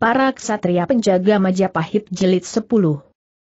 Para Ksatria Penjaga Majapahit jelit 10.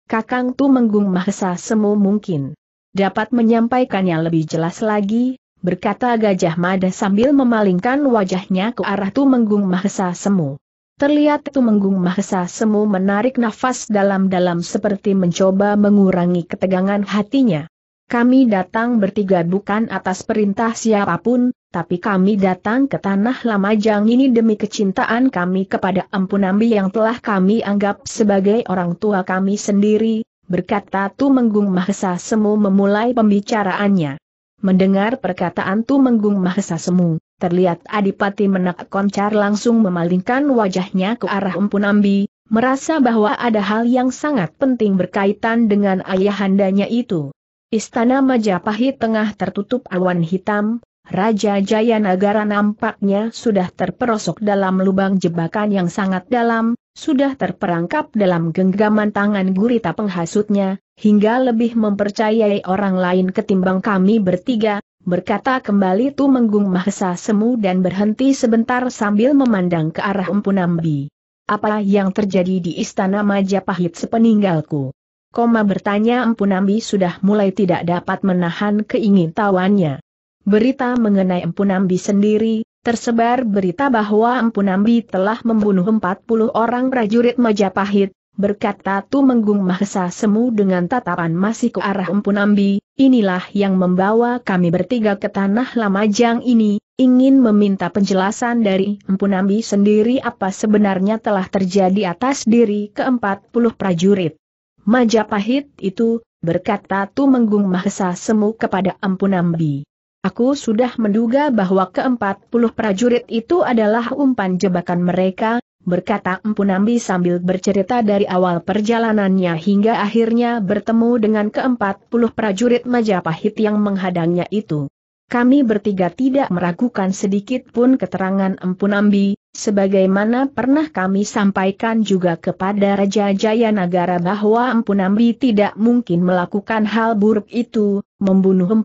Kakang Tu Menggung Mahesa Semu mungkin dapat menyampaikannya lebih jelas lagi, berkata Gajah Mada sambil memalingkan wajahnya ke arah Tu Menggung Mahesa Semu. Terlihat Tu Menggung Mahesa Semu menarik nafas dalam-dalam seperti mencoba mengurangi ketegangan hatinya. Kami datang bertiga bukan atas perintah siapapun, tapi kami datang ke tanah Lamajang ini demi kecintaan kami kepada Ampunambi yang telah kami anggap sebagai orang tua kami sendiri, berkata Tu Menggung Mahesa Semu memulai pembicaraannya. Mendengar perkataan Tu Menggung Mahesa Semu, terlihat Adipati Menak Koncar langsung memalingkan wajahnya ke arah Ampunambi, merasa bahwa ada hal yang sangat penting berkaitan dengan ayahandanya itu. Istana Majapahit tengah tertutup awan hitam, Raja Jayanagara nampaknya sudah terperosok dalam lubang jebakan yang sangat dalam, sudah terperangkap dalam genggaman tangan gurita penghasutnya, hingga lebih mempercayai orang lain ketimbang kami bertiga, berkata kembali Tumenggung Mahesa Semu dan berhenti sebentar sambil memandang ke arah Empunambi. Apa yang terjadi di Istana Majapahit sepeninggalku? Koma bertanya Empunambi sudah mulai tidak dapat menahan keingin tawannya. Berita mengenai Empu Nambi sendiri, tersebar berita bahwa Empu Nambi telah membunuh 40 orang prajurit Majapahit, berkata Tu Menggung Mahesa Semu dengan tatapan masih ke arah Empu Nambi, inilah yang membawa kami bertiga ke tanah Lamajang ini, ingin meminta penjelasan dari Empu Nambi sendiri apa sebenarnya telah terjadi atas diri ke-40 prajurit. Majapahit itu, berkata Tu Menggung Mahesa Semu kepada Empu Nambi. Aku sudah menduga bahwa keempat puluh prajurit itu adalah umpan jebakan mereka, berkata Empu Nambi sambil bercerita dari awal perjalanannya hingga akhirnya bertemu dengan keempat puluh prajurit Majapahit yang menghadangnya itu. Kami bertiga tidak meragukan sedikit pun keterangan Empu Nambi, Sebagaimana pernah kami sampaikan juga kepada Raja Jayanagara Nagara bahwa Empunambi tidak mungkin melakukan hal buruk itu, membunuh 40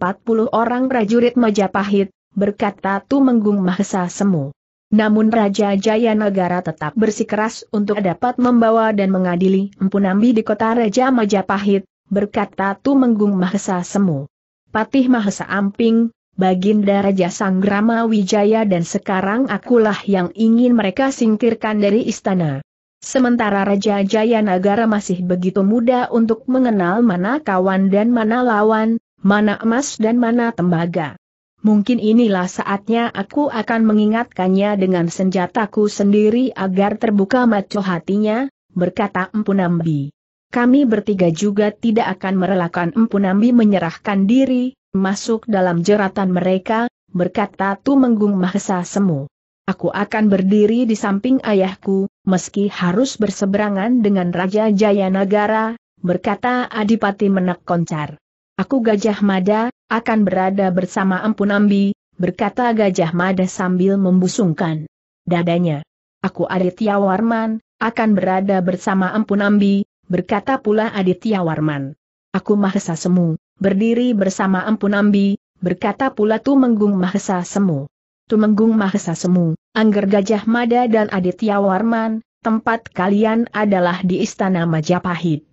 orang prajurit Majapahit, berkata Tu Menggung Mahesa Semu. Namun Raja Jayanagara tetap bersikeras untuk dapat membawa dan mengadili Empunambi di kota Raja Majapahit, berkata Tu Menggung Mahesa Semu. Patih Mahesa Amping, Baginda Raja Sanggrama Wijaya dan sekarang akulah yang ingin mereka singkirkan dari istana. Sementara Raja Jaya Nagara masih begitu muda untuk mengenal mana kawan dan mana lawan, mana emas dan mana tembaga. Mungkin inilah saatnya aku akan mengingatkannya dengan senjataku sendiri agar terbuka maco hatinya, berkata Empunambi. Kami bertiga juga tidak akan merelakan Empunambi menyerahkan diri, masuk dalam jeratan mereka, berkata Tu Menggung Mahesa Semu. Aku akan berdiri di samping ayahku, meski harus berseberangan dengan Raja Jayanagara, berkata Adipati Menak Koncar. Aku Gajah Mada, akan berada bersama Ampun Ambi, berkata Gajah Mada sambil membusungkan dadanya. Aku Aditya Warman, akan berada bersama Ampun Ambi, berkata pula Aditya Warman. Aku Mahesa Semu, berdiri bersama Empu Nambi, berkata pula Tu Menggung Mahesa Semu. Tu Menggung Mahesa Semu, Angger Gajah Mada dan Aditya Warman, tempat kalian adalah di Istana Majapahit.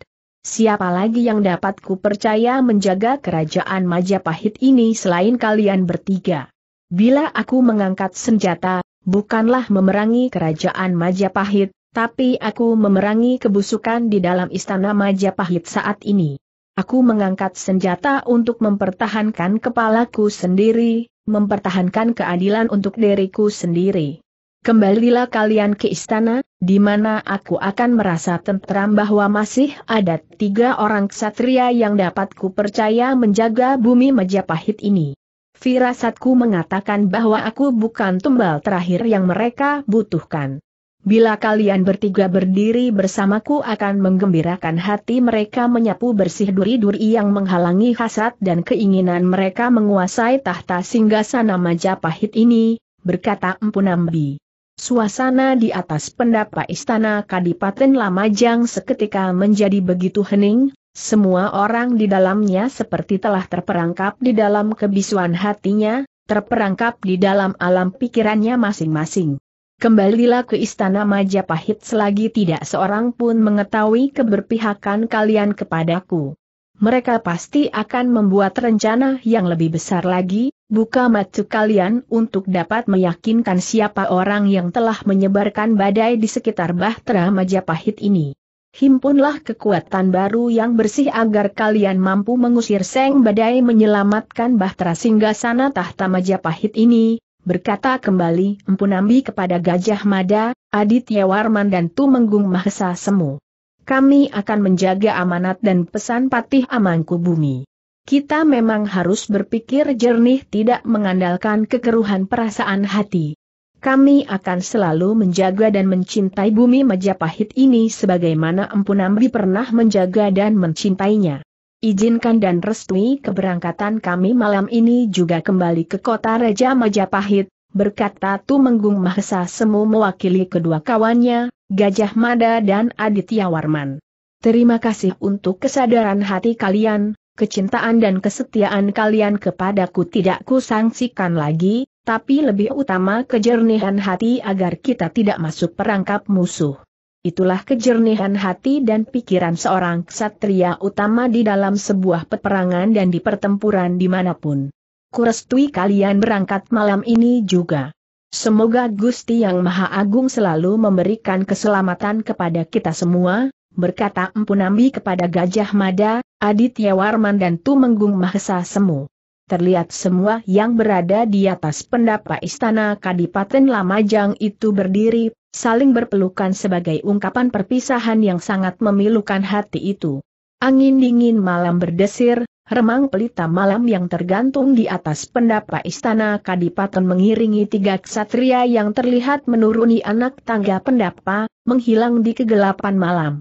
Siapa lagi yang dapat kupercaya menjaga kerajaan Majapahit ini selain kalian bertiga? Bila aku mengangkat senjata, bukanlah memerangi kerajaan Majapahit, tapi aku memerangi kebusukan di dalam istana Majapahit saat ini. Aku mengangkat senjata untuk mempertahankan kepalaku sendiri, mempertahankan keadilan untuk diriku sendiri. Kembalilah kalian ke istana, di mana aku akan merasa tentram bahwa masih ada tiga orang ksatria yang dapat percaya menjaga bumi Majapahit ini. Firasatku mengatakan bahwa aku bukan tumbal terakhir yang mereka butuhkan. Bila kalian bertiga berdiri bersamaku akan menggembirakan hati mereka menyapu bersih duri-duri yang menghalangi hasad dan keinginan mereka menguasai tahta singgasana Majapahit ini, berkata Empu Nambi. Suasana di atas pendapa istana Kadipaten Lamajang seketika menjadi begitu hening, semua orang di dalamnya seperti telah terperangkap di dalam kebisuan hatinya, terperangkap di dalam alam pikirannya masing-masing. Kembalilah ke istana Majapahit selagi tidak seorang pun mengetahui keberpihakan kalian kepadaku. Mereka pasti akan membuat rencana yang lebih besar lagi, buka mata kalian untuk dapat meyakinkan siapa orang yang telah menyebarkan badai di sekitar Bahtera Majapahit ini. Himpunlah kekuatan baru yang bersih agar kalian mampu mengusir Seng Badai menyelamatkan Bahtera Singgasana Tahta Majapahit ini, berkata kembali Empunambi kepada Gajah Mada, Aditya Warman dan Tumenggung Mahesa Semu. Kami akan menjaga amanat dan pesan patih amanku bumi. Kita memang harus berpikir jernih tidak mengandalkan kekeruhan perasaan hati. Kami akan selalu menjaga dan mencintai bumi Majapahit ini sebagaimana Empunambi pernah menjaga dan mencintainya. Izinkan dan restui keberangkatan kami malam ini juga kembali ke kota Raja Majapahit, berkata Tumenggung Mahesa Semu mewakili kedua kawannya, Gajah Mada dan Aditya Warman. Terima kasih untuk kesadaran hati kalian, kecintaan dan kesetiaan kalian kepadaku tidak kusangsikan lagi, tapi lebih utama kejernihan hati agar kita tidak masuk perangkap musuh. Itulah kejernihan hati dan pikiran seorang ksatria utama di dalam sebuah peperangan dan di pertempuran dimanapun. Kurestui kalian berangkat malam ini juga. Semoga Gusti Yang Maha Agung selalu memberikan keselamatan kepada kita semua, berkata Empunambi kepada Gajah Mada, Aditya Warman dan Tumenggung Mahesa Semu. Terlihat semua yang berada di atas pendapa istana Kadipaten Lamajang itu berdiri, saling berpelukan sebagai ungkapan perpisahan yang sangat memilukan hati itu. Angin dingin malam berdesir, remang pelita malam yang tergantung di atas pendapa istana Kadipaten mengiringi tiga ksatria yang terlihat menuruni anak tangga pendapa, menghilang di kegelapan malam.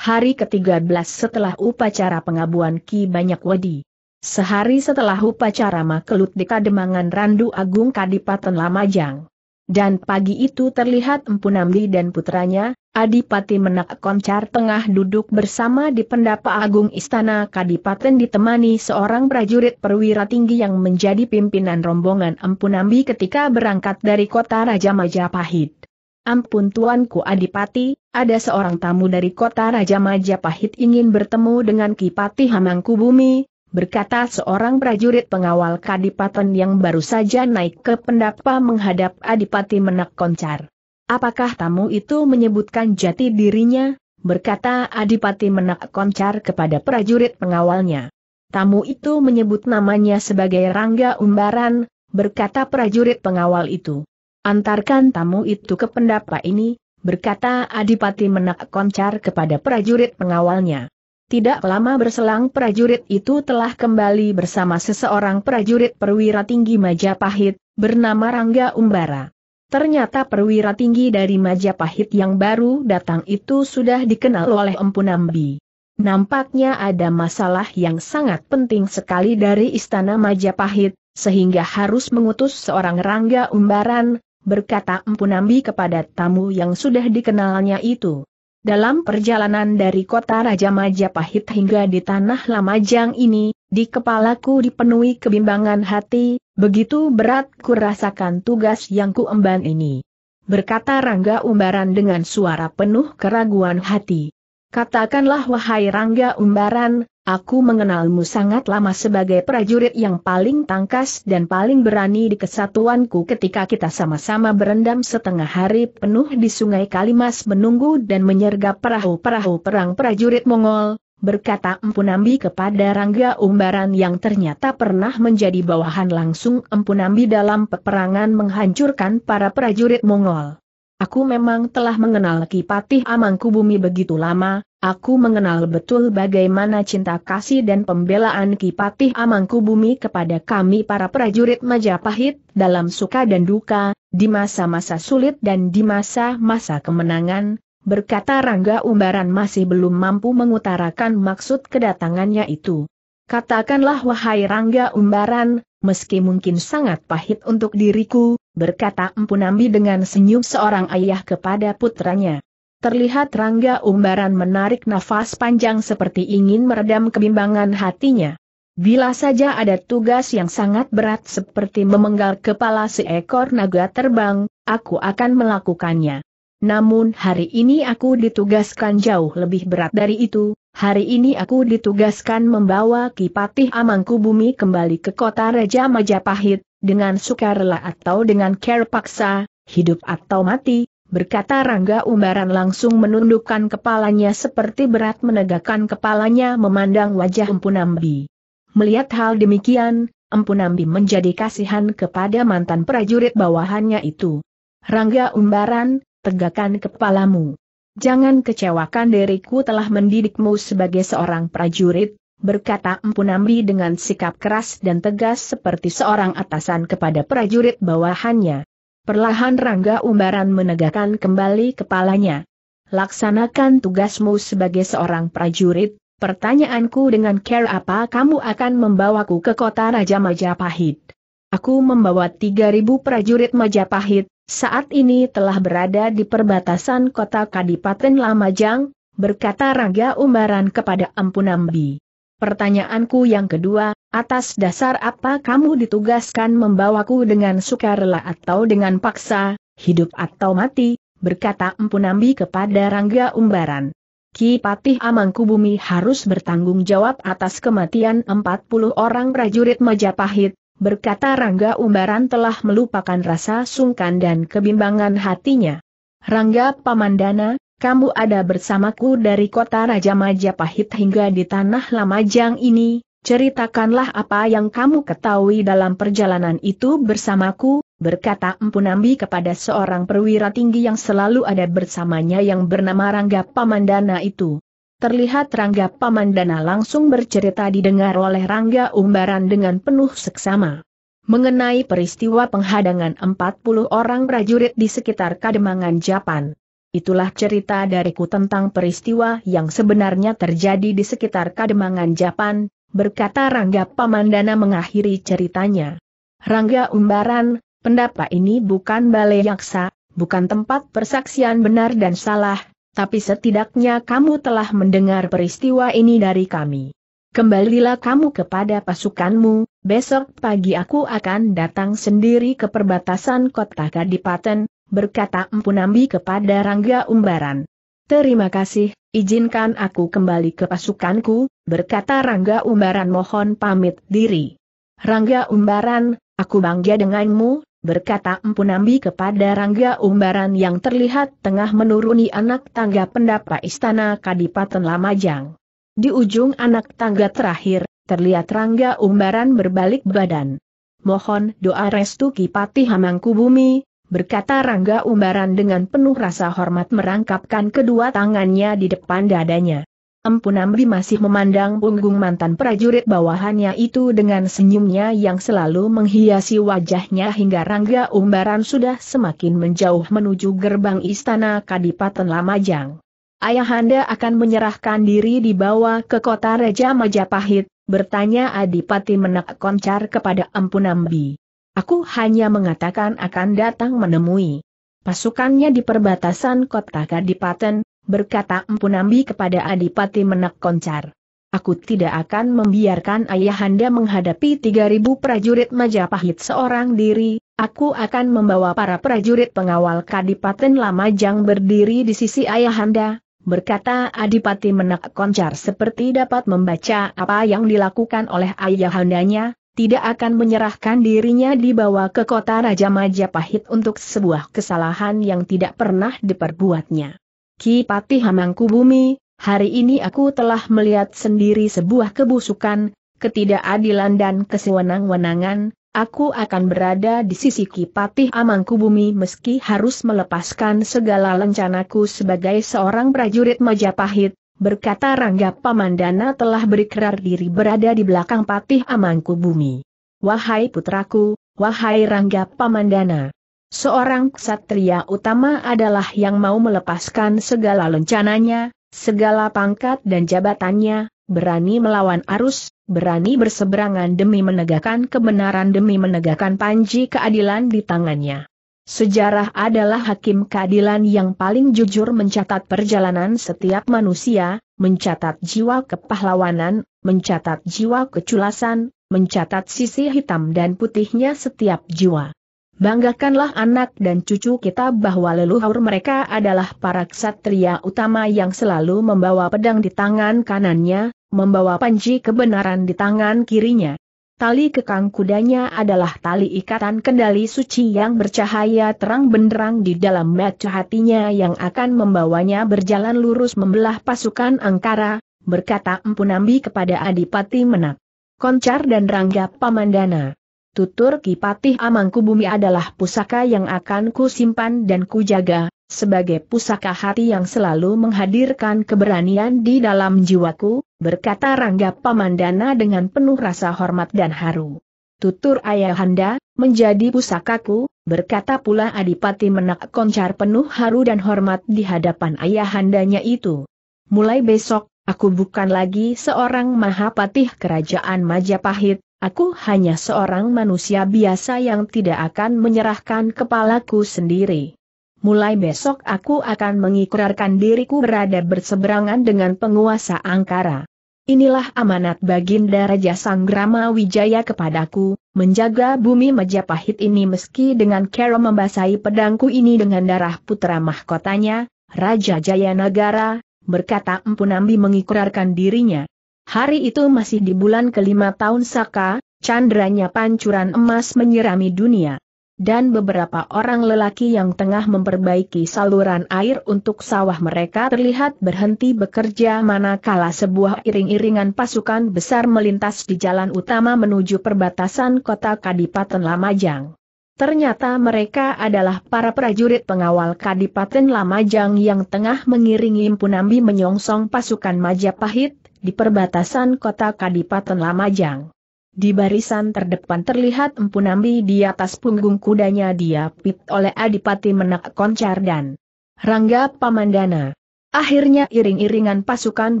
Hari ke-13 setelah upacara pengabuan Ki Banyak Wedi. Sehari setelah upacara makelut di Kademangan Randu Agung Kadipaten Lamajang. Dan pagi itu terlihat Empu Nambi dan putranya, Adipati Menak Koncar tengah duduk bersama di pendapa agung istana Kadipaten ditemani seorang prajurit perwira tinggi yang menjadi pimpinan rombongan Empu Namdi ketika berangkat dari kota Raja Majapahit. Ampun tuanku Adipati, ada seorang tamu dari kota Raja Majapahit ingin bertemu dengan Kipati Hamangkubumi, berkata seorang prajurit pengawal kadipaten yang baru saja naik ke pendapa menghadap Adipati Menak Koncar. Apakah tamu itu menyebutkan jati dirinya? berkata Adipati Menak Koncar kepada prajurit pengawalnya. Tamu itu menyebut namanya sebagai Rangga Umbaran, berkata prajurit pengawal itu. Antarkan tamu itu ke pendapa ini, berkata Adipati Menak Koncar kepada prajurit pengawalnya. Tidak lama berselang prajurit itu telah kembali bersama seseorang prajurit perwira tinggi Majapahit, bernama Rangga Umbara. Ternyata perwira tinggi dari Majapahit yang baru datang itu sudah dikenal oleh Empu Nambi. Nampaknya ada masalah yang sangat penting sekali dari Istana Majapahit, sehingga harus mengutus seorang Rangga Umbaran, berkata Empu Nambi kepada tamu yang sudah dikenalnya itu. Dalam perjalanan dari kota Raja Majapahit hingga di tanah Lamajang ini, di kepalaku dipenuhi kebimbangan hati, begitu berat ku rasakan tugas yang ku ini. Berkata Rangga Umbaran dengan suara penuh keraguan hati. Katakanlah wahai Rangga Umbaran, Aku mengenalmu sangat lama sebagai prajurit yang paling tangkas dan paling berani di kesatuanku ketika kita sama-sama berendam setengah hari penuh di sungai Kalimas menunggu dan menyergap perahu-perahu perang prajurit Mongol, berkata Empunambi kepada Rangga Umbaran yang ternyata pernah menjadi bawahan langsung Empunambi dalam peperangan menghancurkan para prajurit Mongol. Aku memang telah mengenal Kipatih Amangku Bumi begitu lama, aku mengenal betul bagaimana cinta kasih dan pembelaan Kipatih Amangku Bumi kepada kami para prajurit Majapahit, dalam suka dan duka, di masa-masa sulit dan di masa-masa kemenangan, berkata Rangga Umbaran masih belum mampu mengutarakan maksud kedatangannya itu. Katakanlah wahai Rangga Umbaran, meski mungkin sangat pahit untuk diriku, berkata Empu Nambi dengan senyum seorang ayah kepada putranya. Terlihat Rangga Umbaran menarik nafas panjang seperti ingin meredam kebimbangan hatinya. Bila saja ada tugas yang sangat berat seperti memenggal kepala seekor naga terbang, aku akan melakukannya. Namun hari ini aku ditugaskan jauh lebih berat dari itu, hari ini aku ditugaskan membawa Kipatih Amangku Bumi kembali ke kota Raja Majapahit, dengan sukarela atau dengan care paksa, hidup atau mati, berkata Rangga Umbaran langsung menundukkan kepalanya seperti berat menegakkan kepalanya memandang wajah Empunambi. Melihat hal demikian, Empunambi menjadi kasihan kepada mantan prajurit bawahannya itu. Rangga Umbaran, tegakkan kepalamu. Jangan kecewakan diriku telah mendidikmu sebagai seorang prajurit, berkata Empunambi dengan sikap keras dan tegas seperti seorang atasan kepada prajurit bawahannya. Perlahan Rangga Umbaran menegakkan kembali kepalanya. Laksanakan tugasmu sebagai seorang prajurit, pertanyaanku dengan care apa kamu akan membawaku ke kota Raja Majapahit. Aku membawa 3.000 prajurit Majapahit, saat ini telah berada di perbatasan kota Kadipaten Lamajang, berkata Rangga Umbaran kepada Ampunambi. Pertanyaanku yang kedua, atas dasar apa kamu ditugaskan membawaku dengan sukarela atau dengan paksa, hidup atau mati, berkata Nambi kepada Rangga Umbaran. Ki Patih Amangkubumi harus bertanggung jawab atas kematian 40 orang prajurit Majapahit, berkata Rangga Umbaran telah melupakan rasa sungkan dan kebimbangan hatinya. Rangga Pamandana, kamu ada bersamaku dari kota Raja Majapahit hingga di tanah Lamajang ini, ceritakanlah apa yang kamu ketahui dalam perjalanan itu bersamaku, berkata Empunambi kepada seorang perwira tinggi yang selalu ada bersamanya yang bernama Rangga Pamandana itu. Terlihat Rangga Pamandana langsung bercerita didengar oleh Rangga Umbaran dengan penuh seksama. Mengenai peristiwa penghadangan 40 orang prajurit di sekitar Kademangan Japan. Itulah cerita dariku tentang peristiwa yang sebenarnya terjadi di sekitar Kademangan Japan, berkata Rangga Pamandana mengakhiri ceritanya. Rangga Umbaran, pendapat ini bukan balai yaksa, bukan tempat persaksian benar dan salah, tapi setidaknya kamu telah mendengar peristiwa ini dari kami. Kembalilah kamu kepada pasukanmu, besok pagi aku akan datang sendiri ke perbatasan kota Kadipaten, berkata Empunambi kepada Rangga Umbaran. Terima kasih, izinkan aku kembali ke pasukanku, berkata Rangga Umbaran mohon pamit diri. Rangga Umbaran, aku bangga denganmu, berkata Empu Nambi kepada Rangga Umbaran yang terlihat tengah menuruni anak tangga pendapa istana Kadipaten Lamajang. Di ujung anak tangga terakhir, terlihat Rangga Umbaran berbalik badan. Mohon doa restu Kipati Hamangkubumi, berkata Rangga Umbaran dengan penuh rasa hormat merangkapkan kedua tangannya di depan dadanya. Empunambi masih memandang punggung mantan prajurit bawahannya itu dengan senyumnya yang selalu menghiasi wajahnya hingga Rangga Umbaran sudah semakin menjauh menuju gerbang istana Kadipaten Lamajang. Ayahanda akan menyerahkan diri dibawa ke kota Raja Majapahit, bertanya Adipati Menak Koncar kepada Empunambi. Aku hanya mengatakan akan datang menemui pasukannya di perbatasan kota Kadipaten, berkata Empunambi kepada Adipati Menak Koncar. Aku tidak akan membiarkan ayahanda menghadapi 3.000 prajurit Majapahit seorang diri, aku akan membawa para prajurit pengawal Kadipaten Lamajang berdiri di sisi ayahanda, berkata Adipati Menak Koncar seperti dapat membaca apa yang dilakukan oleh ayahandanya, tidak akan menyerahkan dirinya dibawa ke kota Raja Majapahit untuk sebuah kesalahan yang tidak pernah diperbuatnya. Ki Patih Hamangkubumi, hari ini aku telah melihat sendiri sebuah kebusukan, ketidakadilan dan kesewenang-wenangan, aku akan berada di sisi Kipatih Hamangkubumi meski harus melepaskan segala lencanaku sebagai seorang prajurit Majapahit, berkata Rangga Pamandana telah berikrar diri berada di belakang Patih Hamangkubumi. Wahai putraku, wahai Rangga Pamandana, Seorang ksatria utama adalah yang mau melepaskan segala lencananya, segala pangkat dan jabatannya, berani melawan arus, berani berseberangan demi menegakkan kebenaran demi menegakkan panji keadilan di tangannya. Sejarah adalah hakim keadilan yang paling jujur mencatat perjalanan setiap manusia, mencatat jiwa kepahlawanan, mencatat jiwa keculasan, mencatat sisi hitam dan putihnya setiap jiwa. Banggakanlah anak dan cucu kita bahwa leluhur mereka adalah para ksatria utama yang selalu membawa pedang di tangan kanannya, membawa panji kebenaran di tangan kirinya. Tali kekang kudanya adalah tali ikatan kendali suci yang bercahaya terang benderang di dalam mata hatinya yang akan membawanya berjalan lurus membelah pasukan Angkara, berkata Empunambi kepada Adipati Menak. Koncar dan Rangga Pamandana. Tutur Kipatih Amangkubumi adalah pusaka yang akan ku simpan dan kujaga, sebagai pusaka hati yang selalu menghadirkan keberanian di dalam jiwaku, berkata Rangga Pamandana dengan penuh rasa hormat dan haru. Tutur Ayahanda, menjadi pusakaku, berkata pula Adipati Menak Koncar penuh haru dan hormat di hadapan Ayahandanya itu. Mulai besok, aku bukan lagi seorang Mahapatih Kerajaan Majapahit, Aku hanya seorang manusia biasa yang tidak akan menyerahkan kepalaku sendiri. Mulai besok aku akan mengikrarkan diriku berada berseberangan dengan penguasa Angkara. Inilah amanat Baginda Raja Sanggrama Wijaya kepadaku, menjaga bumi Majapahit ini meski dengan kera membasahi pedangku ini dengan darah putra mahkotanya, Raja Jayanagara, berkata Empunambi mengikrarkan dirinya. Hari itu masih di bulan kelima tahun Saka, candranya pancuran emas menyirami dunia. Dan beberapa orang lelaki yang tengah memperbaiki saluran air untuk sawah mereka terlihat berhenti bekerja manakala sebuah iring-iringan pasukan besar melintas di jalan utama menuju perbatasan kota Kadipaten Lamajang. Ternyata mereka adalah para prajurit pengawal Kadipaten Lamajang yang tengah mengiringi Impunambi menyongsong pasukan Majapahit, di perbatasan kota Kadipaten Lamajang. Di barisan terdepan terlihat Empu Nambi di atas punggung kudanya diapit oleh Adipati Menak Koncar dan Rangga Pamandana. Akhirnya iring-iringan pasukan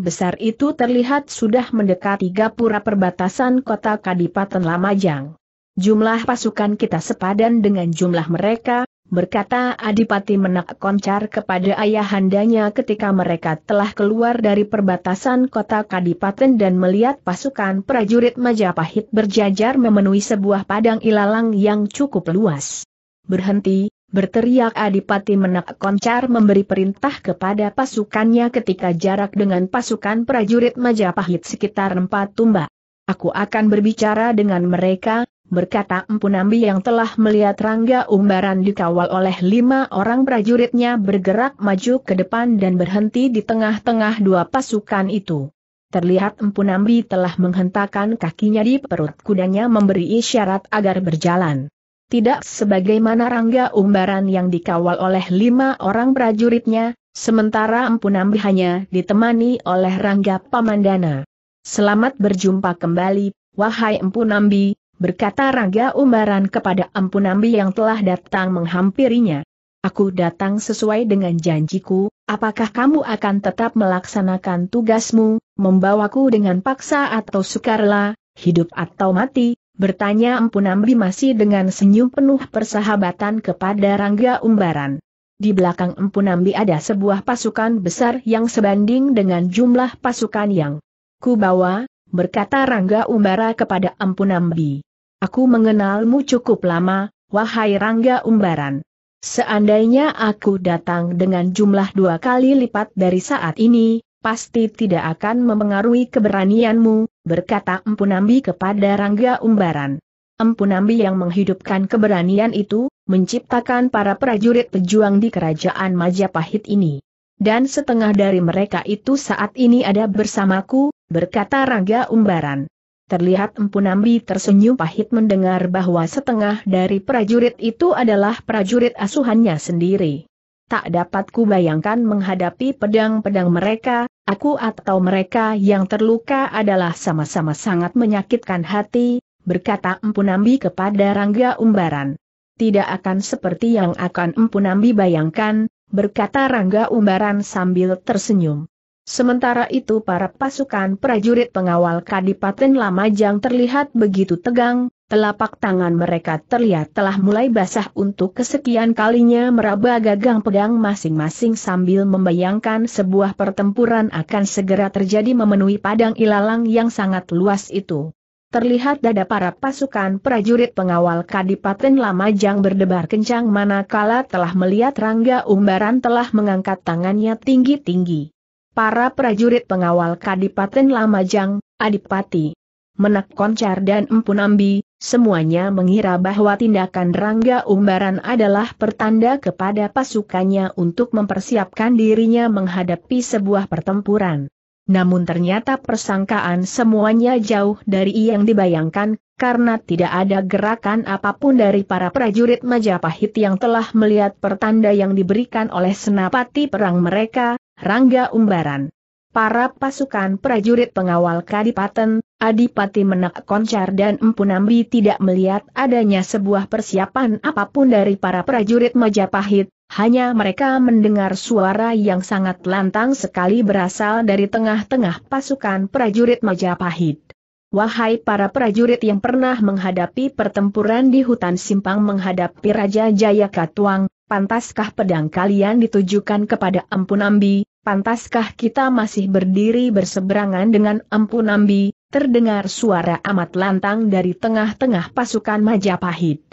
besar itu terlihat sudah mendekati gapura perbatasan kota Kadipaten Lamajang. Jumlah pasukan kita sepadan dengan jumlah mereka, berkata Adipati Menak Koncar kepada ayahandanya ketika mereka telah keluar dari perbatasan kota Kadipaten dan melihat pasukan prajurit Majapahit berjajar memenuhi sebuah padang ilalang yang cukup luas. Berhenti, berteriak Adipati Menak Koncar memberi perintah kepada pasukannya ketika jarak dengan pasukan prajurit Majapahit sekitar empat tumbak. Aku akan berbicara dengan mereka, berkata empu nambi yang telah melihat Rangga Umbaran dikawal oleh lima orang prajuritnya bergerak maju ke depan dan berhenti di tengah-tengah dua pasukan itu. Terlihat empu nambi telah menghentakkan kakinya di perut kudanya memberi isyarat agar berjalan. Tidak sebagaimana Rangga Umbaran yang dikawal oleh lima orang prajuritnya, sementara empu nambi hanya ditemani oleh Rangga Pamandana. Selamat berjumpa kembali, wahai empu nambi berkata Raga Umbaran kepada Nambi yang telah datang menghampirinya. Aku datang sesuai dengan janjiku, apakah kamu akan tetap melaksanakan tugasmu, membawaku dengan paksa atau sukarela, hidup atau mati? Bertanya Nambi masih dengan senyum penuh persahabatan kepada Rangga Umbaran. Di belakang Nambi ada sebuah pasukan besar yang sebanding dengan jumlah pasukan yang kubawa, berkata Rangga Umbara kepada Nambi. Aku mengenalmu cukup lama, wahai Rangga Umbaran. Seandainya aku datang dengan jumlah dua kali lipat dari saat ini, pasti tidak akan mempengaruhi keberanianmu, berkata Empunambi kepada Rangga Umbaran. Empunambi yang menghidupkan keberanian itu, menciptakan para prajurit pejuang di kerajaan Majapahit ini. Dan setengah dari mereka itu saat ini ada bersamaku, berkata Rangga Umbaran. Terlihat Empu Nambi tersenyum pahit mendengar bahwa setengah dari prajurit itu adalah prajurit asuhannya sendiri. Tak dapat kubayangkan menghadapi pedang-pedang mereka, aku atau mereka yang terluka adalah sama-sama sangat menyakitkan hati, berkata Empu Nambi kepada Rangga Umbaran. Tidak akan seperti yang akan Empu Nambi bayangkan, berkata Rangga Umbaran sambil tersenyum. Sementara itu para pasukan prajurit pengawal Kadipaten Lamajang terlihat begitu tegang, telapak tangan mereka terlihat telah mulai basah untuk kesekian kalinya meraba gagang pedang masing-masing sambil membayangkan sebuah pertempuran akan segera terjadi memenuhi padang ilalang yang sangat luas itu. Terlihat dada para pasukan prajurit pengawal Kadipaten Lamajang berdebar kencang manakala telah melihat Rangga Umbaran telah mengangkat tangannya tinggi-tinggi para prajurit pengawal Kadipaten Lamajang, Adipati, Menak Koncar dan Empunambi, semuanya mengira bahwa tindakan Rangga Umbaran adalah pertanda kepada pasukannya untuk mempersiapkan dirinya menghadapi sebuah pertempuran. Namun ternyata persangkaan semuanya jauh dari yang dibayangkan, karena tidak ada gerakan apapun dari para prajurit Majapahit yang telah melihat pertanda yang diberikan oleh senapati perang mereka, Rangga Umbaran. Para pasukan prajurit pengawal Kadipaten, Adipati Menak Koncar dan Empunambi tidak melihat adanya sebuah persiapan apapun dari para prajurit Majapahit, hanya mereka mendengar suara yang sangat lantang sekali berasal dari tengah-tengah pasukan prajurit Majapahit. Wahai para prajurit yang pernah menghadapi pertempuran di hutan simpang menghadapi Raja Jayakatwang, pantaskah pedang kalian ditujukan kepada Nambi? pantaskah kita masih berdiri berseberangan dengan Nambi? terdengar suara amat lantang dari tengah-tengah pasukan Majapahit.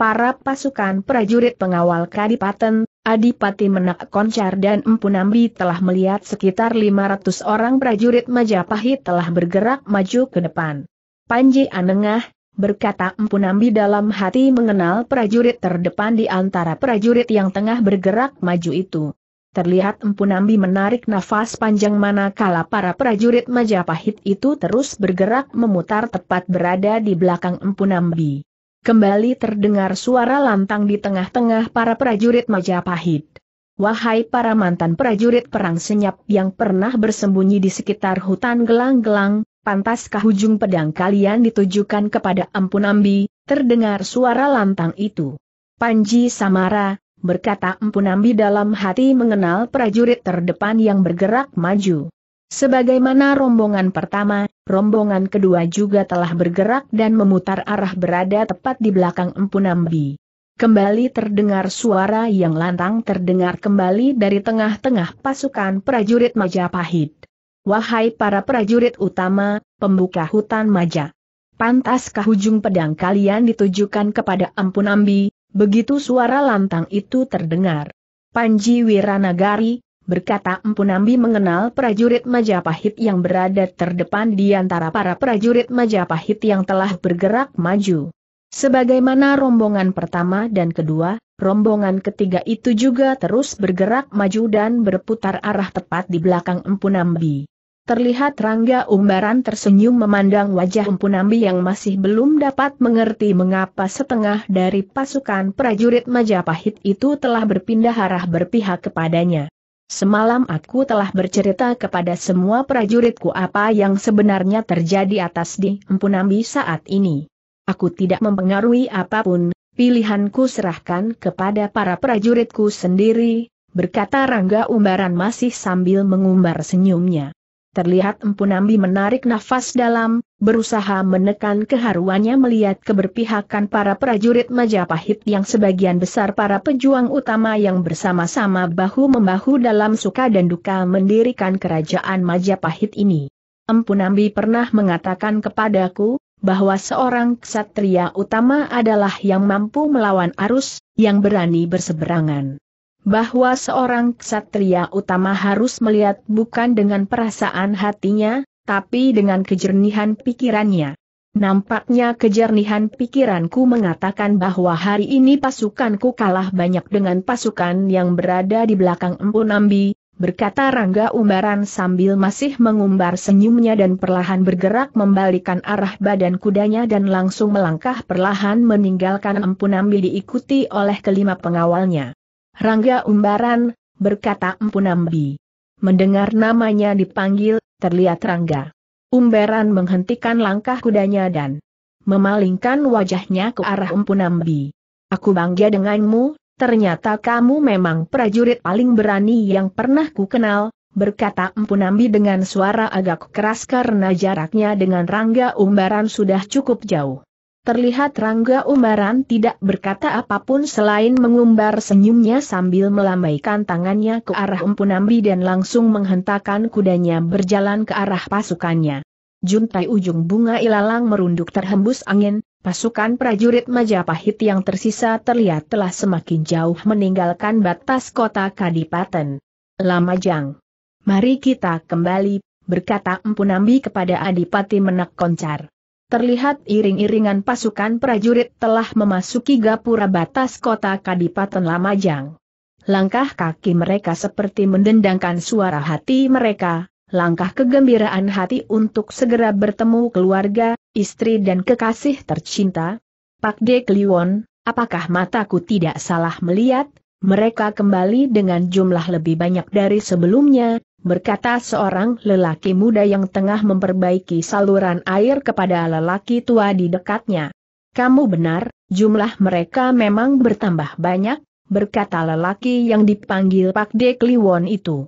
Para pasukan prajurit pengawal Kadipaten, Adipati Menak Koncar dan Empu Nambi telah melihat sekitar 500 orang prajurit Majapahit telah bergerak maju ke depan. Panji Anengah, berkata Empu Nambi dalam hati mengenal prajurit terdepan di antara prajurit yang tengah bergerak maju itu. Terlihat Empu Nambi menarik nafas panjang manakala para prajurit Majapahit itu terus bergerak memutar tepat berada di belakang Empu Nambi. Kembali terdengar suara lantang di tengah-tengah para prajurit Majapahit. Wahai para mantan prajurit perang senyap yang pernah bersembunyi di sekitar hutan gelang-gelang, pantaskah ujung pedang kalian ditujukan kepada Ampunambi, terdengar suara lantang itu. Panji Samara, berkata Ampunambi dalam hati mengenal prajurit terdepan yang bergerak maju. Sebagaimana rombongan pertama, rombongan kedua juga telah bergerak dan memutar arah berada tepat di belakang Empunambi. Kembali terdengar suara yang lantang terdengar kembali dari tengah-tengah pasukan prajurit Majapahit. Wahai para prajurit utama, pembuka hutan maja. Pantaskah hujung pedang kalian ditujukan kepada Ampunambi? Begitu suara lantang itu terdengar. Panji Wiranagari, berkata Ampunambi mengenal prajurit Majapahit yang berada terdepan di antara para prajurit Majapahit yang telah bergerak maju. Sebagaimana rombongan pertama dan kedua, rombongan ketiga itu juga terus bergerak maju dan berputar arah tepat di belakang Empunambi. Terlihat Rangga Umbaran tersenyum memandang wajah Empunambi yang masih belum dapat mengerti mengapa setengah dari pasukan prajurit Majapahit itu telah berpindah arah berpihak kepadanya. Semalam aku telah bercerita kepada semua prajuritku apa yang sebenarnya terjadi atas di Empunambi saat ini. Aku tidak mempengaruhi apapun, pilihanku serahkan kepada para prajuritku sendiri, berkata Rangga Umbaran masih sambil mengumbar senyumnya. Terlihat Empu Nambi menarik nafas dalam, berusaha menekan keharuannya melihat keberpihakan para prajurit Majapahit yang sebagian besar para pejuang utama yang bersama-sama bahu-membahu dalam suka dan duka mendirikan kerajaan Majapahit ini. Empu Nambi pernah mengatakan kepadaku, bahwa seorang ksatria utama adalah yang mampu melawan arus, yang berani berseberangan bahwa seorang ksatria utama harus melihat bukan dengan perasaan hatinya, tapi dengan kejernihan pikirannya. Nampaknya kejernihan pikiranku mengatakan bahwa hari ini pasukanku kalah banyak dengan pasukan yang berada di belakang Empu Nambi, berkata Rangga Umbaran sambil masih mengumbar senyumnya dan perlahan bergerak membalikan arah badan kudanya dan langsung melangkah perlahan meninggalkan Empu Nambi diikuti oleh kelima pengawalnya. Rangga Umbaran, berkata Empunambi. Mendengar namanya dipanggil, terlihat Rangga. Umbaran menghentikan langkah kudanya dan memalingkan wajahnya ke arah Empunambi. Aku bangga denganmu, ternyata kamu memang prajurit paling berani yang pernah ku kenal, berkata Empunambi dengan suara agak keras karena jaraknya dengan Rangga Umbaran sudah cukup jauh. Terlihat Rangga Umbaran tidak berkata apapun selain mengumbar senyumnya sambil melambaikan tangannya ke arah Empunambi dan langsung menghentakkan kudanya berjalan ke arah pasukannya. Juntai ujung bunga ilalang merunduk terhembus angin, pasukan prajurit Majapahit yang tersisa terlihat telah semakin jauh meninggalkan batas kota Kadipaten. Lamajang. Mari kita kembali, berkata Empunambi kepada Adipati Menak Koncar. Terlihat iring-iringan pasukan prajurit telah memasuki gapura batas kota Kadipaten Lamajang. Langkah kaki mereka seperti mendendangkan suara hati mereka, langkah kegembiraan hati untuk segera bertemu keluarga, istri dan kekasih tercinta. Pak Dek Kliwon, apakah mataku tidak salah melihat? Mereka kembali dengan jumlah lebih banyak dari sebelumnya, berkata seorang lelaki muda yang tengah memperbaiki saluran air kepada lelaki tua di dekatnya. Kamu benar, jumlah mereka memang bertambah banyak, berkata lelaki yang dipanggil Pak Dekliwon Kliwon itu.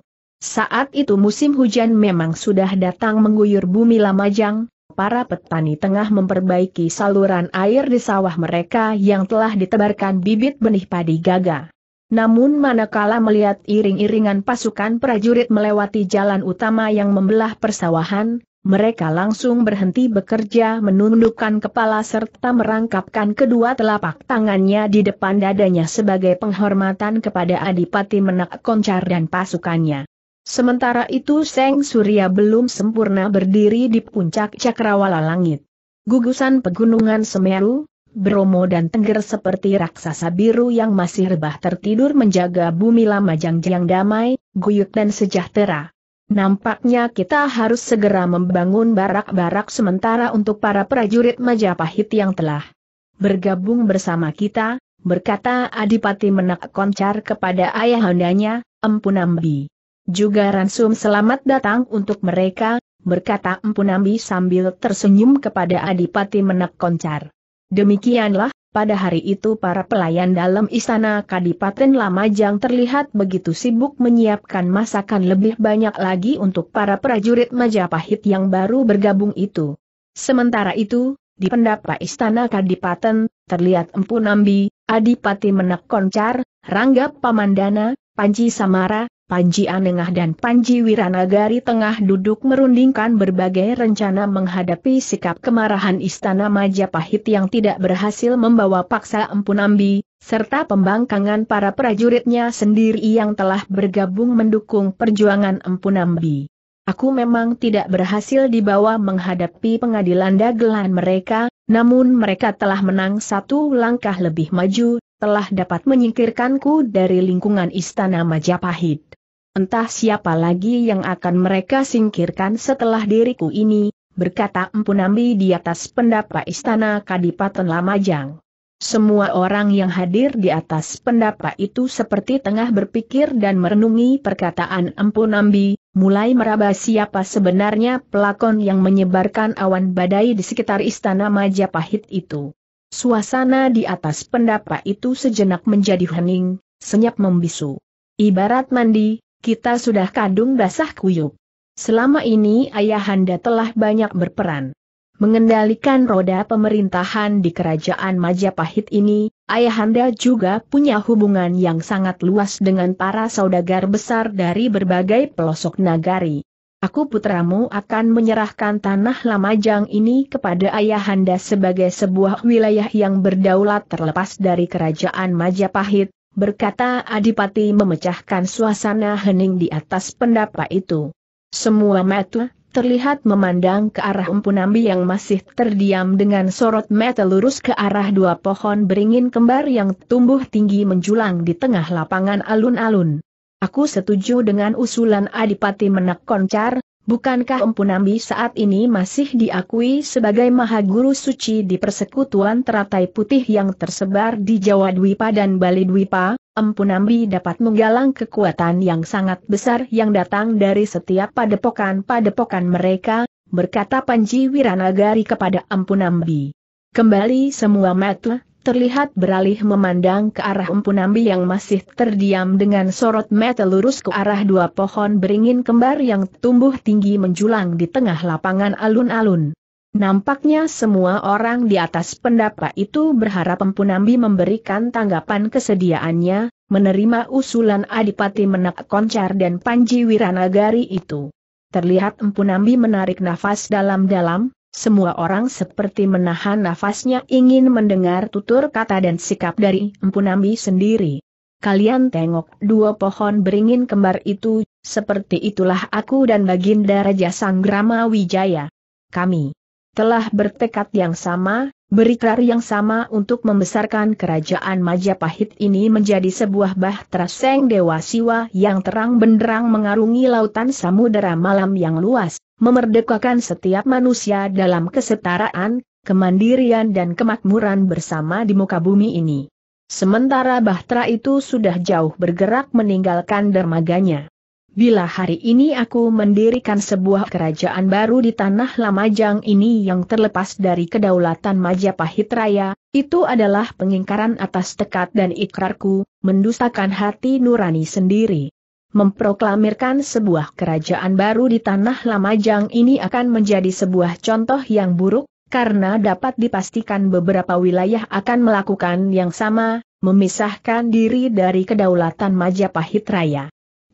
Saat itu musim hujan memang sudah datang mengguyur bumi Lamajang, para petani tengah memperbaiki saluran air di sawah mereka yang telah ditebarkan bibit benih padi gagah. Namun manakala melihat iring-iringan pasukan prajurit melewati jalan utama yang membelah persawahan, mereka langsung berhenti bekerja menundukkan kepala serta merangkapkan kedua telapak tangannya di depan dadanya sebagai penghormatan kepada Adipati Menak Koncar dan pasukannya. Sementara itu Seng Surya belum sempurna berdiri di puncak cakrawala langit. Gugusan pegunungan Semeru, Bromo dan Tengger seperti raksasa biru yang masih rebah tertidur menjaga bumi lama yang damai, guyuk dan sejahtera. Nampaknya kita harus segera membangun barak-barak sementara untuk para prajurit Majapahit yang telah bergabung bersama kita, berkata Adipati Menak Koncar kepada ayahandanya, Empunambi. Juga Ransum selamat datang untuk mereka, berkata Empunambi sambil tersenyum kepada Adipati Menak Koncar. Demikianlah, pada hari itu para pelayan dalam istana Kadipaten Lamajang terlihat begitu sibuk menyiapkan masakan lebih banyak lagi untuk para prajurit Majapahit yang baru bergabung itu. Sementara itu, di pendapa istana Kadipaten, terlihat Empu Nambi, Adipati Menak Koncar, Rangga Pamandana, Panci Samara, Panji Anengah dan Panji Wiranagari tengah duduk merundingkan berbagai rencana menghadapi sikap kemarahan Istana Majapahit yang tidak berhasil membawa paksa Empu Nambi, serta pembangkangan para prajuritnya sendiri yang telah bergabung mendukung perjuangan Empu Nambi. Aku memang tidak berhasil dibawa menghadapi pengadilan dagelan mereka, namun mereka telah menang satu langkah lebih maju, telah dapat menyingkirkanku dari lingkungan Istana Majapahit. Entah siapa lagi yang akan mereka singkirkan setelah diriku ini, berkata Empunambi di atas pendapa istana Kadipaten Lamajang. Semua orang yang hadir di atas pendapa itu seperti tengah berpikir dan merenungi perkataan Empunambi, mulai meraba siapa sebenarnya pelakon yang menyebarkan awan badai di sekitar istana Majapahit itu. Suasana di atas pendapa itu sejenak menjadi hening, senyap membisu. Ibarat mandi, kita sudah kandung basah kuyup. Selama ini ayahanda telah banyak berperan. Mengendalikan roda pemerintahan di kerajaan Majapahit ini, ayahanda juga punya hubungan yang sangat luas dengan para saudagar besar dari berbagai pelosok nagari. Aku putramu akan menyerahkan tanah Lamajang ini kepada ayahanda sebagai sebuah wilayah yang berdaulat terlepas dari kerajaan Majapahit, berkata Adipati memecahkan suasana hening di atas pendapa itu. Semua mata terlihat memandang ke arah Empunambi yang masih terdiam dengan sorot mata lurus ke arah dua pohon beringin kembar yang tumbuh tinggi menjulang di tengah lapangan alun-alun. Aku setuju dengan usulan Adipati menekoncar, Bukankah Empu Nambi saat ini masih diakui sebagai maha guru suci di persekutuan teratai putih yang tersebar di Jawa Dwipa dan Bali Dwipa? Nambi dapat menggalang kekuatan yang sangat besar yang datang dari setiap padepokan-padepokan mereka, berkata Panji Wiranagari kepada Empu Nambi. Kembali semua mata terlihat beralih memandang ke arah Empunambi yang masih terdiam dengan sorot mata lurus ke arah dua pohon beringin kembar yang tumbuh tinggi menjulang di tengah lapangan alun-alun. Nampaknya semua orang di atas pendapat itu berharap Empunambi memberikan tanggapan kesediaannya, menerima usulan Adipati Menak Koncar dan Panji Wiranagari itu. Terlihat Empunambi menarik nafas dalam-dalam, semua orang seperti menahan nafasnya ingin mendengar tutur kata dan sikap dari empu Nambi sendiri. Kalian tengok dua pohon beringin kembar itu, seperti itulah aku dan Baginda Raja Sanggrama Wijaya. Kami telah bertekad yang sama, berikrar yang sama untuk membesarkan kerajaan Majapahit ini menjadi sebuah bahtera seng dewa siwa yang terang benderang mengarungi lautan samudera malam yang luas, memerdekakan setiap manusia dalam kesetaraan, kemandirian dan kemakmuran bersama di muka bumi ini. Sementara Bahtera itu sudah jauh bergerak meninggalkan dermaganya. Bila hari ini aku mendirikan sebuah kerajaan baru di tanah Lamajang ini yang terlepas dari kedaulatan Majapahit Raya, itu adalah pengingkaran atas tekad dan ikrarku, mendustakan hati nurani sendiri. Memproklamirkan sebuah kerajaan baru di tanah Lamajang ini akan menjadi sebuah contoh yang buruk, karena dapat dipastikan beberapa wilayah akan melakukan yang sama, memisahkan diri dari kedaulatan Majapahit Raya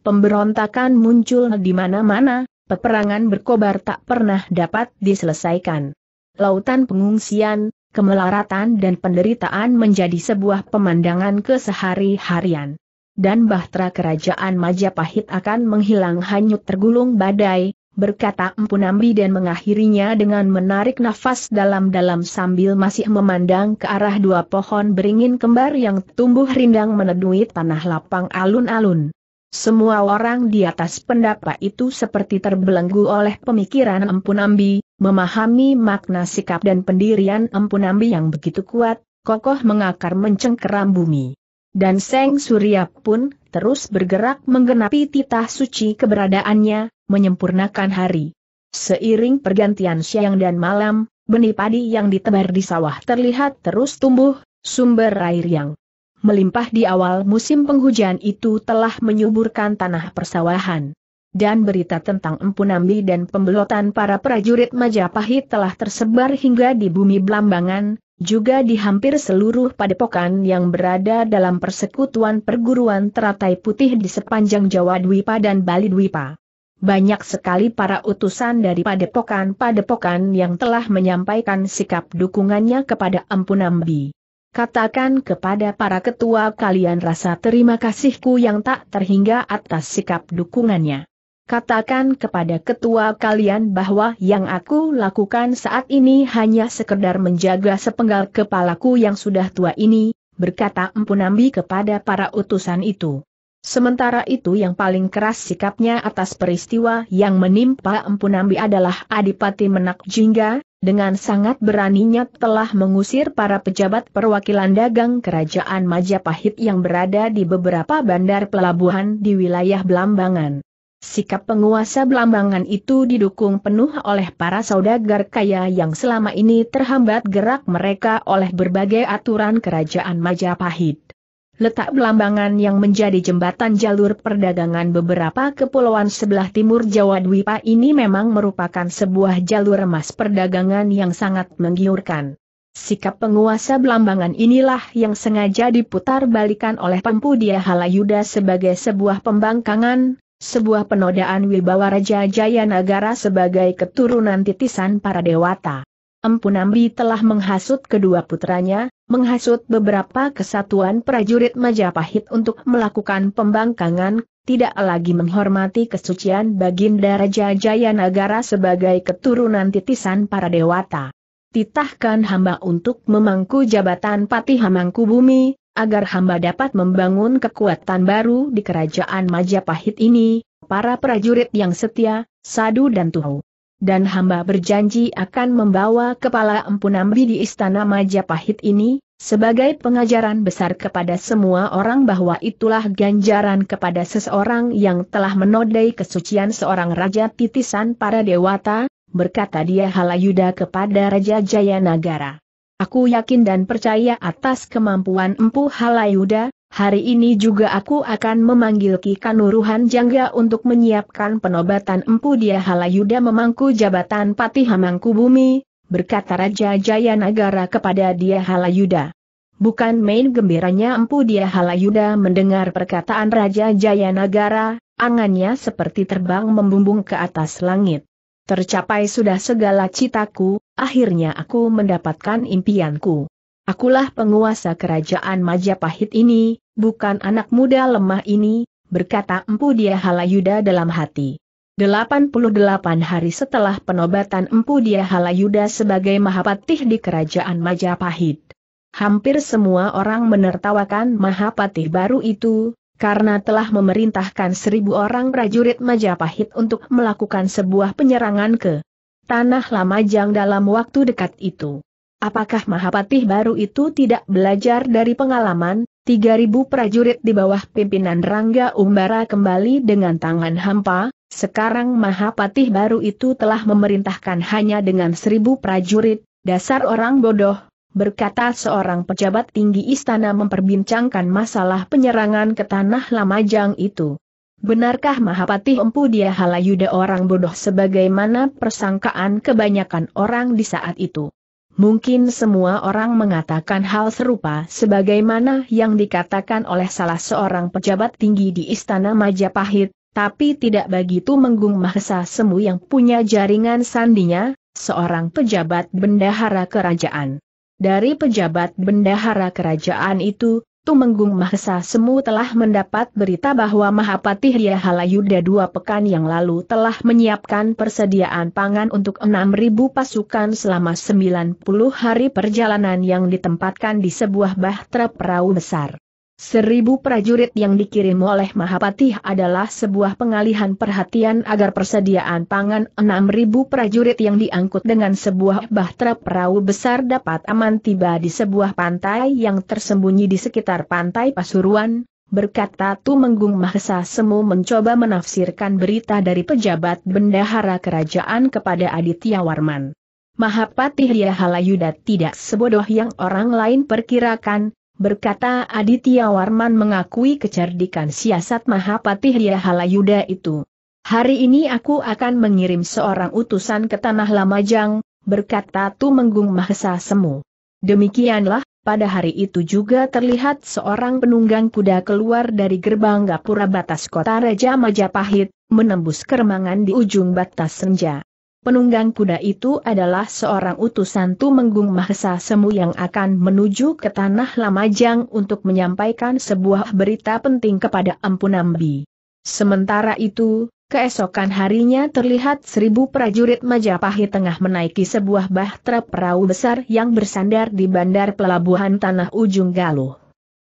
pemberontakan muncul di mana-mana, peperangan berkobar tak pernah dapat diselesaikan. Lautan pengungsian, kemelaratan dan penderitaan menjadi sebuah pemandangan kesehari-harian. Dan bahtera kerajaan Majapahit akan menghilang hanyut tergulung badai, berkata Empu Nambi dan mengakhirinya dengan menarik nafas dalam-dalam sambil masih memandang ke arah dua pohon beringin kembar yang tumbuh rindang meneduit tanah lapang alun-alun. Semua orang di atas pendapat itu seperti terbelenggu oleh pemikiran Empun Ambi, memahami makna sikap dan pendirian Empun Ambi yang begitu kuat, kokoh mengakar mencengkeram bumi. Dan Seng Surya pun terus bergerak menggenapi titah suci keberadaannya, menyempurnakan hari. Seiring pergantian siang dan malam, benih padi yang ditebar di sawah terlihat terus tumbuh, sumber air yang melimpah di awal musim penghujan itu telah menyuburkan tanah persawahan. Dan berita tentang Empu Nambi dan pembelotan para prajurit Majapahit telah tersebar hingga di bumi Belambangan, juga di hampir seluruh padepokan yang berada dalam persekutuan perguruan teratai putih di sepanjang Jawa Dwipa dan Bali Dwipa. Banyak sekali para utusan dari padepokan-padepokan yang telah menyampaikan sikap dukungannya kepada Empu Nambi katakan kepada para ketua kalian rasa terima kasihku yang tak terhingga atas sikap dukungannya. Katakan kepada ketua kalian bahwa yang aku lakukan saat ini hanya sekedar menjaga sepenggal kepalaku yang sudah tua ini, berkata Empunambi kepada para utusan itu. Sementara itu yang paling keras sikapnya atas peristiwa yang menimpa Empunambi adalah Adipati Menak Jingga, dengan sangat beraninya telah mengusir para pejabat perwakilan dagang kerajaan Majapahit yang berada di beberapa bandar pelabuhan di wilayah Belambangan. Sikap penguasa Belambangan itu didukung penuh oleh para saudagar kaya yang selama ini terhambat gerak mereka oleh berbagai aturan kerajaan Majapahit letak belambangan yang menjadi jembatan jalur perdagangan beberapa kepulauan sebelah timur Jawa Dwipa ini memang merupakan sebuah jalur emas perdagangan yang sangat menggiurkan. Sikap penguasa Belambangan inilah yang sengaja diputar balikan oleh Pempudia Halayuda sebagai sebuah pembangkangan, sebuah penodaan wibawa Raja Jaya Nagara sebagai keturunan titisan para dewata. Nambi telah menghasut kedua putranya, menghasut beberapa kesatuan prajurit Majapahit untuk melakukan pembangkangan, tidak lagi menghormati kesucian Baginda Raja Jayanagara sebagai keturunan titisan para dewata. Titahkan hamba untuk memangku jabatan Patih Hamangku Bumi, agar hamba dapat membangun kekuatan baru di kerajaan Majapahit ini, para prajurit yang setia, sadu dan tuhu dan hamba berjanji akan membawa kepala Empu Nambi di Istana Majapahit ini, sebagai pengajaran besar kepada semua orang bahwa itulah ganjaran kepada seseorang yang telah menodai kesucian seorang raja titisan para dewata, berkata dia Halayuda kepada Raja Jayanagara. Aku yakin dan percaya atas kemampuan Empu Halayuda, Hari ini juga aku akan memanggil Ki Kanuruhan Jangga untuk menyiapkan penobatan Empu Dia Halayuda memangku jabatan Patih Hamangku Bumi, berkata Raja Jaya Nagara kepada Dia Halayuda. Bukan main gembiranya Empu Dia Halayuda mendengar perkataan Raja Jaya Nagara, angannya seperti terbang membumbung ke atas langit. Tercapai sudah segala citaku, akhirnya aku mendapatkan impianku. Akulah penguasa kerajaan Majapahit ini, bukan anak muda lemah ini, berkata Empu Dia Halayuda dalam hati. 88 hari setelah penobatan Empu Dia Halayuda sebagai Mahapatih di kerajaan Majapahit. Hampir semua orang menertawakan Mahapatih baru itu, karena telah memerintahkan seribu orang prajurit Majapahit untuk melakukan sebuah penyerangan ke Tanah Lamajang dalam waktu dekat itu. Apakah Mahapatih baru itu tidak belajar dari pengalaman, 3.000 prajurit di bawah pimpinan Rangga Umbara kembali dengan tangan hampa, sekarang Mahapatih baru itu telah memerintahkan hanya dengan 1.000 prajurit, dasar orang bodoh, berkata seorang pejabat tinggi istana memperbincangkan masalah penyerangan ke tanah Lamajang itu. Benarkah Mahapatih Empu dia halayuda orang bodoh sebagaimana persangkaan kebanyakan orang di saat itu? Mungkin semua orang mengatakan hal serupa sebagaimana yang dikatakan oleh salah seorang pejabat tinggi di Istana Majapahit, tapi tidak begitu menggung Mahesa Semu yang punya jaringan sandinya, seorang pejabat bendahara kerajaan. Dari pejabat bendahara kerajaan itu, Tumenggung Mahesa Semu telah mendapat berita bahwa Mahapatih Halayuda dua pekan yang lalu telah menyiapkan persediaan pangan untuk 6.000 pasukan selama 90 hari perjalanan yang ditempatkan di sebuah bahtera perahu besar. Seribu prajurit yang dikirim oleh Mahapatih adalah sebuah pengalihan perhatian agar persediaan pangan enam ribu prajurit yang diangkut dengan sebuah bahtera perahu besar dapat aman tiba di sebuah pantai yang tersembunyi di sekitar pantai Pasuruan, berkata Tumenggung Mahesa Semu mencoba menafsirkan berita dari pejabat bendahara kerajaan kepada Aditya Warman. Mahapatih Yahalayuda tidak sebodoh yang orang lain perkirakan, berkata Aditya Warman mengakui kecerdikan siasat Mahapatih Halayuda itu. Hari ini aku akan mengirim seorang utusan ke Tanah Lamajang, berkata Tumenggung Mahesa Semu. Demikianlah, pada hari itu juga terlihat seorang penunggang kuda keluar dari gerbang gapura batas kota Raja Majapahit, menembus keremangan di ujung batas senja. Penunggang kuda itu adalah seorang utusan Tumenggung Mahesa Semu yang akan menuju ke Tanah Lamajang untuk menyampaikan sebuah berita penting kepada Empunambi. Sementara itu, keesokan harinya terlihat seribu prajurit Majapahit tengah menaiki sebuah bahtera perahu besar yang bersandar di bandar pelabuhan Tanah Ujung Galuh.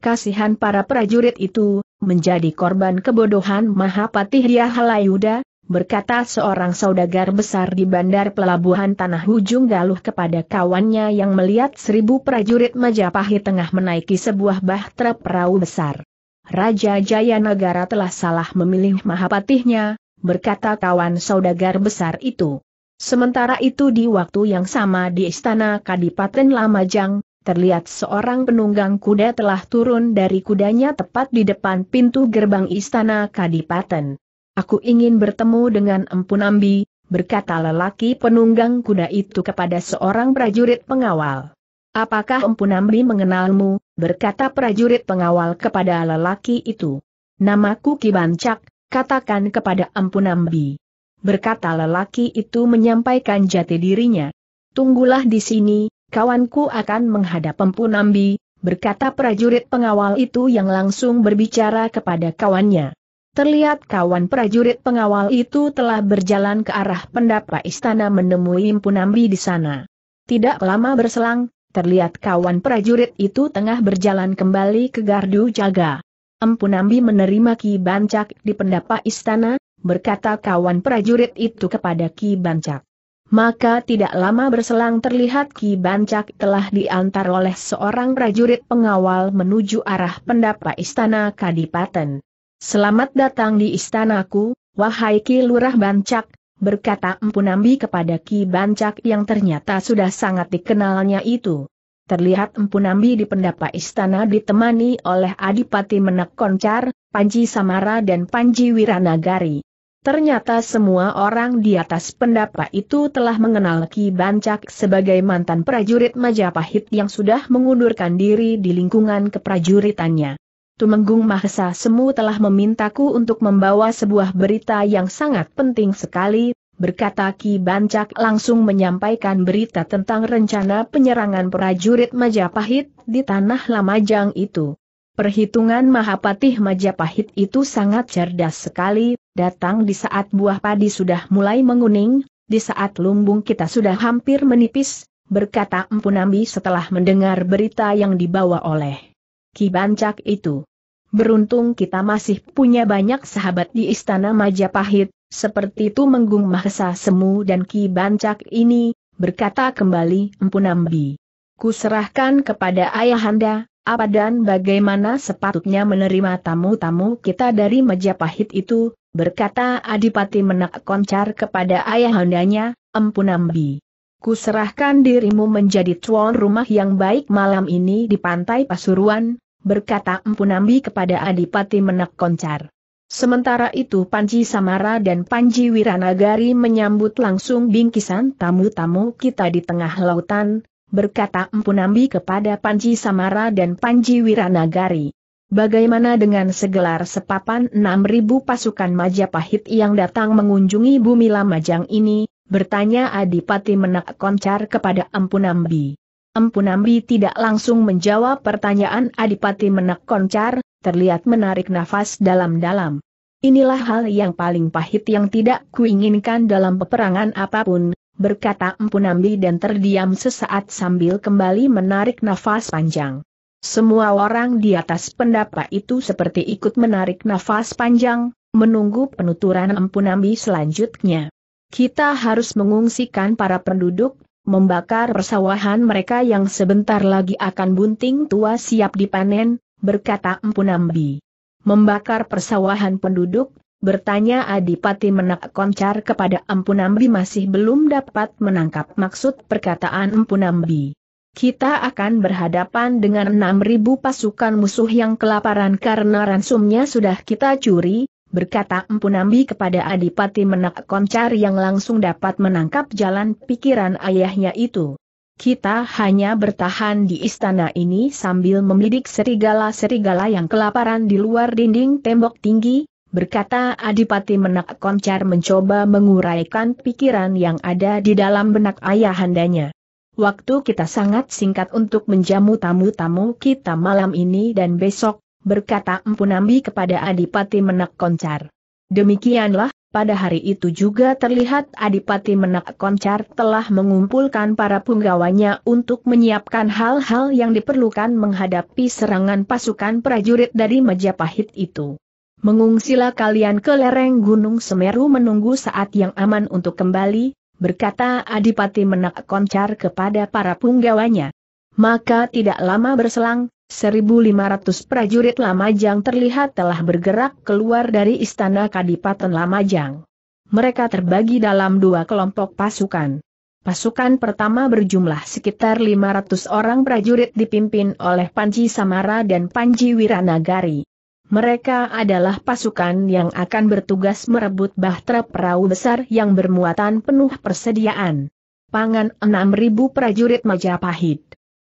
Kasihan para prajurit itu, menjadi korban kebodohan Mahapatih Yahalayuda, berkata seorang saudagar besar di bandar pelabuhan Tanah Ujung Galuh kepada kawannya yang melihat seribu prajurit Majapahit tengah menaiki sebuah bahtera perahu besar. Raja Jayanagara telah salah memilih mahapatihnya, berkata kawan saudagar besar itu. Sementara itu di waktu yang sama di istana Kadipaten Lamajang, terlihat seorang penunggang kuda telah turun dari kudanya tepat di depan pintu gerbang istana Kadipaten. Aku ingin bertemu dengan Empu Empunambi, berkata lelaki penunggang kuda itu kepada seorang prajurit pengawal. Apakah Empu Nambi mengenalmu, berkata prajurit pengawal kepada lelaki itu. Namaku Kibancak, katakan kepada Empu Empunambi. Berkata lelaki itu menyampaikan jati dirinya. Tunggulah di sini, kawanku akan menghadap Empu Nambi, berkata prajurit pengawal itu yang langsung berbicara kepada kawannya. Terlihat kawan prajurit pengawal itu telah berjalan ke arah pendapa istana menemui Impunambi di sana. Tidak lama berselang, terlihat kawan prajurit itu tengah berjalan kembali ke gardu jaga. Empunambi menerima Ki Bancak di pendapa istana, berkata kawan prajurit itu kepada Ki Bancak. Maka tidak lama berselang terlihat Ki Bancak telah diantar oleh seorang prajurit pengawal menuju arah pendapa istana Kadipaten selamat datang di istanaku, wahai Ki Lurah Bancak, berkata Nambi kepada Ki Bancak yang ternyata sudah sangat dikenalnya itu. Terlihat Empu Nambi di pendapa istana ditemani oleh Adipati Menak Koncar, Panji Samara dan Panji Wiranagari. Ternyata semua orang di atas pendapa itu telah mengenal Ki Bancak sebagai mantan prajurit Majapahit yang sudah mengundurkan diri di lingkungan keprajuritannya. Tumenggung Mahesa Semu telah memintaku untuk membawa sebuah berita yang sangat penting sekali, berkata Ki Bancak langsung menyampaikan berita tentang rencana penyerangan prajurit Majapahit di Tanah Lamajang itu. Perhitungan Mahapatih Majapahit itu sangat cerdas sekali, datang di saat buah padi sudah mulai menguning, di saat lumbung kita sudah hampir menipis, berkata Empunambi setelah mendengar berita yang dibawa oleh Kibancak itu. Beruntung kita masih punya banyak sahabat di Istana Majapahit, seperti itu Menggung Mahesa Semu dan Ki Bancak ini, berkata kembali Empunambi. Kuserahkan kepada Ayahanda, apa dan bagaimana sepatutnya menerima tamu-tamu kita dari Majapahit itu, berkata Adipati Menak Koncar kepada Ayahandanya, Empunambi. Kuserahkan dirimu menjadi tuan rumah yang baik malam ini di Pantai Pasuruan, berkata Empu Nambi kepada Adipati Menak Koncar. Sementara itu Panji Samara dan Panji Wiranagari menyambut langsung bingkisan tamu-tamu kita di tengah lautan, berkata Empu Nambi kepada Panji Samara dan Panji Wiranagari. Bagaimana dengan segelar sepapan 6.000 pasukan Majapahit yang datang mengunjungi bumi Lamajang ini, bertanya Adipati Menak Koncar kepada Empu Nambi. Empunambi tidak langsung menjawab pertanyaan Adipati Menak Koncar, terlihat menarik nafas dalam-dalam. Inilah hal yang paling pahit yang tidak kuinginkan dalam peperangan apapun, berkata Empunambi dan terdiam sesaat sambil kembali menarik nafas panjang. Semua orang di atas pendapat itu seperti ikut menarik nafas panjang, menunggu penuturan Empunambi selanjutnya. Kita harus mengungsikan para penduduk membakar persawahan mereka yang sebentar lagi akan bunting tua siap dipanen, berkata Empu Nambi. Membakar persawahan penduduk, bertanya Adipati Menak Koncar kepada Empu Nambi masih belum dapat menangkap maksud perkataan Empu Nambi. Kita akan berhadapan dengan 6.000 pasukan musuh yang kelaparan karena ransumnya sudah kita curi, berkata empu nambi kepada Adipati Menak koncar yang langsung dapat menangkap jalan pikiran ayahnya itu. Kita hanya bertahan di istana ini sambil membidik serigala-serigala yang kelaparan di luar dinding tembok tinggi, berkata Adipati Menak Koncar mencoba menguraikan pikiran yang ada di dalam benak ayahandanya. Waktu kita sangat singkat untuk menjamu tamu-tamu kita malam ini dan besok, berkata Empu Nambi kepada Adipati Menak Koncar. Demikianlah, pada hari itu juga terlihat Adipati Menak Koncar telah mengumpulkan para punggawanya untuk menyiapkan hal-hal yang diperlukan menghadapi serangan pasukan prajurit dari Majapahit itu. Mengungsilah kalian ke lereng Gunung Semeru menunggu saat yang aman untuk kembali, berkata Adipati Menak Koncar kepada para punggawanya. Maka tidak lama berselang, 1.500 prajurit Lamajang terlihat telah bergerak keluar dari istana Kadipaten Lamajang. Mereka terbagi dalam dua kelompok pasukan. Pasukan pertama berjumlah sekitar 500 orang prajurit dipimpin oleh Panji Samara dan Panji Wiranagari. Mereka adalah pasukan yang akan bertugas merebut bahtera perahu besar yang bermuatan penuh persediaan. Pangan 6.000 prajurit Majapahit.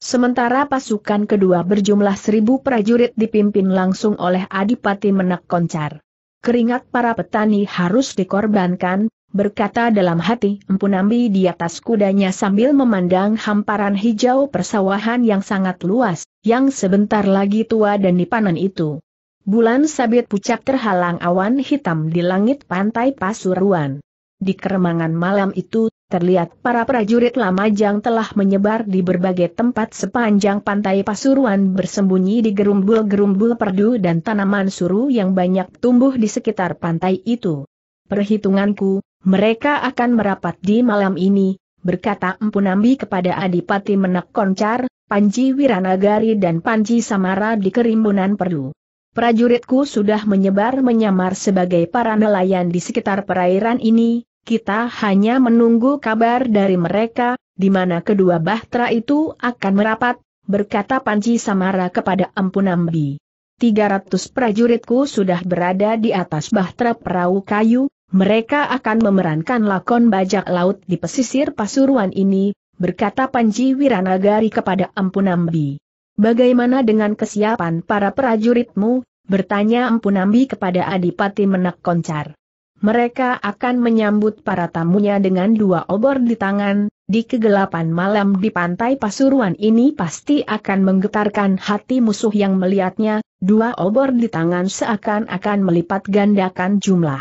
Sementara pasukan kedua berjumlah seribu prajurit dipimpin langsung oleh Adipati Menak Koncar. Keringat para petani harus dikorbankan, berkata dalam hati Empunambi di atas kudanya sambil memandang hamparan hijau persawahan yang sangat luas, yang sebentar lagi tua dan dipanen itu. Bulan sabit pucat terhalang awan hitam di langit pantai Pasuruan. Di keremangan malam itu, Terlihat para prajurit Lamajang telah menyebar di berbagai tempat sepanjang pantai Pasuruan bersembunyi di gerumbul-gerumbul perdu dan tanaman suru yang banyak tumbuh di sekitar pantai itu. Perhitunganku, mereka akan merapat di malam ini, berkata Empunambi kepada Adipati Menak Koncar, Panji Wiranagari dan Panji Samara di kerimbunan perdu. Prajuritku sudah menyebar menyamar sebagai para nelayan di sekitar perairan ini, kita hanya menunggu kabar dari mereka, di mana kedua bahtera itu akan merapat, berkata Panji Samara kepada Empunambi. 300 prajuritku sudah berada di atas bahtera perahu kayu, mereka akan memerankan lakon bajak laut di pesisir Pasuruan ini, berkata Panji Wiranagari kepada Nambi. Bagaimana dengan kesiapan para prajuritmu? bertanya Nambi kepada Adipati Menak Koncar. Mereka akan menyambut para tamunya dengan dua obor di tangan, di kegelapan malam di pantai Pasuruan ini pasti akan menggetarkan hati musuh yang melihatnya, dua obor di tangan seakan-akan melipat gandakan jumlah.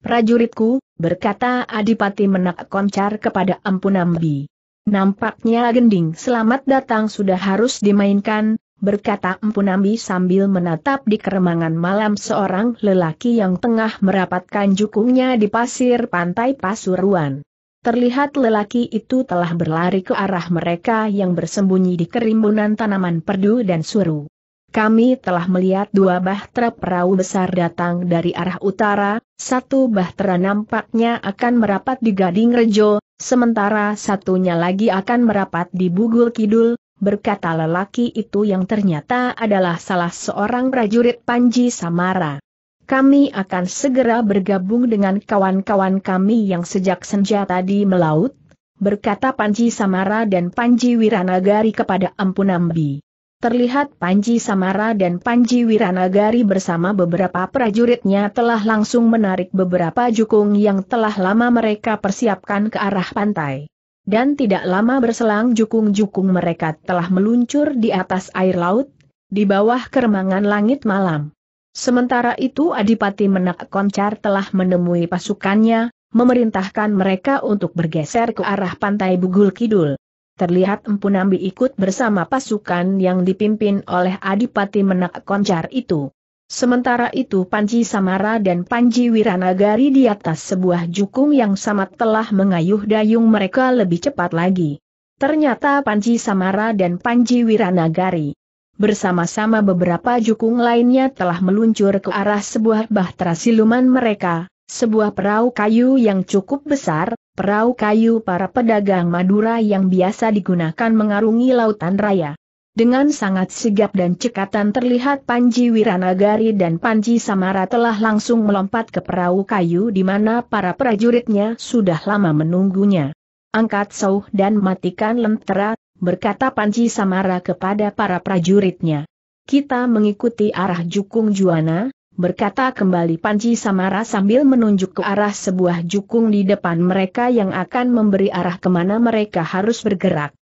Prajuritku, berkata Adipati Menak Koncar kepada Ampunambi. Nampaknya gending selamat datang sudah harus dimainkan, berkata empu Nambi sambil menatap di keremangan malam seorang lelaki yang tengah merapatkan jukungnya di pasir pantai Pasuruan. Terlihat lelaki itu telah berlari ke arah mereka yang bersembunyi di kerimbunan tanaman perdu dan suru. Kami telah melihat dua bahtera perahu besar datang dari arah utara, satu bahtera nampaknya akan merapat di Gading Rejo, sementara satunya lagi akan merapat di Bugul Kidul, berkata lelaki itu yang ternyata adalah salah seorang prajurit Panji Samara. Kami akan segera bergabung dengan kawan-kawan kami yang sejak senja tadi melaut, berkata Panji Samara dan Panji Wiranagari kepada Ampunambi. Terlihat Panji Samara dan Panji Wiranagari bersama beberapa prajuritnya telah langsung menarik beberapa jukung yang telah lama mereka persiapkan ke arah pantai. Dan tidak lama berselang jukung-jukung mereka telah meluncur di atas air laut, di bawah keremangan langit malam. Sementara itu Adipati Menak Koncar telah menemui pasukannya, memerintahkan mereka untuk bergeser ke arah pantai Bugul Kidul. Terlihat Empu Nambi ikut bersama pasukan yang dipimpin oleh Adipati Menak Koncar itu. Sementara itu Panji Samara dan Panji Wiranagari di atas sebuah jukung yang sama telah mengayuh dayung mereka lebih cepat lagi. Ternyata Panji Samara dan Panji Wiranagari bersama-sama beberapa jukung lainnya telah meluncur ke arah sebuah bahtera siluman mereka, sebuah perahu kayu yang cukup besar, perahu kayu para pedagang Madura yang biasa digunakan mengarungi lautan raya. Dengan sangat sigap dan cekatan terlihat Panji Wiranagari dan Panji Samara telah langsung melompat ke perahu kayu di mana para prajuritnya sudah lama menunggunya. Angkat sauh dan matikan lentera, berkata Panji Samara kepada para prajuritnya. Kita mengikuti arah Jukung Juana, berkata kembali Panji Samara sambil menunjuk ke arah sebuah jukung di depan mereka yang akan memberi arah kemana mereka harus bergerak.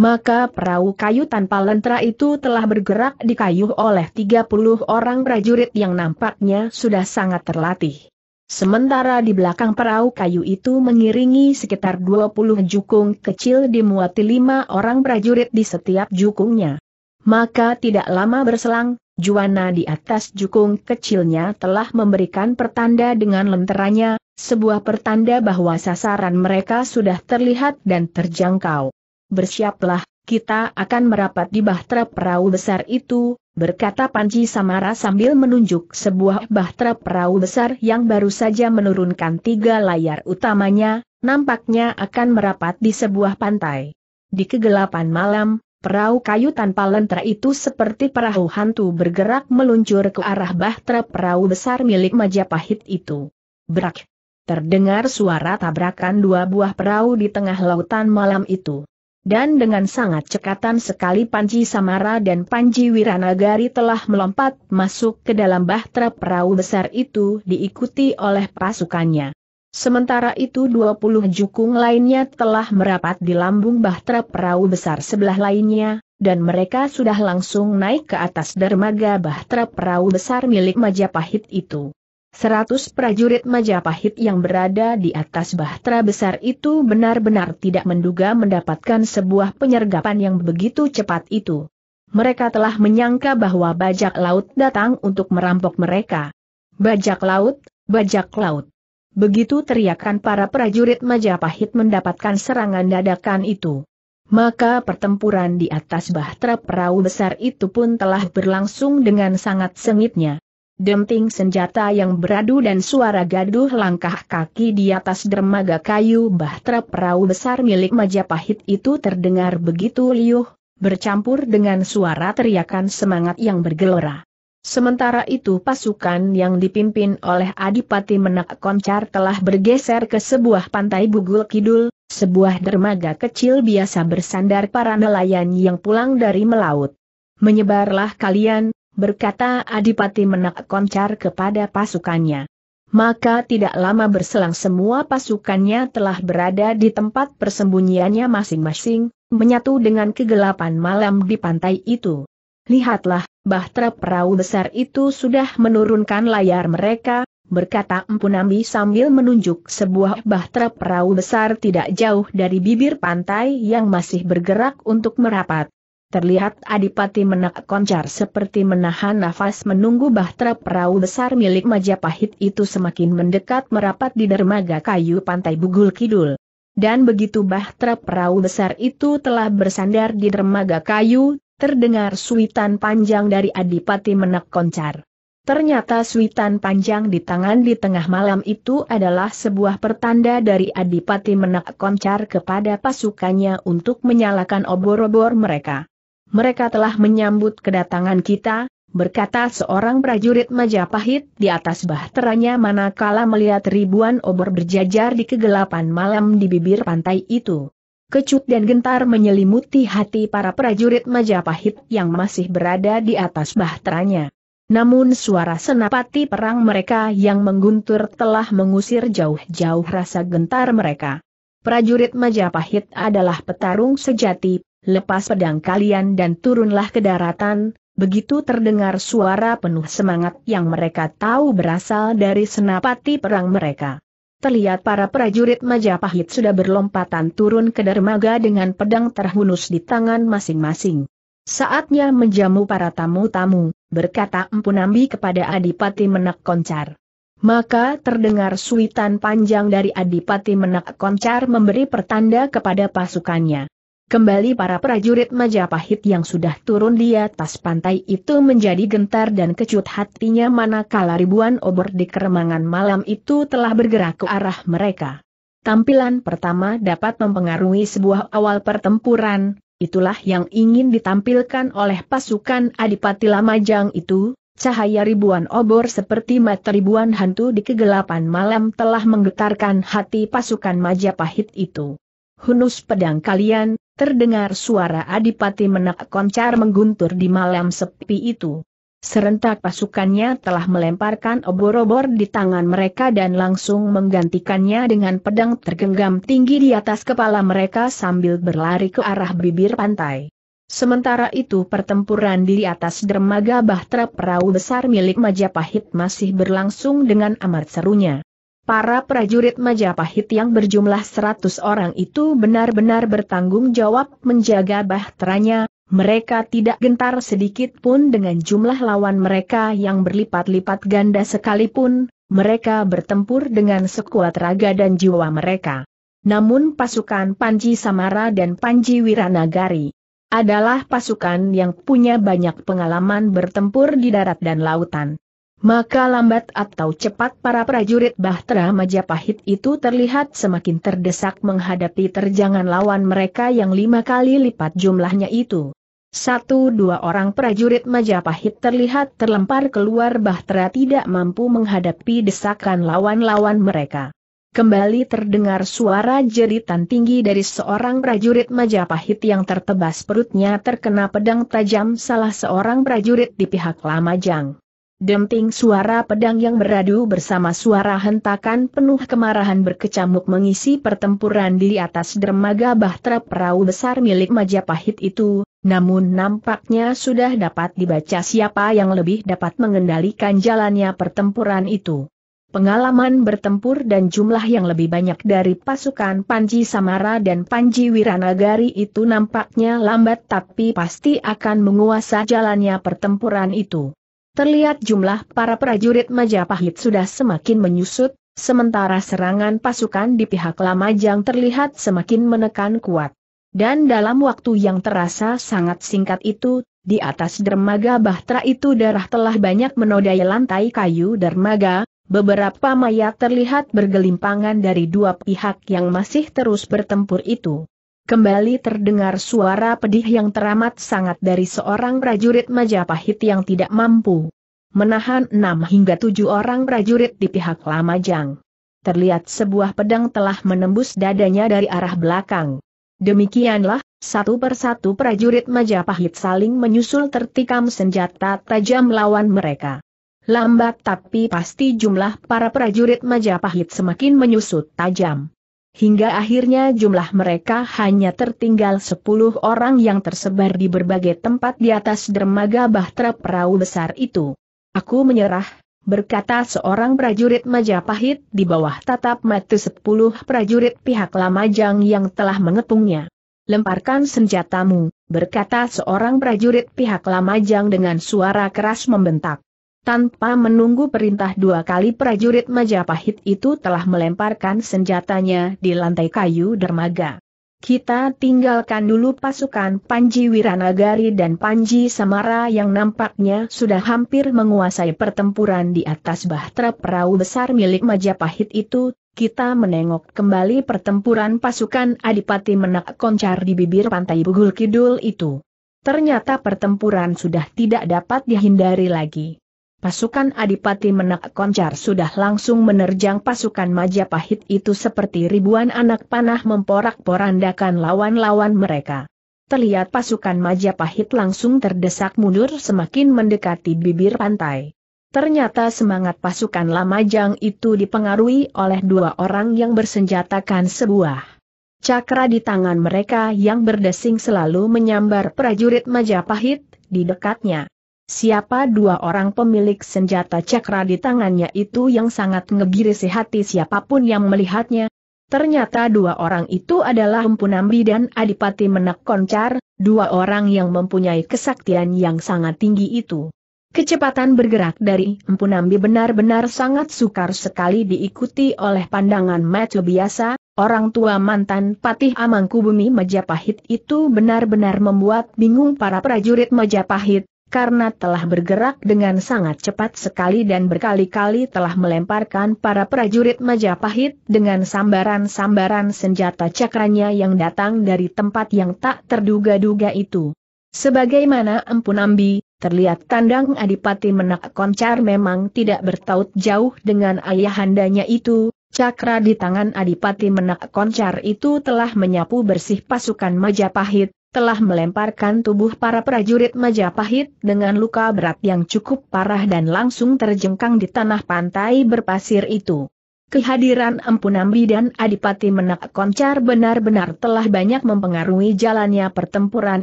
Maka perahu kayu tanpa lentera itu telah bergerak di kayu oleh 30 orang prajurit yang nampaknya sudah sangat terlatih. Sementara di belakang perahu kayu itu mengiringi sekitar 20 jukung kecil dimuati lima orang prajurit di setiap jukungnya. Maka tidak lama berselang, Juana di atas jukung kecilnya telah memberikan pertanda dengan lenteranya, sebuah pertanda bahwa sasaran mereka sudah terlihat dan terjangkau bersiaplah, kita akan merapat di bahtera perahu besar itu, berkata Panji Samara sambil menunjuk sebuah bahtera perahu besar yang baru saja menurunkan tiga layar utamanya, nampaknya akan merapat di sebuah pantai. Di kegelapan malam, perahu kayu tanpa lentera itu seperti perahu hantu bergerak meluncur ke arah bahtera perahu besar milik Majapahit itu. Berak! Terdengar suara tabrakan dua buah perahu di tengah lautan malam itu. Dan dengan sangat cekatan sekali Panji Samara dan Panji Wiranagari telah melompat masuk ke dalam bahtera perahu besar itu diikuti oleh pasukannya. Sementara itu 20 jukung lainnya telah merapat di lambung bahtera perahu besar sebelah lainnya, dan mereka sudah langsung naik ke atas dermaga bahtera perahu besar milik Majapahit itu. Seratus prajurit Majapahit yang berada di atas bahtera besar itu benar-benar tidak menduga mendapatkan sebuah penyergapan yang begitu cepat itu. Mereka telah menyangka bahwa bajak laut datang untuk merampok mereka. Bajak laut, bajak laut. Begitu teriakan para prajurit Majapahit mendapatkan serangan dadakan itu. Maka pertempuran di atas bahtera perahu besar itu pun telah berlangsung dengan sangat sengitnya. Denting senjata yang beradu dan suara gaduh langkah kaki di atas dermaga kayu bahtera perahu besar milik Majapahit itu terdengar begitu liuh, bercampur dengan suara teriakan semangat yang bergelora. Sementara itu pasukan yang dipimpin oleh Adipati Menak Koncar telah bergeser ke sebuah pantai Bugul Kidul, sebuah dermaga kecil biasa bersandar para nelayan yang pulang dari melaut. Menyebarlah kalian, berkata Adipati Menak Koncar kepada pasukannya. Maka tidak lama berselang semua pasukannya telah berada di tempat persembunyiannya masing-masing, menyatu dengan kegelapan malam di pantai itu. Lihatlah, bahtera perahu besar itu sudah menurunkan layar mereka, berkata Empunami sambil menunjuk sebuah bahtera perahu besar tidak jauh dari bibir pantai yang masih bergerak untuk merapat. Terlihat Adipati menak koncar seperti menahan nafas menunggu bahtera perahu besar milik Majapahit itu semakin mendekat merapat di dermaga kayu pantai Bugul Kidul. Dan begitu bahtera perahu besar itu telah bersandar di dermaga kayu, terdengar suitan panjang dari Adipati menak koncar. Ternyata suitan panjang di tangan di tengah malam itu adalah sebuah pertanda dari Adipati Menak Koncar kepada pasukannya untuk menyalakan obor-obor mereka mereka telah menyambut kedatangan kita, berkata seorang prajurit Majapahit di atas bahteranya manakala melihat ribuan obor berjajar di kegelapan malam di bibir pantai itu. Kecut dan gentar menyelimuti hati para prajurit Majapahit yang masih berada di atas bahteranya. Namun suara senapati perang mereka yang mengguntur telah mengusir jauh-jauh rasa gentar mereka. Prajurit Majapahit adalah petarung sejati, lepas pedang kalian dan turunlah ke daratan, begitu terdengar suara penuh semangat yang mereka tahu berasal dari senapati perang mereka. Terlihat para prajurit Majapahit sudah berlompatan turun ke dermaga dengan pedang terhunus di tangan masing-masing. Saatnya menjamu para tamu-tamu, berkata Empu Nambi kepada Adipati Menak Koncar. Maka terdengar suitan panjang dari Adipati Menak Koncar memberi pertanda kepada pasukannya. Kembali para prajurit Majapahit yang sudah turun di atas pantai itu menjadi gentar dan kecut hatinya manakala ribuan obor di keremangan malam itu telah bergerak ke arah mereka. Tampilan pertama dapat mempengaruhi sebuah awal pertempuran, itulah yang ingin ditampilkan oleh pasukan Adipati Lamajang itu, Cahaya ribuan obor seperti mata ribuan hantu di kegelapan malam telah menggetarkan hati pasukan Majapahit itu. Hunus pedang kalian, terdengar suara Adipati Menak Koncar mengguntur di malam sepi itu. Serentak pasukannya telah melemparkan obor-obor di tangan mereka dan langsung menggantikannya dengan pedang tergenggam tinggi di atas kepala mereka sambil berlari ke arah bibir pantai. Sementara itu pertempuran di atas dermaga bahtera perahu besar milik Majapahit masih berlangsung dengan amat serunya. Para prajurit Majapahit yang berjumlah seratus orang itu benar-benar bertanggung jawab menjaga bahteranya, mereka tidak gentar sedikit pun dengan jumlah lawan mereka yang berlipat-lipat ganda sekalipun, mereka bertempur dengan sekuat raga dan jiwa mereka. Namun pasukan Panji Samara dan Panji Wiranagari adalah pasukan yang punya banyak pengalaman bertempur di darat dan lautan maka lambat atau cepat para prajurit Bahtera Majapahit itu terlihat semakin terdesak menghadapi terjangan lawan mereka yang lima kali lipat jumlahnya itu. Satu dua orang prajurit Majapahit terlihat terlempar keluar Bahtera tidak mampu menghadapi desakan lawan-lawan mereka. Kembali terdengar suara jeritan tinggi dari seorang prajurit Majapahit yang tertebas perutnya terkena pedang tajam salah seorang prajurit di pihak Lamajang. Denting suara pedang yang beradu bersama suara hentakan penuh kemarahan berkecamuk mengisi pertempuran di atas dermaga bahtera perahu besar milik Majapahit itu, namun nampaknya sudah dapat dibaca siapa yang lebih dapat mengendalikan jalannya pertempuran itu. Pengalaman bertempur dan jumlah yang lebih banyak dari pasukan Panji Samara dan Panji Wiranagari itu nampaknya lambat tapi pasti akan menguasai jalannya pertempuran itu terlihat jumlah para prajurit Majapahit sudah semakin menyusut, sementara serangan pasukan di pihak Lamajang terlihat semakin menekan kuat. Dan dalam waktu yang terasa sangat singkat itu, di atas dermaga bahtera itu darah telah banyak menodai lantai kayu dermaga, beberapa mayat terlihat bergelimpangan dari dua pihak yang masih terus bertempur itu. Kembali terdengar suara pedih yang teramat sangat dari seorang prajurit Majapahit yang tidak mampu menahan enam hingga tujuh orang prajurit di pihak Lamajang. Terlihat sebuah pedang telah menembus dadanya dari arah belakang. Demikianlah, satu persatu prajurit Majapahit saling menyusul tertikam senjata tajam lawan mereka. Lambat tapi pasti jumlah para prajurit Majapahit semakin menyusut tajam. Hingga akhirnya jumlah mereka hanya tertinggal 10 orang yang tersebar di berbagai tempat di atas dermaga bahtera perahu besar itu. Aku menyerah, berkata seorang prajurit Majapahit di bawah tatap mata 10 prajurit pihak Lamajang yang telah mengepungnya. Lemparkan senjatamu, berkata seorang prajurit pihak Lamajang dengan suara keras membentak. Tanpa menunggu perintah dua kali prajurit Majapahit itu telah melemparkan senjatanya di lantai kayu dermaga. Kita tinggalkan dulu pasukan Panji Wiranagari dan Panji Samara yang nampaknya sudah hampir menguasai pertempuran di atas bahtera perahu besar milik Majapahit itu, kita menengok kembali pertempuran pasukan Adipati Menak Koncar di bibir pantai Bugul Kidul itu. Ternyata pertempuran sudah tidak dapat dihindari lagi. Pasukan Adipati Menak Koncar sudah langsung menerjang pasukan Majapahit itu seperti ribuan anak panah memporak-porandakan lawan-lawan mereka. Terlihat pasukan Majapahit langsung terdesak mundur semakin mendekati bibir pantai. Ternyata semangat pasukan Lamajang itu dipengaruhi oleh dua orang yang bersenjatakan sebuah cakra di tangan mereka yang berdesing selalu menyambar prajurit Majapahit di dekatnya. Siapa dua orang pemilik senjata cakra di tangannya itu yang sangat ngegirisi hati siapapun yang melihatnya? Ternyata dua orang itu adalah Empunambi dan Adipati Menak Koncar, dua orang yang mempunyai kesaktian yang sangat tinggi itu. Kecepatan bergerak dari Empunambi benar-benar sangat sukar sekali diikuti oleh pandangan mata biasa, Orang tua mantan Patih Amangkubumi Majapahit itu benar-benar membuat bingung para prajurit Majapahit, karena telah bergerak dengan sangat cepat sekali dan berkali-kali telah melemparkan para prajurit Majapahit dengan sambaran-sambaran senjata cakranya yang datang dari tempat yang tak terduga-duga itu. Sebagaimana Empu Nambi, terlihat tandang Adipati Menak Koncar memang tidak bertaut jauh dengan ayahandanya itu, cakra di tangan Adipati Menak Koncar itu telah menyapu bersih pasukan Majapahit, telah melemparkan tubuh para prajurit Majapahit dengan luka berat yang cukup parah dan langsung terjengkang di tanah pantai berpasir itu. Kehadiran Empu Nambi dan Adipati Menak Koncar benar-benar telah banyak mempengaruhi jalannya pertempuran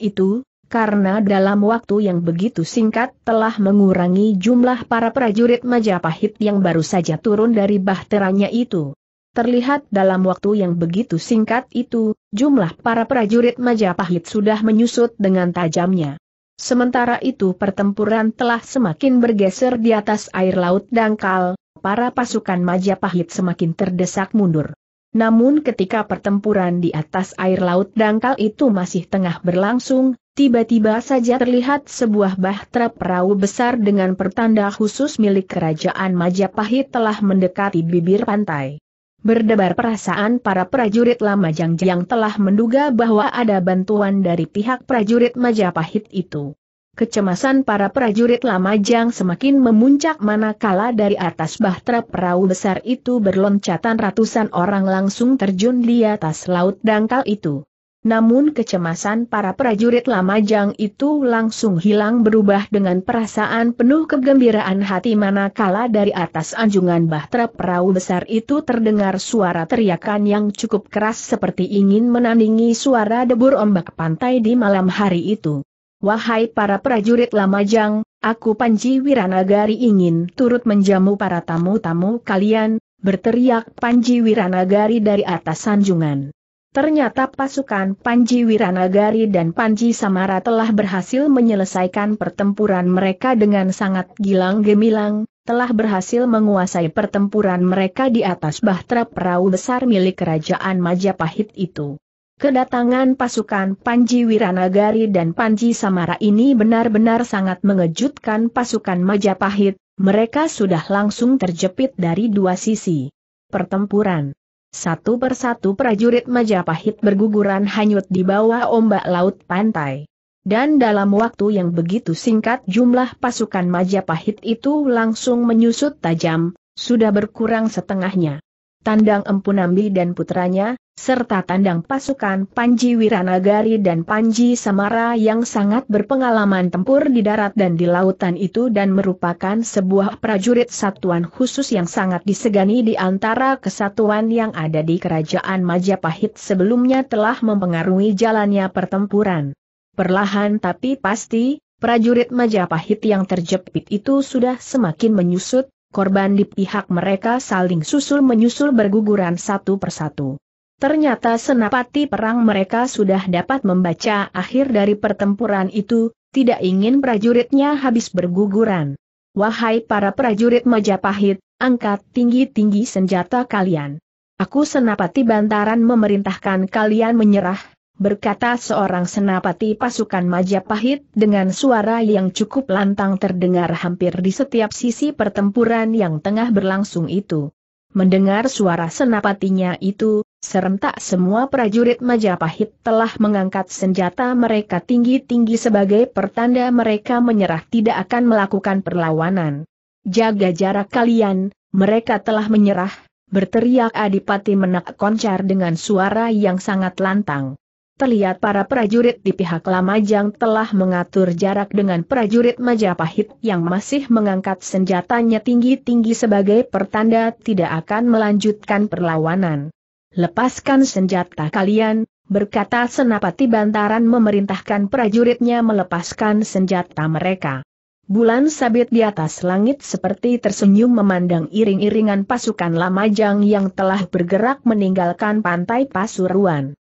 itu, karena dalam waktu yang begitu singkat telah mengurangi jumlah para prajurit Majapahit yang baru saja turun dari bahteranya itu. Terlihat dalam waktu yang begitu singkat itu, jumlah para prajurit Majapahit sudah menyusut dengan tajamnya. Sementara itu pertempuran telah semakin bergeser di atas air laut dangkal, para pasukan Majapahit semakin terdesak mundur. Namun ketika pertempuran di atas air laut dangkal itu masih tengah berlangsung, tiba-tiba saja terlihat sebuah bahtera perahu besar dengan pertanda khusus milik kerajaan Majapahit telah mendekati bibir pantai. Berdebar perasaan para prajurit lama Jang yang telah menduga bahwa ada bantuan dari pihak prajurit Majapahit itu. Kecemasan para prajurit lama Jang semakin memuncak manakala dari atas bahtera perahu besar itu berloncatan ratusan orang langsung terjun di atas laut dangkal itu. Namun kecemasan para prajurit Lamajang itu langsung hilang berubah dengan perasaan penuh kegembiraan hati manakala dari atas anjungan bahtera perahu besar itu terdengar suara teriakan yang cukup keras seperti ingin menandingi suara debur ombak pantai di malam hari itu. Wahai para prajurit Lamajang, aku Panji Wiranagari ingin turut menjamu para tamu-tamu kalian, berteriak Panji Wiranagari dari atas anjungan. Ternyata pasukan Panji Wiranagari dan Panji Samara telah berhasil menyelesaikan pertempuran mereka dengan sangat gilang gemilang, telah berhasil menguasai pertempuran mereka di atas bahtera perahu besar milik Kerajaan Majapahit itu. Kedatangan pasukan Panji Wiranagari dan Panji Samara ini benar-benar sangat mengejutkan pasukan Majapahit, mereka sudah langsung terjepit dari dua sisi. Pertempuran satu persatu prajurit Majapahit berguguran hanyut di bawah ombak laut pantai. Dan dalam waktu yang begitu singkat jumlah pasukan Majapahit itu langsung menyusut tajam, sudah berkurang setengahnya. Tandang Empunambi dan putranya, serta tandang pasukan Panji Wiranagari dan Panji Samara yang sangat berpengalaman tempur di darat dan di lautan itu dan merupakan sebuah prajurit satuan khusus yang sangat disegani di antara kesatuan yang ada di kerajaan Majapahit sebelumnya telah mempengaruhi jalannya pertempuran. Perlahan tapi pasti, prajurit Majapahit yang terjepit itu sudah semakin menyusut, korban di pihak mereka saling susul-menyusul berguguran satu persatu. Ternyata senapati perang mereka sudah dapat membaca akhir dari pertempuran itu, tidak ingin prajuritnya habis berguguran. Wahai para prajurit Majapahit, angkat tinggi-tinggi senjata kalian. Aku senapati bantaran memerintahkan kalian menyerah, berkata seorang senapati pasukan Majapahit dengan suara yang cukup lantang terdengar hampir di setiap sisi pertempuran yang tengah berlangsung itu. Mendengar suara senapatinya itu, serentak semua prajurit Majapahit telah mengangkat senjata mereka tinggi-tinggi sebagai pertanda mereka menyerah tidak akan melakukan perlawanan. Jaga jarak kalian, mereka telah menyerah, berteriak Adipati Menak Koncar dengan suara yang sangat lantang terlihat para prajurit di pihak Lamajang telah mengatur jarak dengan prajurit Majapahit yang masih mengangkat senjatanya tinggi-tinggi sebagai pertanda tidak akan melanjutkan perlawanan. Lepaskan senjata kalian, berkata Senapati Bantaran memerintahkan prajuritnya melepaskan senjata mereka. Bulan sabit di atas langit seperti tersenyum memandang iring-iringan pasukan Lamajang yang telah bergerak meninggalkan pantai Pasuruan.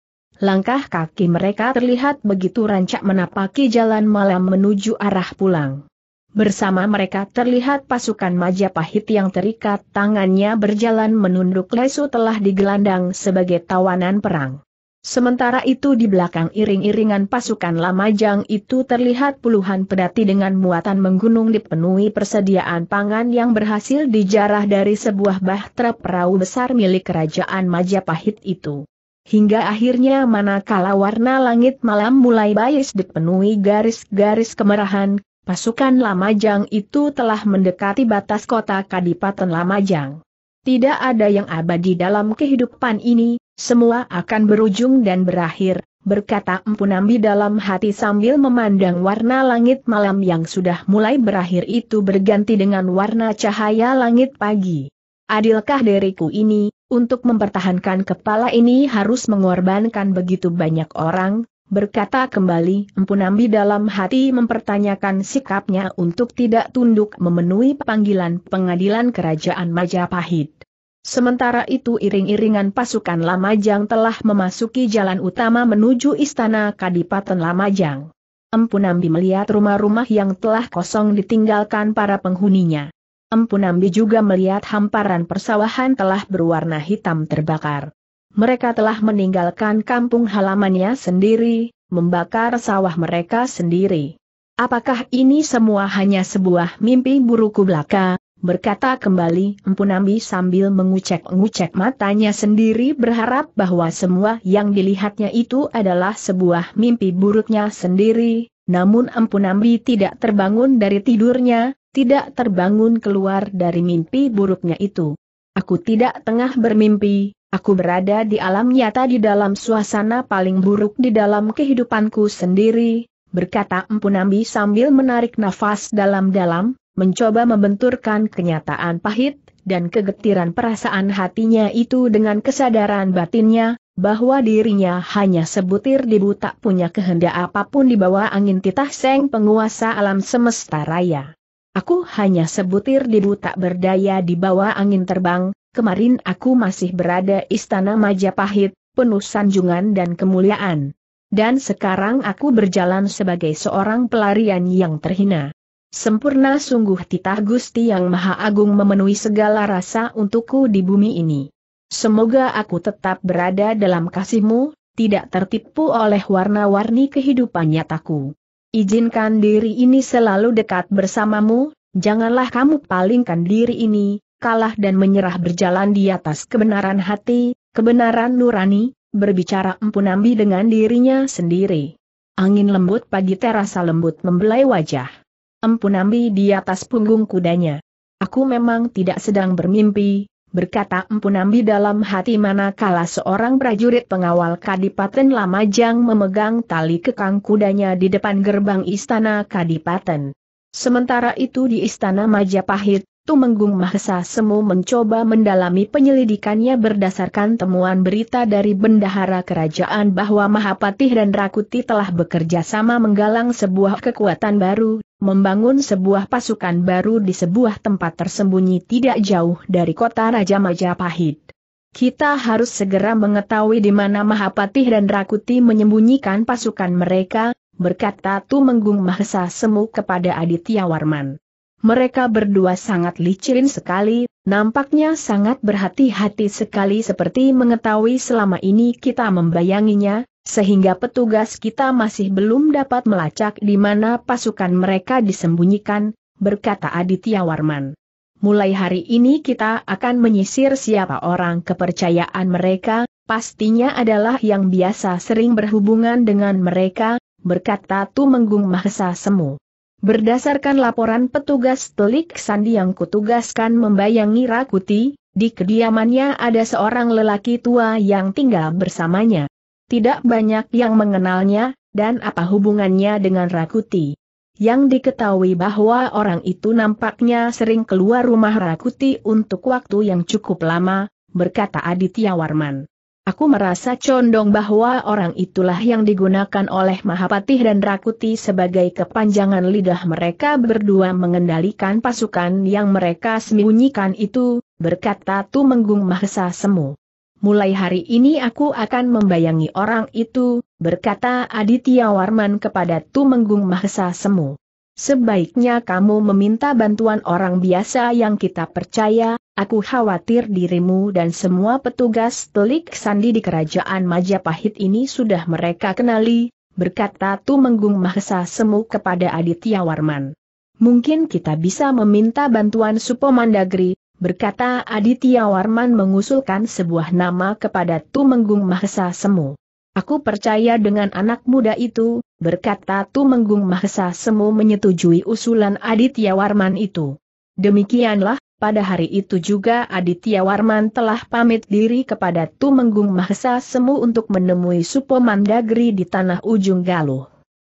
Langkah kaki mereka terlihat begitu rancak menapaki jalan malam menuju arah pulang. Bersama mereka terlihat pasukan Majapahit yang terikat tangannya berjalan menunduk lesu telah digelandang sebagai tawanan perang. Sementara itu di belakang iring-iringan pasukan Lamajang itu terlihat puluhan pedati dengan muatan menggunung dipenuhi persediaan pangan yang berhasil dijarah dari sebuah bahtera perahu besar milik kerajaan Majapahit itu. Hingga akhirnya manakala warna langit malam mulai bias dipenuhi garis-garis kemerahan, pasukan Lamajang itu telah mendekati batas kota Kadipaten Lamajang. Tidak ada yang abadi dalam kehidupan ini, semua akan berujung dan berakhir, berkata Empunambi dalam hati sambil memandang warna langit malam yang sudah mulai berakhir itu berganti dengan warna cahaya langit pagi. Adilkah diriku ini, untuk mempertahankan kepala ini harus mengorbankan begitu banyak orang, berkata kembali Empunambi dalam hati mempertanyakan sikapnya untuk tidak tunduk memenuhi panggilan pengadilan kerajaan Majapahit. Sementara itu iring-iringan pasukan Lamajang telah memasuki jalan utama menuju istana Kadipaten Lamajang. Empunambi melihat rumah-rumah yang telah kosong ditinggalkan para penghuninya. Empunambi juga melihat hamparan persawahan telah berwarna hitam terbakar. Mereka telah meninggalkan kampung halamannya sendiri, membakar sawah mereka sendiri. Apakah ini semua hanya sebuah mimpi buruk belaka? Berkata kembali Empunambi sambil mengucek-ngucek matanya sendiri berharap bahwa semua yang dilihatnya itu adalah sebuah mimpi buruknya sendiri, namun Nambi tidak terbangun dari tidurnya, tidak terbangun keluar dari mimpi buruknya itu. Aku tidak tengah bermimpi, aku berada di alam nyata di dalam suasana paling buruk di dalam kehidupanku sendiri, berkata Ampunambi sambil menarik nafas dalam-dalam, mencoba membenturkan kenyataan pahit, dan kegetiran perasaan hatinya itu dengan kesadaran batinnya, bahwa dirinya hanya sebutir debu tak punya kehendak apapun di bawah angin titah seng penguasa alam semesta raya. Aku hanya sebutir debu tak berdaya di bawah angin terbang, kemarin aku masih berada istana Majapahit, penuh sanjungan dan kemuliaan. Dan sekarang aku berjalan sebagai seorang pelarian yang terhina. Sempurna sungguh titah Gusti yang Maha Agung memenuhi segala rasa untukku di bumi ini. Semoga aku tetap berada dalam kasihmu, tidak tertipu oleh warna-warni kehidupan nyataku. Izinkan diri ini selalu dekat bersamamu, janganlah kamu palingkan diri ini, kalah dan menyerah berjalan di atas kebenaran hati, kebenaran nurani, berbicara empunambi dengan dirinya sendiri. Angin lembut pagi terasa lembut membelai wajah. Empunambi di atas punggung kudanya. Aku memang tidak sedang bermimpi, berkata Empu Nambi dalam hati mana manakala seorang prajurit pengawal Kadipaten Lamajang memegang tali kekang kudanya di depan gerbang istana Kadipaten. Sementara itu di istana Majapahit, Tumenggung Mahesa Semu mencoba mendalami penyelidikannya berdasarkan temuan berita dari bendahara kerajaan bahwa Mahapatih dan Rakuti telah bekerja sama menggalang sebuah kekuatan baru membangun sebuah pasukan baru di sebuah tempat tersembunyi tidak jauh dari kota Raja Majapahit. Kita harus segera mengetahui di mana Mahapatih dan Rakuti menyembunyikan pasukan mereka, berkata Tu Menggung Mahesa Semu kepada Aditya Warman. Mereka berdua sangat licin sekali, nampaknya sangat berhati-hati sekali seperti mengetahui selama ini kita membayanginya, sehingga petugas kita masih belum dapat melacak di mana pasukan mereka disembunyikan, berkata Aditya Warman. Mulai hari ini kita akan menyisir siapa orang kepercayaan mereka, pastinya adalah yang biasa sering berhubungan dengan mereka, berkata Tumenggung Mahesa Semu. Berdasarkan laporan petugas telik Sandi yang kutugaskan membayangi Rakuti, di kediamannya ada seorang lelaki tua yang tinggal bersamanya. Tidak banyak yang mengenalnya, dan apa hubungannya dengan Rakuti. Yang diketahui bahwa orang itu nampaknya sering keluar rumah Rakuti untuk waktu yang cukup lama, berkata Aditya Warman. Aku merasa condong bahwa orang itulah yang digunakan oleh Mahapatih dan Rakuti sebagai kepanjangan lidah mereka berdua mengendalikan pasukan yang mereka sembunyikan itu, berkata Tumenggung Mahesa Semu mulai hari ini aku akan membayangi orang itu, berkata Aditya Warman kepada Tumenggung Mahesa Semu. Sebaiknya kamu meminta bantuan orang biasa yang kita percaya, aku khawatir dirimu dan semua petugas telik sandi di kerajaan Majapahit ini sudah mereka kenali, berkata Tumenggung Mahesa Semu kepada Aditya Warman. Mungkin kita bisa meminta bantuan Supomandagri, berkata Aditya Warman mengusulkan sebuah nama kepada Tumenggung Mahesa Semu. Aku percaya dengan anak muda itu, berkata Tumenggung Mahesa Semu menyetujui usulan Aditya Warman itu. Demikianlah, pada hari itu juga Aditya Warman telah pamit diri kepada Tumenggung Mahesa Semu untuk menemui Supo Mandagri di Tanah Ujung Galuh.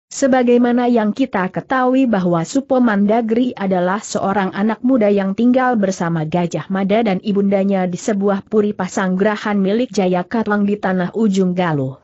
Sebagaimana yang kita ketahui bahwa Supo Mandagri adalah seorang anak muda yang tinggal bersama Gajah Mada dan ibundanya di sebuah puri pasanggrahan milik Jaya Katlang di tanah ujung Galuh.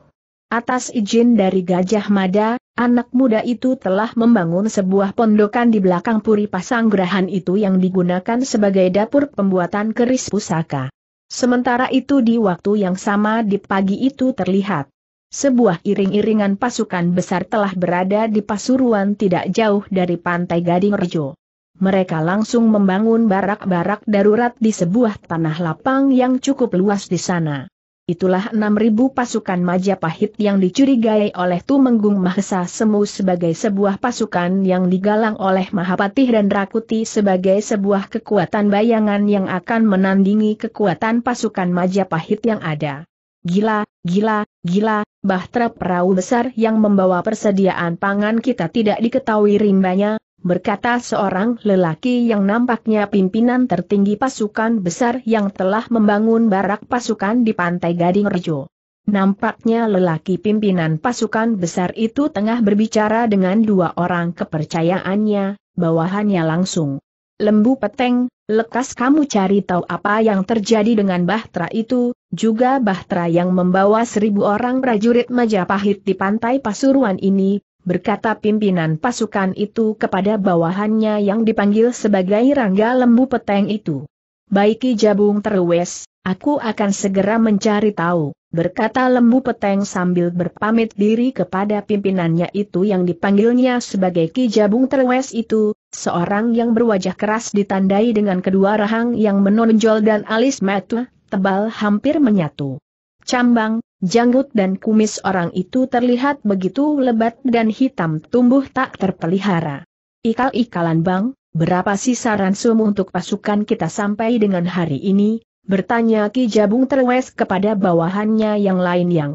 Atas izin dari Gajah Mada, anak muda itu telah membangun sebuah pondokan di belakang puri pasanggrahan itu yang digunakan sebagai dapur pembuatan keris pusaka. Sementara itu di waktu yang sama di pagi itu terlihat sebuah iring-iringan pasukan besar telah berada di Pasuruan tidak jauh dari Pantai Gading Rejo. Mereka langsung membangun barak-barak darurat di sebuah tanah lapang yang cukup luas di sana. Itulah 6.000 pasukan Majapahit yang dicurigai oleh Tumenggung Mahesa Semu sebagai sebuah pasukan yang digalang oleh Mahapatih dan Rakuti sebagai sebuah kekuatan bayangan yang akan menandingi kekuatan pasukan Majapahit yang ada. Gila, gila, gila, bahtera perahu besar yang membawa persediaan pangan kita tidak diketahui rimbanya, berkata seorang lelaki yang nampaknya pimpinan tertinggi pasukan besar yang telah membangun barak pasukan di Pantai Gading Rejo. Nampaknya lelaki pimpinan pasukan besar itu tengah berbicara dengan dua orang kepercayaannya, bawahannya langsung. Lembu Peteng, lekas kamu cari tahu apa yang terjadi dengan Bahtera itu, juga Bahtera yang membawa seribu orang prajurit Majapahit di pantai Pasuruan ini, berkata pimpinan pasukan itu kepada bawahannya yang dipanggil sebagai Rangga Lembu Peteng itu. Baiki Jabung Terwes, aku akan segera mencari tahu, berkata Lembu Peteng sambil berpamit diri kepada pimpinannya itu yang dipanggilnya sebagai Ki Jabung Terwes itu, seorang yang berwajah keras ditandai dengan kedua rahang yang menonjol dan alis mata, tebal hampir menyatu. Cambang, janggut dan kumis orang itu terlihat begitu lebat dan hitam tumbuh tak terpelihara. Ikal-ikalan bang, berapa sisa ransum untuk pasukan kita sampai dengan hari ini? Bertanya Ki Jabung Terwes kepada bawahannya yang lain yang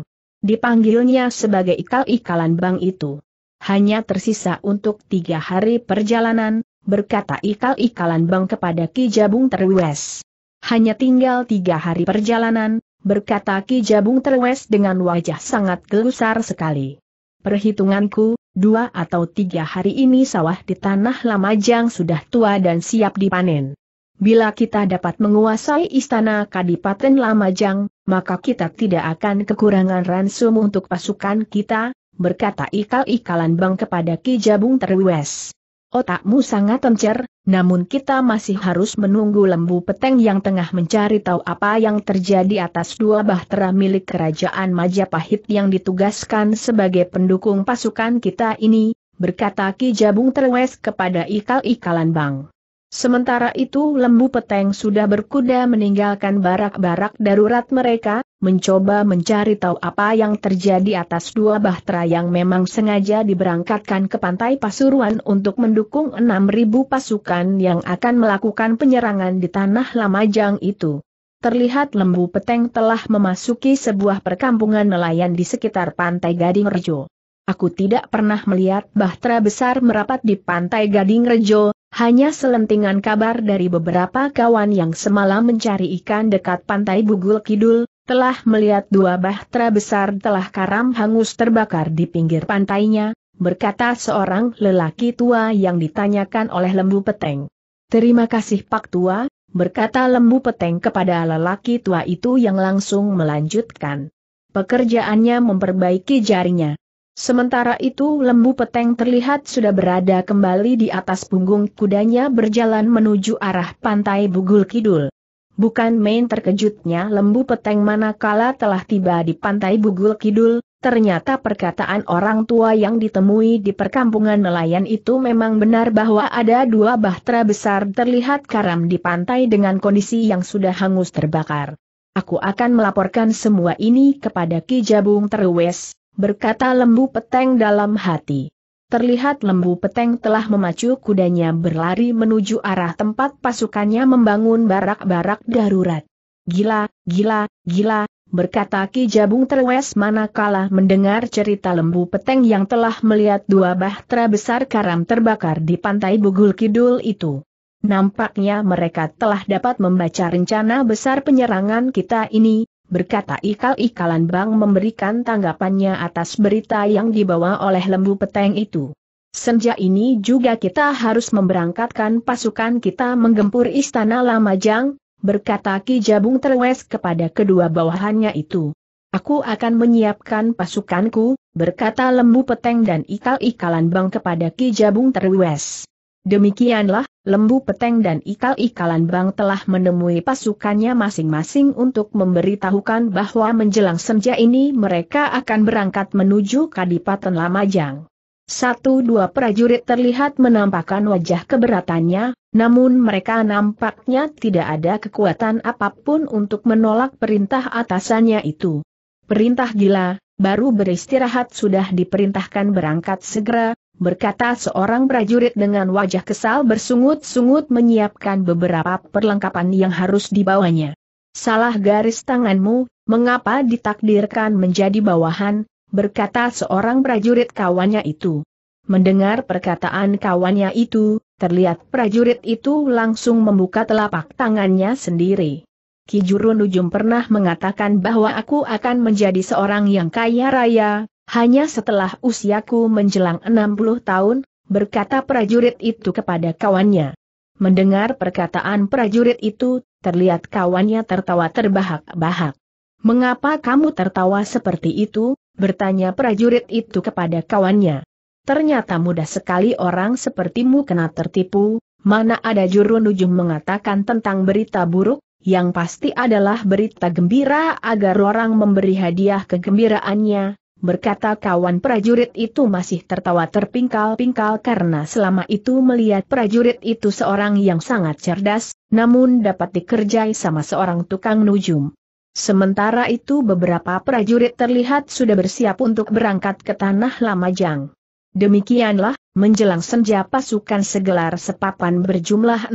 dipanggilnya sebagai ikal-ikalan bang itu hanya tersisa untuk tiga hari perjalanan, berkata ikal-ikalan bang kepada Ki Jabung Terwes. Hanya tinggal tiga hari perjalanan, berkata Ki Jabung Terwes dengan wajah sangat gelusar sekali. Perhitunganku, dua atau tiga hari ini sawah di tanah Lamajang sudah tua dan siap dipanen. Bila kita dapat menguasai istana Kadipaten Lamajang, maka kita tidak akan kekurangan ransum untuk pasukan kita, berkata ikal-ikalan bang kepada Ki Jabung Terwes. Otakmu sangat encer, namun kita masih harus menunggu lembu peteng yang tengah mencari tahu apa yang terjadi atas dua bahtera milik kerajaan Majapahit yang ditugaskan sebagai pendukung pasukan kita ini, berkata Ki Jabung Terwes kepada ikal-ikalan bang. Sementara itu lembu peteng sudah berkuda meninggalkan barak-barak darurat mereka, mencoba mencari tahu apa yang terjadi atas dua bahtera yang memang sengaja diberangkatkan ke pantai Pasuruan untuk mendukung 6.000 pasukan yang akan melakukan penyerangan di tanah Lamajang itu. Terlihat lembu peteng telah memasuki sebuah perkampungan nelayan di sekitar pantai Gading Rejo. Aku tidak pernah melihat bahtera besar merapat di pantai Gading Rejo, hanya selentingan kabar dari beberapa kawan yang semalam mencari ikan dekat pantai Bugul Kidul, telah melihat dua bahtera besar telah karam hangus terbakar di pinggir pantainya, berkata seorang lelaki tua yang ditanyakan oleh lembu peteng. Terima kasih Pak Tua, berkata lembu peteng kepada lelaki tua itu yang langsung melanjutkan. Pekerjaannya memperbaiki jarinya. Sementara itu lembu peteng terlihat sudah berada kembali di atas punggung kudanya berjalan menuju arah pantai Bugul Kidul. Bukan main terkejutnya lembu peteng manakala telah tiba di pantai Bugul Kidul, ternyata perkataan orang tua yang ditemui di perkampungan nelayan itu memang benar bahwa ada dua bahtera besar terlihat karam di pantai dengan kondisi yang sudah hangus terbakar. Aku akan melaporkan semua ini kepada Ki Jabung Terwes, berkata lembu peteng dalam hati. Terlihat lembu peteng telah memacu kudanya berlari menuju arah tempat pasukannya membangun barak-barak darurat. Gila, gila, gila, berkata Ki Jabung Terwes manakala mendengar cerita lembu peteng yang telah melihat dua bahtera besar karam terbakar di pantai Bugul Kidul itu. Nampaknya mereka telah dapat membaca rencana besar penyerangan kita ini, berkata ikal-ikalan Bang memberikan tanggapannya atas berita yang dibawa oleh lembu peteng itu. Senja ini juga kita harus memberangkatkan pasukan kita menggempur istana Lamajang, berkata Ki Jabung Terwes kepada kedua bawahannya itu. Aku akan menyiapkan pasukanku, berkata lembu peteng dan ikal-ikalan Bang kepada Ki Jabung Terwes. Demikianlah, Lembu Peteng dan Ikal-Ikalan Bang telah menemui pasukannya masing-masing untuk memberitahukan bahwa menjelang senja ini mereka akan berangkat menuju Kadipaten Lamajang. Satu dua prajurit terlihat menampakkan wajah keberatannya, namun mereka nampaknya tidak ada kekuatan apapun untuk menolak perintah atasannya itu. Perintah gila, baru beristirahat sudah diperintahkan berangkat segera, berkata seorang prajurit dengan wajah kesal bersungut-sungut menyiapkan beberapa perlengkapan yang harus dibawanya. Salah garis tanganmu, mengapa ditakdirkan menjadi bawahan, berkata seorang prajurit kawannya itu. Mendengar perkataan kawannya itu, terlihat prajurit itu langsung membuka telapak tangannya sendiri. Juru Nujum pernah mengatakan bahwa aku akan menjadi seorang yang kaya raya, hanya setelah usiaku menjelang 60 tahun, berkata prajurit itu kepada kawannya. Mendengar perkataan prajurit itu, terlihat kawannya tertawa terbahak-bahak. Mengapa kamu tertawa seperti itu? bertanya prajurit itu kepada kawannya. Ternyata mudah sekali orang sepertimu kena tertipu, mana ada juru nujung mengatakan tentang berita buruk, yang pasti adalah berita gembira agar orang memberi hadiah kegembiraannya, berkata kawan prajurit itu masih tertawa terpingkal-pingkal karena selama itu melihat prajurit itu seorang yang sangat cerdas, namun dapat dikerjai sama seorang tukang nujum. Sementara itu beberapa prajurit terlihat sudah bersiap untuk berangkat ke tanah Lamajang. Demikianlah, Menjelang senja pasukan segelar sepapan berjumlah 6.000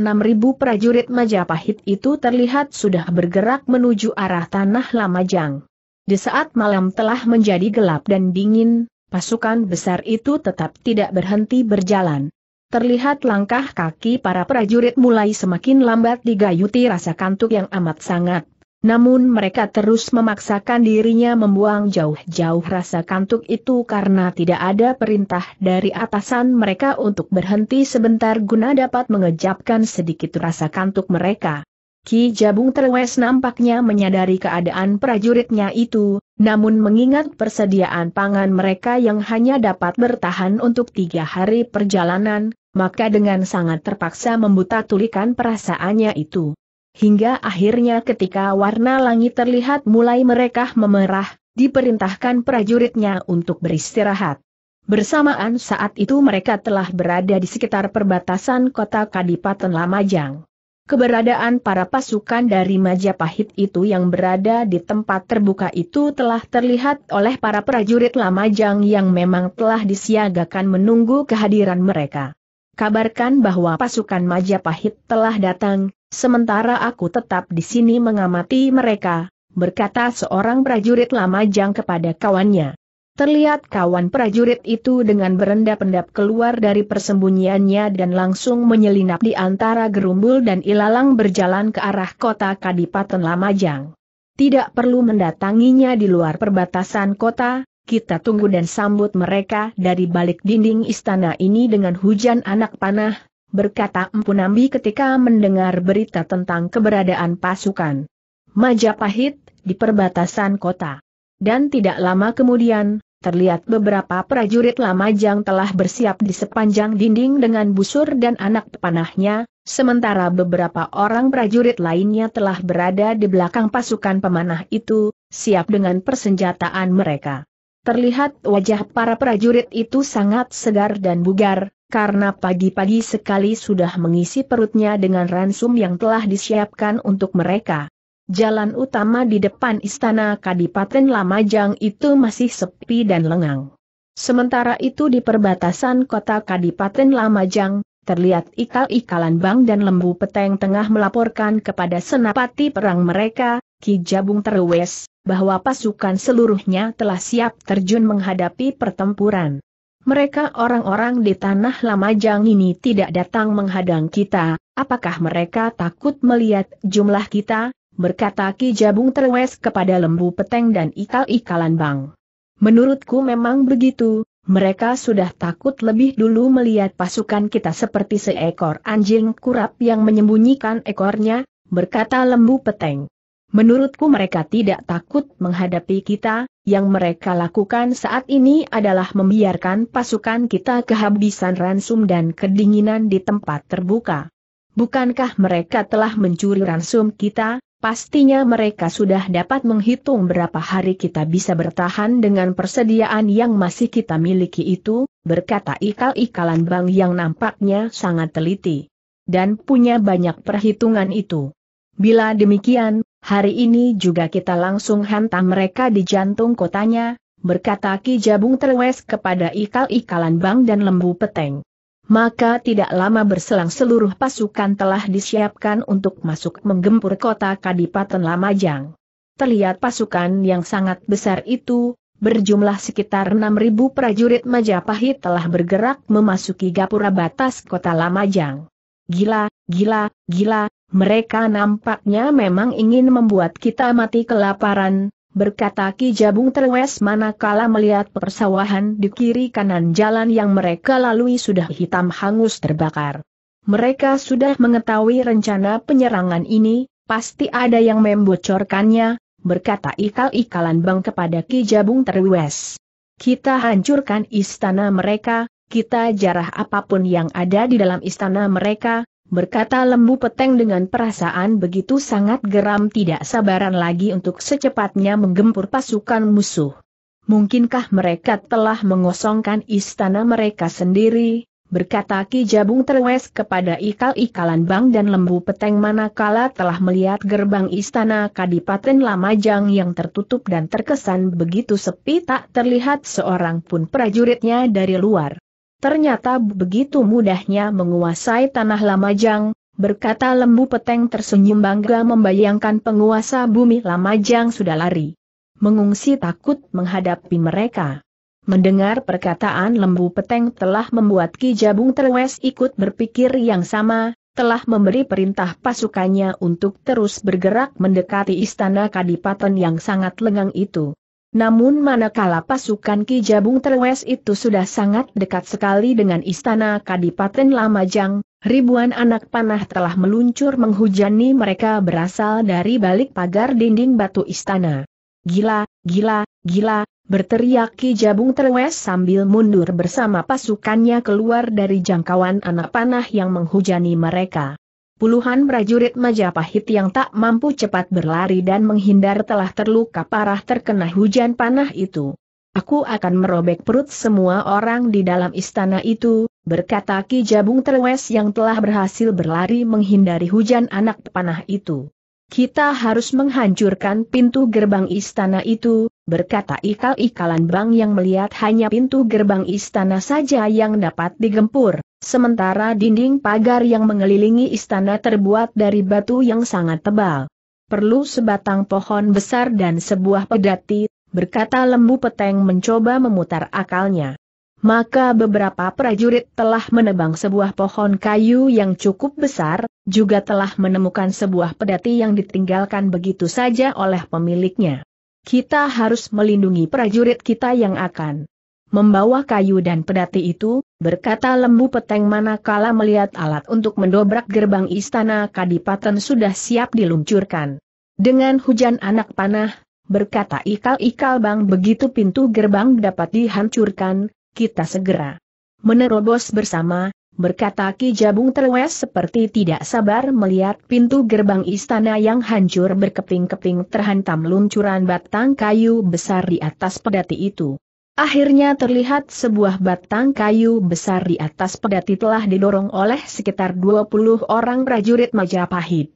prajurit Majapahit itu terlihat sudah bergerak menuju arah Tanah Lamajang. Di saat malam telah menjadi gelap dan dingin, pasukan besar itu tetap tidak berhenti berjalan. Terlihat langkah kaki para prajurit mulai semakin lambat digayuti rasa kantuk yang amat sangat. Namun mereka terus memaksakan dirinya membuang jauh-jauh rasa kantuk itu karena tidak ada perintah dari atasan mereka untuk berhenti sebentar guna dapat mengejapkan sedikit rasa kantuk mereka. Ki Jabung Terwes nampaknya menyadari keadaan prajuritnya itu, namun mengingat persediaan pangan mereka yang hanya dapat bertahan untuk tiga hari perjalanan, maka dengan sangat terpaksa membuta tulikan perasaannya itu hingga akhirnya ketika warna langit terlihat mulai mereka memerah, diperintahkan prajuritnya untuk beristirahat. Bersamaan saat itu mereka telah berada di sekitar perbatasan kota Kadipaten Lamajang. Keberadaan para pasukan dari Majapahit itu yang berada di tempat terbuka itu telah terlihat oleh para prajurit Lamajang yang memang telah disiagakan menunggu kehadiran mereka kabarkan bahwa pasukan Majapahit telah datang, sementara aku tetap di sini mengamati mereka, berkata seorang prajurit Lamajang kepada kawannya. Terlihat kawan prajurit itu dengan berendap-endap keluar dari persembunyiannya dan langsung menyelinap di antara gerumbul dan ilalang berjalan ke arah kota Kadipaten Lamajang. Tidak perlu mendatanginya di luar perbatasan kota, kita tunggu dan sambut mereka dari balik dinding istana ini dengan hujan anak panah, berkata Empu Nambi ketika mendengar berita tentang keberadaan pasukan Majapahit di perbatasan kota. Dan tidak lama kemudian, terlihat beberapa prajurit Lamajang telah bersiap di sepanjang dinding dengan busur dan anak panahnya, sementara beberapa orang prajurit lainnya telah berada di belakang pasukan pemanah itu, siap dengan persenjataan mereka. Terlihat wajah para prajurit itu sangat segar dan bugar, karena pagi-pagi sekali sudah mengisi perutnya dengan ransum yang telah disiapkan untuk mereka. Jalan utama di depan istana Kadipaten Lamajang itu masih sepi dan lengang. Sementara itu di perbatasan kota Kadipaten Lamajang, terlihat ikal-ikalan bang dan lembu peteng tengah melaporkan kepada senapati perang mereka, Ki Jabung Terwes, bahwa pasukan seluruhnya telah siap terjun menghadapi pertempuran. Mereka orang-orang di Tanah Lamajang ini tidak datang menghadang kita, apakah mereka takut melihat jumlah kita? Berkata Ki Jabung Terwes kepada Lembu Peteng dan Ikal-Ikalan Bang. Menurutku memang begitu, mereka sudah takut lebih dulu melihat pasukan kita seperti seekor anjing kurap yang menyembunyikan ekornya, berkata Lembu Peteng. Menurutku mereka tidak takut menghadapi kita, yang mereka lakukan saat ini adalah membiarkan pasukan kita kehabisan ransum dan kedinginan di tempat terbuka. Bukankah mereka telah mencuri ransum kita, pastinya mereka sudah dapat menghitung berapa hari kita bisa bertahan dengan persediaan yang masih kita miliki itu, berkata ikal-ikalan Bang yang nampaknya sangat teliti. Dan punya banyak perhitungan itu. Bila demikian, Hari ini juga kita langsung hantam mereka di jantung kotanya, berkata Ki Jabung Terwes kepada ikal-ikalan Bang dan Lembu Peteng. Maka tidak lama berselang seluruh pasukan telah disiapkan untuk masuk menggempur kota Kadipaten Lamajang. Terlihat pasukan yang sangat besar itu, berjumlah sekitar 6.000 prajurit Majapahit telah bergerak memasuki gapura batas kota Lamajang. Gila, Gila, gila, mereka nampaknya memang ingin membuat kita mati kelaparan, berkata Ki Jabung Terwes manakala melihat persawahan di kiri kanan jalan yang mereka lalui sudah hitam hangus terbakar. Mereka sudah mengetahui rencana penyerangan ini, pasti ada yang membocorkannya, berkata ikal-ikalan bang kepada Ki Jabung Terwes. Kita hancurkan istana mereka, kita jarah apapun yang ada di dalam istana mereka, berkata lembu peteng dengan perasaan begitu sangat geram tidak sabaran lagi untuk secepatnya menggempur pasukan musuh. Mungkinkah mereka telah mengosongkan istana mereka sendiri, berkata Ki Jabung Terwes kepada ikal-ikalan Bang dan Lembu Peteng manakala telah melihat gerbang istana Kadipaten Lamajang yang tertutup dan terkesan begitu sepi tak terlihat seorang pun prajuritnya dari luar. Ternyata begitu mudahnya menguasai tanah Lamajang, berkata lembu peteng tersenyum bangga membayangkan penguasa bumi Lamajang sudah lari. Mengungsi takut menghadapi mereka. Mendengar perkataan lembu peteng telah membuat Ki Jabung Terwes ikut berpikir yang sama, telah memberi perintah pasukannya untuk terus bergerak mendekati istana kadipaten yang sangat lengang itu. Namun manakala pasukan Ki Jabung Terwes itu sudah sangat dekat sekali dengan istana Kadipaten Lamajang, ribuan anak panah telah meluncur menghujani mereka berasal dari balik pagar dinding batu istana. Gila, gila, gila, berteriak Ki Jabung Terwes sambil mundur bersama pasukannya keluar dari jangkauan anak panah yang menghujani mereka. Puluhan prajurit Majapahit yang tak mampu cepat berlari dan menghindar telah terluka parah terkena hujan panah itu. Aku akan merobek perut semua orang di dalam istana itu, berkata Ki Jabung Terwes yang telah berhasil berlari menghindari hujan anak panah itu. Kita harus menghancurkan pintu gerbang istana itu, berkata ikal-ikalan bang yang melihat hanya pintu gerbang istana saja yang dapat digempur, sementara dinding pagar yang mengelilingi istana terbuat dari batu yang sangat tebal. Perlu sebatang pohon besar dan sebuah pedati, berkata lembu peteng mencoba memutar akalnya. Maka beberapa prajurit telah menebang sebuah pohon kayu yang cukup besar, juga telah menemukan sebuah pedati yang ditinggalkan begitu saja oleh pemiliknya. Kita harus melindungi prajurit kita yang akan membawa kayu dan pedati itu, berkata lembu peteng manakala melihat alat untuk mendobrak gerbang istana kadipaten sudah siap diluncurkan. Dengan hujan anak panah, berkata ikal-ikal bang begitu pintu gerbang dapat dihancurkan, kita segera menerobos bersama, berkata Ki Jabung Terwes seperti tidak sabar melihat pintu gerbang istana yang hancur berkeping-keping terhantam luncuran batang kayu besar di atas pedati itu. Akhirnya terlihat sebuah batang kayu besar di atas pedati telah didorong oleh sekitar 20 orang prajurit Majapahit.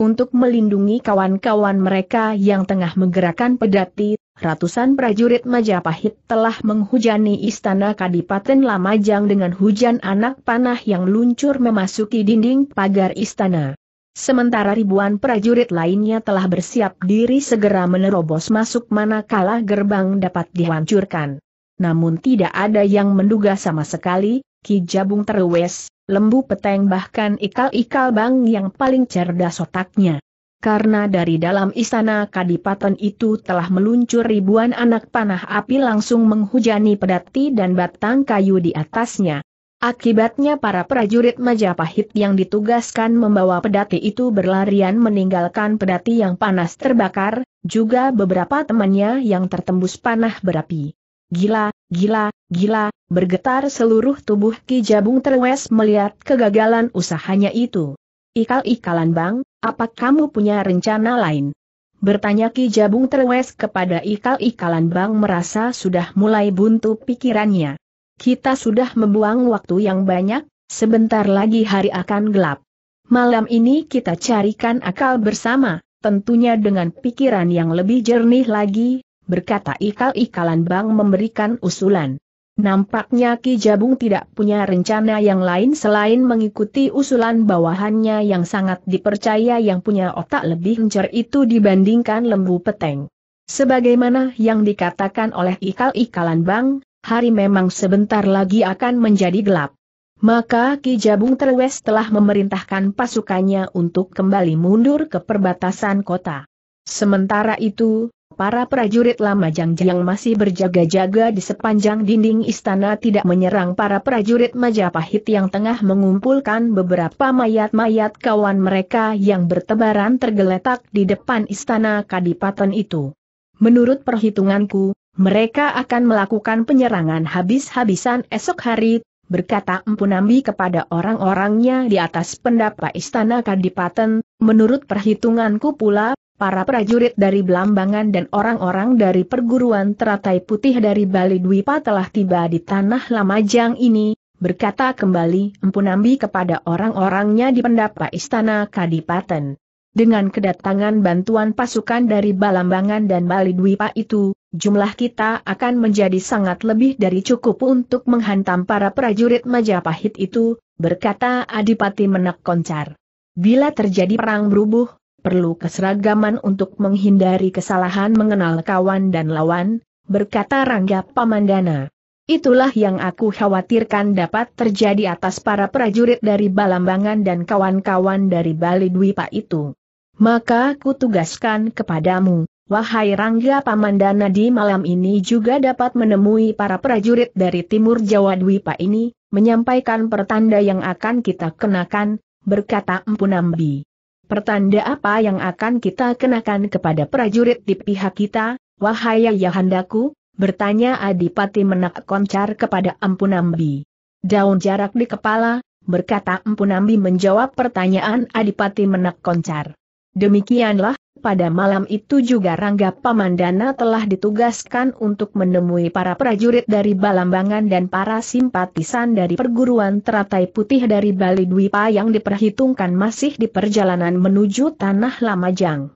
Untuk melindungi kawan-kawan mereka yang tengah menggerakkan pedati, ratusan prajurit Majapahit telah menghujani istana Kadipaten Lamajang dengan hujan anak panah yang luncur memasuki dinding pagar istana. Sementara ribuan prajurit lainnya telah bersiap diri segera menerobos masuk manakala gerbang dapat dihancurkan. Namun tidak ada yang menduga sama sekali, Ki Jabung Terwes, Lembu Peteng bahkan ikal-ikal Bang yang paling cerdas otaknya karena dari dalam istana kadipaten itu telah meluncur ribuan anak panah api langsung menghujani pedati dan batang kayu di atasnya. Akibatnya para prajurit Majapahit yang ditugaskan membawa pedati itu berlarian meninggalkan pedati yang panas terbakar, juga beberapa temannya yang tertembus panah berapi. Gila, gila, gila, bergetar seluruh tubuh Ki Jabung Terwes melihat kegagalan usahanya itu. Ikal-ikalan bang, apa kamu punya rencana lain? Bertanya Ki Jabung Terwes kepada Ikal-Ikalan Bang merasa sudah mulai buntu pikirannya. Kita sudah membuang waktu yang banyak, sebentar lagi hari akan gelap. Malam ini kita carikan akal bersama, tentunya dengan pikiran yang lebih jernih lagi, berkata Ikal-Ikalan Bang memberikan usulan. Nampaknya Ki Jabung tidak punya rencana yang lain selain mengikuti usulan bawahannya yang sangat dipercaya yang punya otak lebih encer itu dibandingkan lembu peteng. Sebagaimana yang dikatakan oleh ikal-ikalan bang, hari memang sebentar lagi akan menjadi gelap. Maka Ki Jabung Terwes telah memerintahkan pasukannya untuk kembali mundur ke perbatasan kota. Sementara itu, Para prajurit lama Jangjiang masih berjaga-jaga di sepanjang dinding istana tidak menyerang para prajurit Majapahit yang tengah mengumpulkan beberapa mayat-mayat kawan mereka yang bertebaran tergeletak di depan istana Kadipaten itu. Menurut perhitunganku, mereka akan melakukan penyerangan habis-habisan esok hari, berkata Empunambi kepada orang-orangnya di atas pendapa istana Kadipaten, menurut perhitunganku pula, para prajurit dari Belambangan dan orang-orang dari perguruan teratai putih dari Bali Dwipa telah tiba di tanah Lamajang ini, berkata kembali Empunambi kepada orang-orangnya di pendapa istana Kadipaten. Dengan kedatangan bantuan pasukan dari Balambangan dan Bali Dwipa itu, jumlah kita akan menjadi sangat lebih dari cukup untuk menghantam para prajurit Majapahit itu, berkata Adipati Menak Koncar. Bila terjadi perang berubuh, perlu keseragaman untuk menghindari kesalahan mengenal kawan dan lawan, berkata Rangga Pamandana. Itulah yang aku khawatirkan dapat terjadi atas para prajurit dari Balambangan dan kawan-kawan dari Bali Dwipa itu. Maka kutugaskan kepadamu, wahai Rangga Pamandana di malam ini juga dapat menemui para prajurit dari timur Jawa Dwipa ini, menyampaikan pertanda yang akan kita kenakan, berkata Empunambi. Pertanda apa yang akan kita kenakan kepada prajurit di pihak kita, wahai Yahandaku? Bertanya Adipati Menak Koncar kepada Ampunambi. Daun jarak di kepala, berkata Ampunambi menjawab pertanyaan Adipati Menak Koncar. Demikianlah, pada malam itu juga Rangga Pamandana telah ditugaskan untuk menemui para prajurit dari Balambangan dan para simpatisan dari perguruan teratai putih dari Bali Dwipa yang diperhitungkan masih di perjalanan menuju Tanah Lamajang.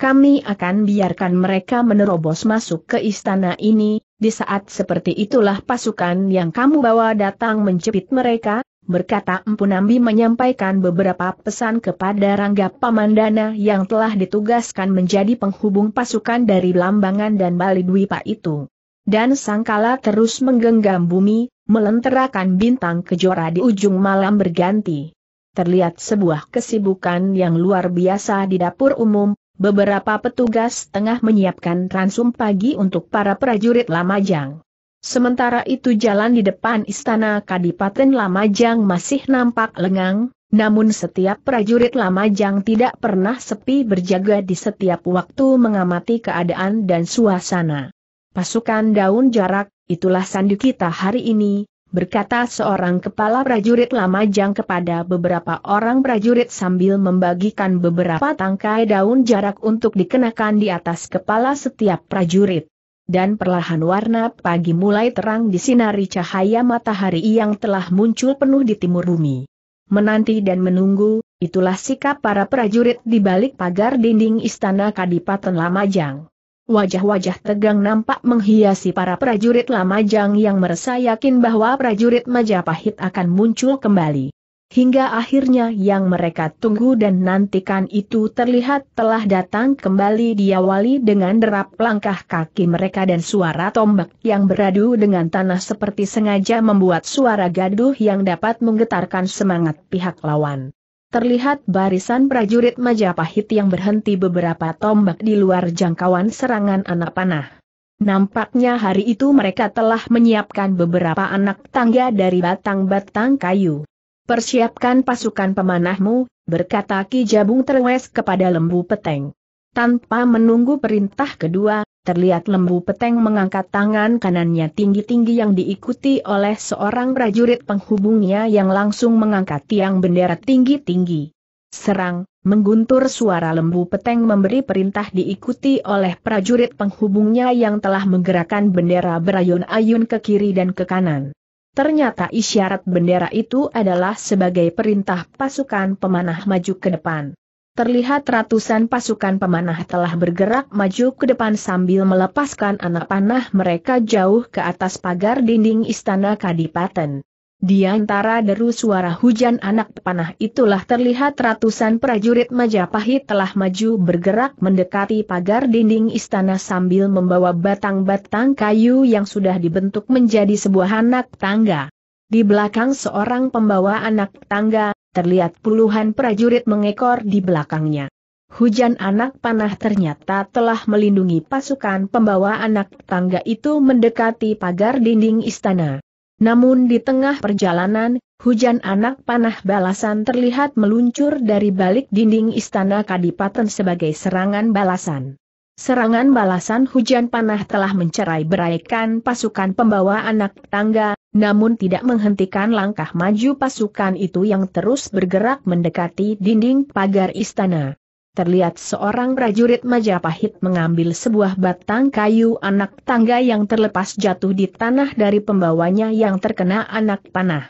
Kami akan biarkan mereka menerobos masuk ke istana ini, di saat seperti itulah pasukan yang kamu bawa datang menjepit mereka, berkata Empu Nambi menyampaikan beberapa pesan kepada Rangga Pamandana yang telah ditugaskan menjadi penghubung pasukan dari Lambangan dan Bali Dwipa itu. Dan sangkala terus menggenggam bumi, melenterakan bintang kejora di ujung malam berganti. Terlihat sebuah kesibukan yang luar biasa di dapur umum, beberapa petugas tengah menyiapkan ransum pagi untuk para prajurit Lamajang. Sementara itu jalan di depan istana Kadipaten Lamajang masih nampak lengang, namun setiap prajurit Lamajang tidak pernah sepi berjaga di setiap waktu mengamati keadaan dan suasana. Pasukan daun jarak, itulah sandi kita hari ini, berkata seorang kepala prajurit Lamajang kepada beberapa orang prajurit sambil membagikan beberapa tangkai daun jarak untuk dikenakan di atas kepala setiap prajurit dan perlahan warna pagi mulai terang di sinari cahaya matahari yang telah muncul penuh di timur bumi. Menanti dan menunggu, itulah sikap para prajurit di balik pagar dinding istana Kadipaten Lamajang. Wajah-wajah tegang nampak menghiasi para prajurit Lamajang yang merasa yakin bahwa prajurit Majapahit akan muncul kembali. Hingga akhirnya yang mereka tunggu dan nantikan itu terlihat telah datang kembali diawali dengan derap langkah kaki mereka dan suara tombak yang beradu dengan tanah seperti sengaja membuat suara gaduh yang dapat menggetarkan semangat pihak lawan. Terlihat barisan prajurit Majapahit yang berhenti beberapa tombak di luar jangkauan serangan anak panah. Nampaknya hari itu mereka telah menyiapkan beberapa anak tangga dari batang-batang kayu. Persiapkan pasukan pemanahmu, berkata Ki Jabung Terwes kepada Lembu Peteng. Tanpa menunggu perintah kedua, terlihat Lembu Peteng mengangkat tangan kanannya tinggi-tinggi yang diikuti oleh seorang prajurit penghubungnya yang langsung mengangkat tiang bendera tinggi-tinggi. Serang, mengguntur suara Lembu Peteng memberi perintah diikuti oleh prajurit penghubungnya yang telah menggerakkan bendera berayun-ayun ke kiri dan ke kanan. Ternyata isyarat bendera itu adalah sebagai perintah pasukan pemanah maju ke depan. Terlihat ratusan pasukan pemanah telah bergerak maju ke depan sambil melepaskan anak panah mereka jauh ke atas pagar dinding istana Kadipaten. Di antara deru suara hujan anak panah itulah terlihat ratusan prajurit Majapahit telah maju bergerak mendekati pagar dinding istana sambil membawa batang-batang kayu yang sudah dibentuk menjadi sebuah anak tangga. Di belakang seorang pembawa anak tangga, terlihat puluhan prajurit mengekor di belakangnya. Hujan anak panah ternyata telah melindungi pasukan pembawa anak tangga itu mendekati pagar dinding istana. Namun di tengah perjalanan, hujan anak panah balasan terlihat meluncur dari balik dinding istana Kadipaten sebagai serangan balasan. Serangan balasan hujan panah telah mencerai beraikan pasukan pembawa anak tangga, namun tidak menghentikan langkah maju pasukan itu yang terus bergerak mendekati dinding pagar istana terlihat seorang prajurit Majapahit mengambil sebuah batang kayu anak tangga yang terlepas jatuh di tanah dari pembawanya yang terkena anak panah.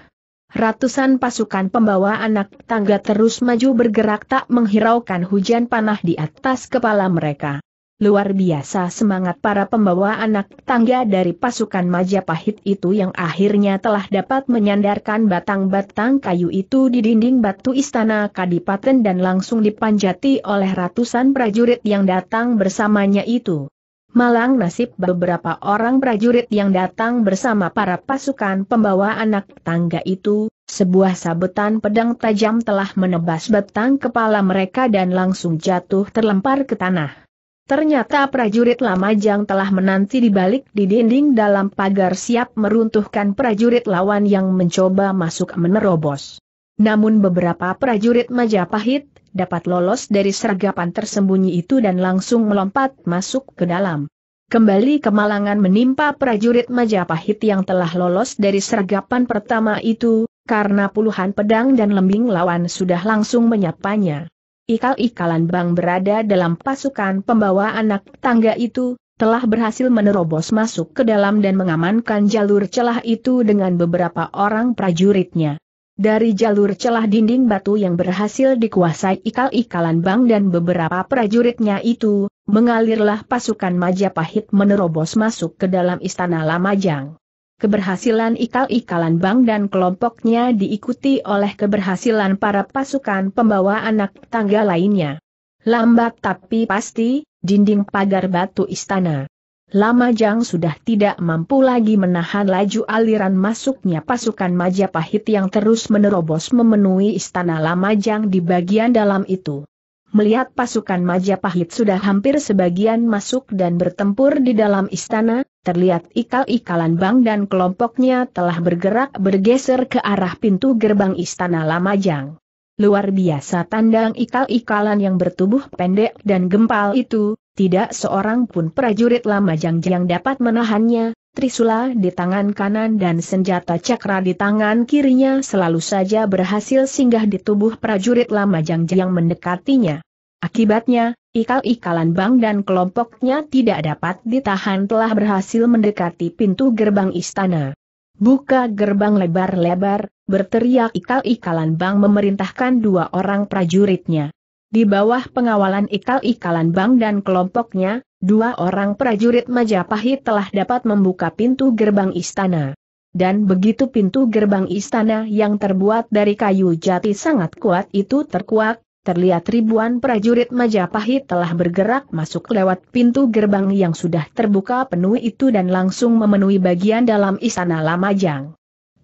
Ratusan pasukan pembawa anak tangga terus maju bergerak tak menghiraukan hujan panah di atas kepala mereka. Luar biasa semangat para pembawa anak tangga dari pasukan Majapahit itu yang akhirnya telah dapat menyandarkan batang-batang kayu itu di dinding batu istana Kadipaten dan langsung dipanjati oleh ratusan prajurit yang datang bersamanya itu. Malang nasib beberapa orang prajurit yang datang bersama para pasukan pembawa anak tangga itu, sebuah sabetan pedang tajam telah menebas batang kepala mereka dan langsung jatuh terlempar ke tanah. Ternyata prajurit Lamajang telah menanti di balik di dinding dalam pagar siap meruntuhkan prajurit lawan yang mencoba masuk menerobos. Namun beberapa prajurit Majapahit dapat lolos dari sergapan tersembunyi itu dan langsung melompat masuk ke dalam. Kembali kemalangan menimpa prajurit Majapahit yang telah lolos dari sergapan pertama itu, karena puluhan pedang dan lembing lawan sudah langsung menyapanya ikal-ikalan Bang berada dalam pasukan pembawa anak tangga itu, telah berhasil menerobos masuk ke dalam dan mengamankan jalur celah itu dengan beberapa orang prajuritnya. Dari jalur celah dinding batu yang berhasil dikuasai ikal-ikalan Bang dan beberapa prajuritnya itu, mengalirlah pasukan Majapahit menerobos masuk ke dalam istana Lamajang. Keberhasilan ikal-ikalan Bang dan kelompoknya diikuti oleh keberhasilan para pasukan pembawa anak tangga lainnya. Lambat tapi pasti, dinding pagar batu istana. Lama Jang sudah tidak mampu lagi menahan laju aliran masuknya pasukan Majapahit yang terus menerobos memenuhi istana Lama Jang di bagian dalam itu melihat pasukan Majapahit sudah hampir sebagian masuk dan bertempur di dalam istana, terlihat ikal-ikalan Bang dan kelompoknya telah bergerak bergeser ke arah pintu gerbang istana Lamajang. Luar biasa tandang ikal-ikalan yang bertubuh pendek dan gempal itu, tidak seorang pun prajurit Lamajang yang dapat menahannya, trisula di tangan kanan dan senjata cakra di tangan kirinya selalu saja berhasil singgah di tubuh prajurit lama Jang yang mendekatinya. Akibatnya, ikal-ikalan Bang dan kelompoknya tidak dapat ditahan telah berhasil mendekati pintu gerbang istana. Buka gerbang lebar-lebar, berteriak ikal-ikalan Bang memerintahkan dua orang prajuritnya. Di bawah pengawalan ikal-ikalan Bang dan kelompoknya, dua orang prajurit Majapahit telah dapat membuka pintu gerbang istana. Dan begitu pintu gerbang istana yang terbuat dari kayu jati sangat kuat itu terkuak, terlihat ribuan prajurit Majapahit telah bergerak masuk lewat pintu gerbang yang sudah terbuka penuh itu dan langsung memenuhi bagian dalam istana Lamajang.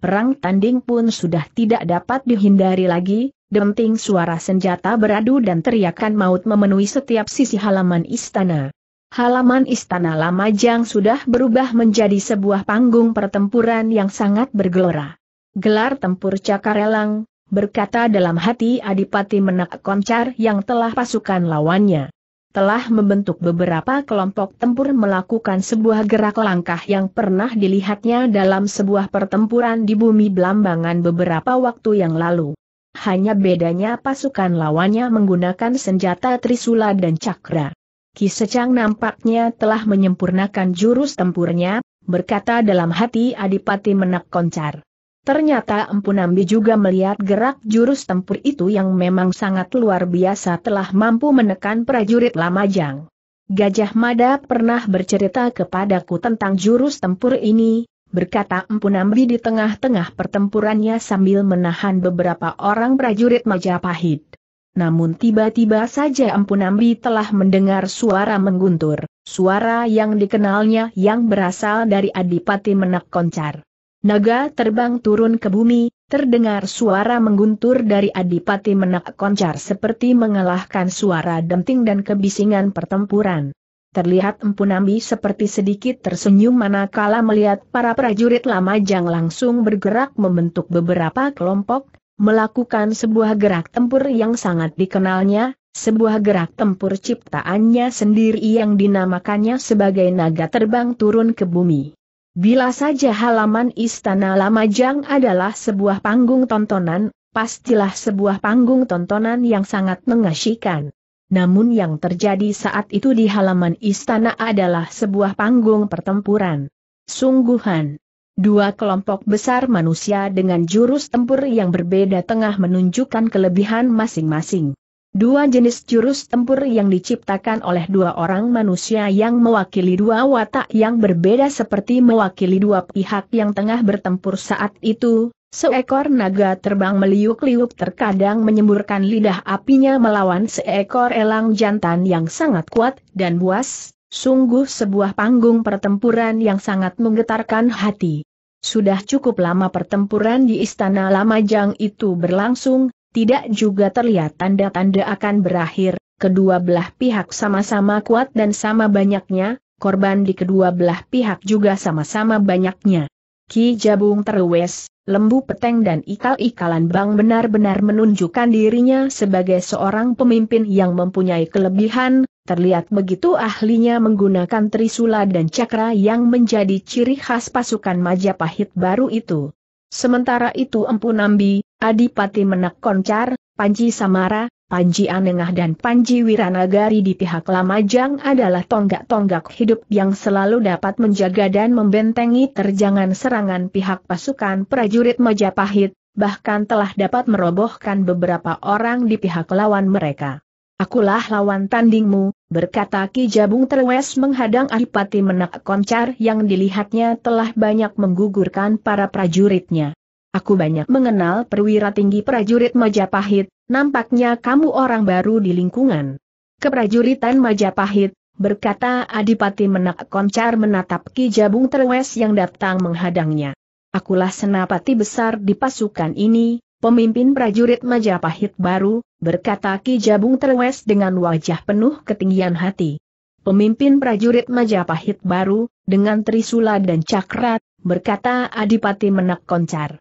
Perang tanding pun sudah tidak dapat dihindari lagi, denting suara senjata beradu dan teriakan maut memenuhi setiap sisi halaman istana halaman Istana Lamajang sudah berubah menjadi sebuah panggung pertempuran yang sangat bergelora. Gelar tempur Cakarelang, berkata dalam hati Adipati Menak Koncar yang telah pasukan lawannya. Telah membentuk beberapa kelompok tempur melakukan sebuah gerak langkah yang pernah dilihatnya dalam sebuah pertempuran di bumi Belambangan beberapa waktu yang lalu. Hanya bedanya pasukan lawannya menggunakan senjata Trisula dan Cakra. Ki Secang nampaknya telah menyempurnakan jurus tempurnya, berkata dalam hati Adipati Menak Koncar. Ternyata Empu Nambi juga melihat gerak jurus tempur itu yang memang sangat luar biasa telah mampu menekan prajurit Lamajang. Gajah Mada pernah bercerita kepadaku tentang jurus tempur ini, berkata Empu Nambi di tengah-tengah pertempurannya sambil menahan beberapa orang prajurit Majapahit. Namun tiba-tiba saja Empunambi telah mendengar suara mengguntur, suara yang dikenalnya yang berasal dari Adipati Menak Koncar. Naga terbang turun ke bumi, terdengar suara mengguntur dari Adipati Menak Koncar seperti mengalahkan suara denting dan kebisingan pertempuran. Terlihat Empunambi seperti sedikit tersenyum manakala melihat para prajurit lama Lamajang langsung bergerak membentuk beberapa kelompok, melakukan sebuah gerak tempur yang sangat dikenalnya, sebuah gerak tempur ciptaannya sendiri yang dinamakannya sebagai naga terbang turun ke bumi. Bila saja halaman Istana Lamajang adalah sebuah panggung tontonan, pastilah sebuah panggung tontonan yang sangat mengasyikan. Namun yang terjadi saat itu di halaman istana adalah sebuah panggung pertempuran. Sungguhan, Dua kelompok besar manusia dengan jurus tempur yang berbeda tengah menunjukkan kelebihan masing-masing. Dua jenis jurus tempur yang diciptakan oleh dua orang manusia yang mewakili dua watak yang berbeda seperti mewakili dua pihak yang tengah bertempur saat itu, seekor naga terbang meliuk-liuk terkadang menyemburkan lidah apinya melawan seekor elang jantan yang sangat kuat dan buas, Sungguh sebuah panggung pertempuran yang sangat menggetarkan hati. Sudah cukup lama pertempuran di istana Lamajang itu berlangsung, tidak juga terlihat tanda-tanda akan berakhir, kedua belah pihak sama-sama kuat dan sama banyaknya, korban di kedua belah pihak juga sama-sama banyaknya. Ki Jabung Terwes, Lembu Peteng dan Ikal-Ikalan Bang benar-benar menunjukkan dirinya sebagai seorang pemimpin yang mempunyai kelebihan, terlihat begitu ahlinya menggunakan trisula dan cakra yang menjadi ciri khas pasukan Majapahit baru itu. Sementara itu Empu Nambi, Adipati Menak Koncar, Panji Samara, Panji Anengah dan Panji Wiranagari di pihak Lamajang adalah tonggak-tonggak hidup yang selalu dapat menjaga dan membentengi terjangan serangan pihak pasukan prajurit Majapahit, bahkan telah dapat merobohkan beberapa orang di pihak lawan mereka. Akulah lawan tandingmu, berkata Ki Jabung Terwes menghadang Adipati Menak Koncar yang dilihatnya telah banyak menggugurkan para prajuritnya. Aku banyak mengenal perwira tinggi prajurit Majapahit, nampaknya kamu orang baru di lingkungan. Keprajuritan Majapahit, berkata Adipati Menak Koncar menatap Ki Jabung Terwes yang datang menghadangnya. Akulah senapati besar di pasukan ini, pemimpin prajurit Majapahit baru, berkata Ki Jabung Terwes dengan wajah penuh ketinggian hati. Pemimpin prajurit Majapahit baru, dengan Trisula dan Cakrat, berkata Adipati Menak Koncar.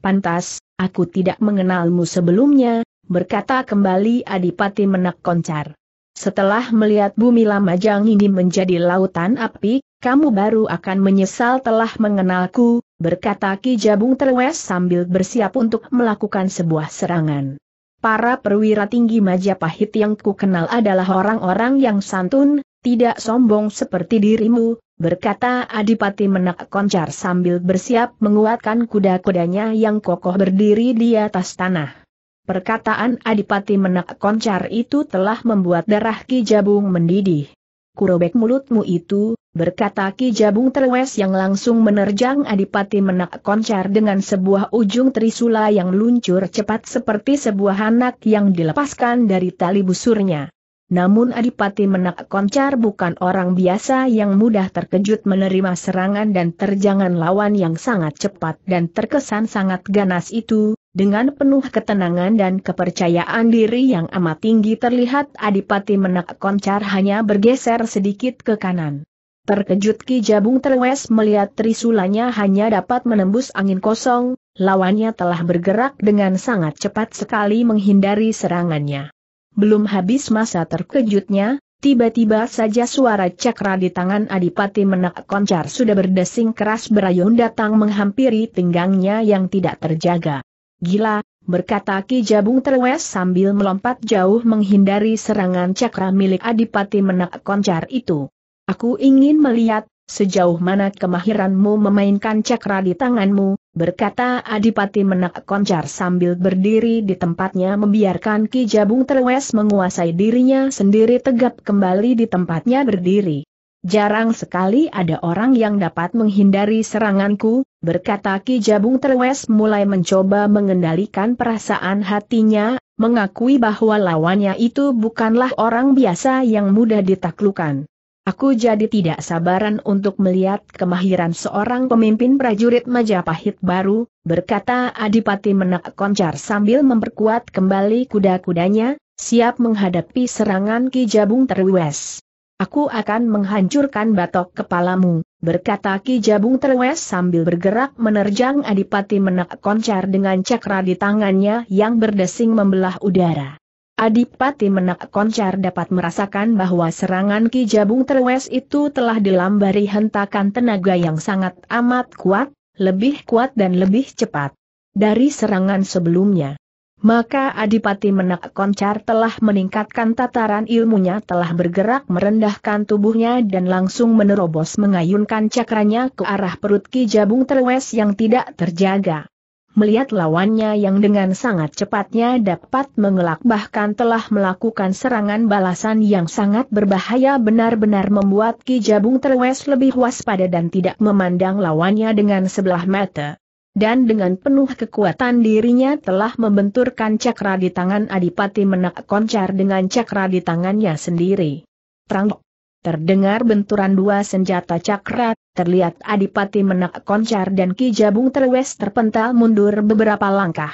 Pantas, aku tidak mengenalmu sebelumnya, berkata kembali Adipati Menak Koncar. Setelah melihat bumi Lamajang ini menjadi lautan api, kamu baru akan menyesal telah mengenalku, berkata Ki Jabung Terwes sambil bersiap untuk melakukan sebuah serangan. Para perwira tinggi Majapahit yang kukenal adalah orang-orang yang santun, tidak sombong seperti dirimu, berkata Adipati Menak Koncar sambil bersiap menguatkan kuda-kudanya yang kokoh berdiri di atas tanah. Perkataan Adipati Menak Koncar itu telah membuat darah Ki Jabung mendidih. Kurobek mulutmu itu, berkata Ki Jabung Terwes yang langsung menerjang Adipati Menak Koncar dengan sebuah ujung trisula yang luncur cepat seperti sebuah anak yang dilepaskan dari tali busurnya. Namun Adipati Menak Koncar bukan orang biasa yang mudah terkejut menerima serangan dan terjangan lawan yang sangat cepat dan terkesan sangat ganas itu, dengan penuh ketenangan dan kepercayaan diri yang amat tinggi terlihat Adipati Menak Koncar hanya bergeser sedikit ke kanan. Terkejut Ki Jabung Terwes melihat trisulanya hanya dapat menembus angin kosong, lawannya telah bergerak dengan sangat cepat sekali menghindari serangannya belum habis masa terkejutnya, tiba-tiba saja suara cakra di tangan Adipati Menak Koncar sudah berdesing keras berayun datang menghampiri pinggangnya yang tidak terjaga. Gila, berkata Ki Jabung Terwes sambil melompat jauh menghindari serangan cakra milik Adipati Menak Koncar itu. Aku ingin melihat, sejauh mana kemahiranmu memainkan cakra di tanganmu, berkata Adipati Menak Koncar sambil berdiri di tempatnya membiarkan Ki Jabung Terwes menguasai dirinya sendiri tegap kembali di tempatnya berdiri. Jarang sekali ada orang yang dapat menghindari seranganku, berkata Ki Jabung Terwes mulai mencoba mengendalikan perasaan hatinya, mengakui bahwa lawannya itu bukanlah orang biasa yang mudah ditaklukan. Aku jadi tidak sabaran untuk melihat kemahiran seorang pemimpin prajurit Majapahit baru, berkata Adipati Menak Koncar sambil memperkuat kembali kuda-kudanya, siap menghadapi serangan Ki Jabung Terwes. Aku akan menghancurkan batok kepalamu, berkata Ki Jabung Terwes sambil bergerak menerjang Adipati Menak Koncar dengan cakra di tangannya yang berdesing membelah udara. Adipati Menak Koncar dapat merasakan bahwa serangan Ki Jabung Terwes itu telah dilambari hentakan tenaga yang sangat amat kuat, lebih kuat dan lebih cepat dari serangan sebelumnya. Maka Adipati Menak Koncar telah meningkatkan tataran ilmunya telah bergerak merendahkan tubuhnya dan langsung menerobos mengayunkan cakranya ke arah perut Ki Jabung Terwes yang tidak terjaga melihat lawannya yang dengan sangat cepatnya dapat mengelak bahkan telah melakukan serangan balasan yang sangat berbahaya benar-benar membuat Ki Jabung Terwes lebih waspada dan tidak memandang lawannya dengan sebelah mata. Dan dengan penuh kekuatan dirinya telah membenturkan cakra di tangan Adipati Menak Koncar dengan cakra di tangannya sendiri. Terdengar benturan dua senjata cakra, terlihat Adipati menak koncar dan Ki Jabung terwes terpental mundur beberapa langkah.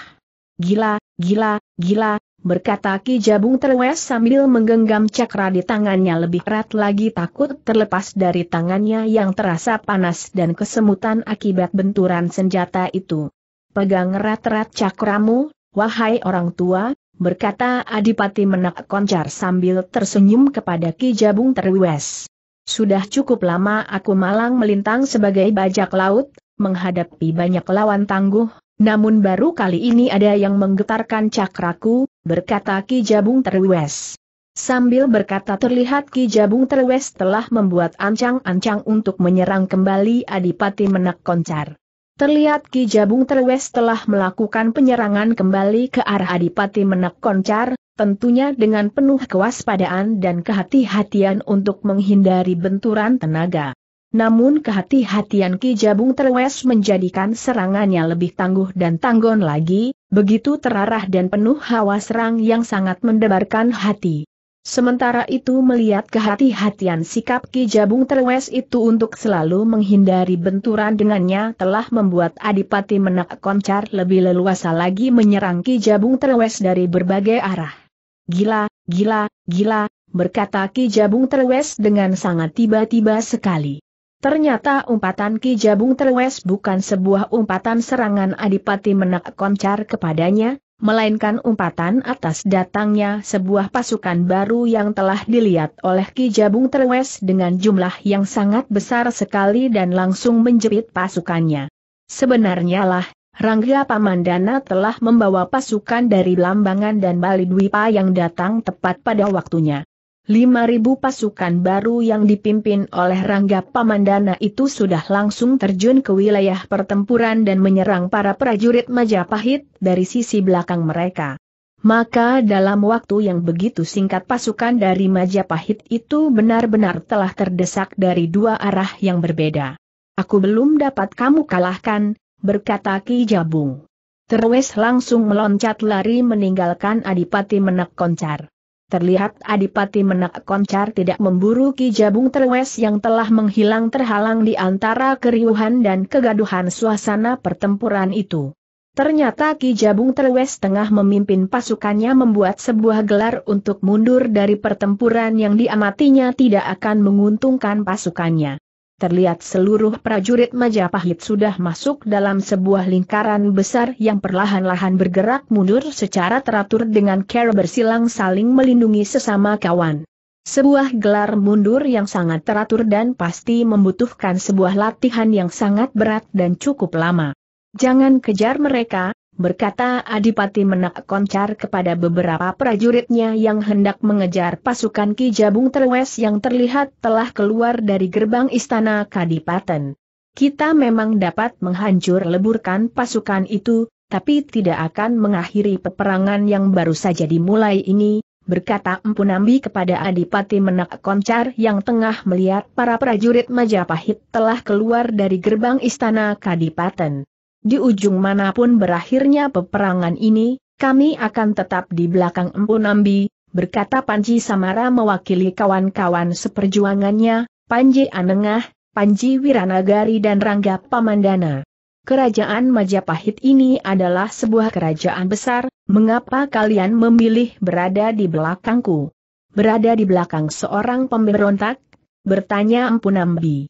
Gila, gila, gila, berkata Ki Jabung terwes sambil menggenggam cakra di tangannya lebih erat lagi takut terlepas dari tangannya yang terasa panas dan kesemutan akibat benturan senjata itu. Pegang erat-erat cakramu, wahai orang tua, berkata Adipati Menak Koncar sambil tersenyum kepada Ki Jabung Terwes. Sudah cukup lama aku malang melintang sebagai bajak laut, menghadapi banyak lawan tangguh, namun baru kali ini ada yang menggetarkan cakraku, berkata Ki Jabung Terwes. Sambil berkata terlihat Ki Jabung Terwes telah membuat ancang-ancang untuk menyerang kembali Adipati Menak Koncar. Terlihat Ki Jabung Terwes telah melakukan penyerangan kembali ke arah Adipati Menak Koncar, tentunya dengan penuh kewaspadaan dan kehati-hatian untuk menghindari benturan tenaga. Namun kehati-hatian Ki Jabung Terwes menjadikan serangannya lebih tangguh dan tanggon lagi, begitu terarah dan penuh hawa serang yang sangat mendebarkan hati. Sementara itu melihat kehati-hatian sikap Ki Jabung Terwes itu untuk selalu menghindari benturan dengannya telah membuat Adipati Menak Koncar lebih leluasa lagi menyerang Ki Jabung Terwes dari berbagai arah. Gila, gila, gila, berkata Ki Jabung Terwes dengan sangat tiba-tiba sekali. Ternyata umpatan Ki Jabung Terwes bukan sebuah umpatan serangan Adipati Menak Koncar kepadanya, melainkan umpatan atas datangnya sebuah pasukan baru yang telah dilihat oleh Ki Jabung Terwes dengan jumlah yang sangat besar sekali dan langsung menjepit pasukannya. Sebenarnya lah, Rangga Pamandana telah membawa pasukan dari Lambangan dan Bali Balidwipa yang datang tepat pada waktunya. 5.000 pasukan baru yang dipimpin oleh Rangga Pamandana itu sudah langsung terjun ke wilayah pertempuran dan menyerang para prajurit Majapahit dari sisi belakang mereka. Maka dalam waktu yang begitu singkat pasukan dari Majapahit itu benar-benar telah terdesak dari dua arah yang berbeda. Aku belum dapat kamu kalahkan, berkata Ki Jabung. Terwes langsung meloncat lari meninggalkan Adipati Menak Koncar. Terlihat Adipati Menak Koncar tidak memburu Ki Jabung Terwes yang telah menghilang terhalang di antara keriuhan dan kegaduhan suasana pertempuran itu. Ternyata Ki Jabung Terwes tengah memimpin pasukannya membuat sebuah gelar untuk mundur dari pertempuran yang diamatinya tidak akan menguntungkan pasukannya terlihat seluruh prajurit Majapahit sudah masuk dalam sebuah lingkaran besar yang perlahan-lahan bergerak mundur secara teratur dengan cara bersilang saling melindungi sesama kawan. Sebuah gelar mundur yang sangat teratur dan pasti membutuhkan sebuah latihan yang sangat berat dan cukup lama. Jangan kejar mereka, berkata Adipati Menak Koncar kepada beberapa prajuritnya yang hendak mengejar pasukan Ki Jabung Terwes yang terlihat telah keluar dari gerbang istana Kadipaten. Kita memang dapat menghancur leburkan pasukan itu, tapi tidak akan mengakhiri peperangan yang baru saja dimulai ini, berkata Empu Nambi kepada Adipati Menak Koncar yang tengah melihat para prajurit Majapahit telah keluar dari gerbang istana Kadipaten. Di ujung manapun berakhirnya peperangan ini, kami akan tetap di belakang Empu Nambi, berkata Panji Samara mewakili kawan-kawan seperjuangannya, Panji Anengah, Panji Wiranagari dan Rangga Pamandana. Kerajaan Majapahit ini adalah sebuah kerajaan besar, mengapa kalian memilih berada di belakangku? Berada di belakang seorang pemberontak? Bertanya Empu Nambi.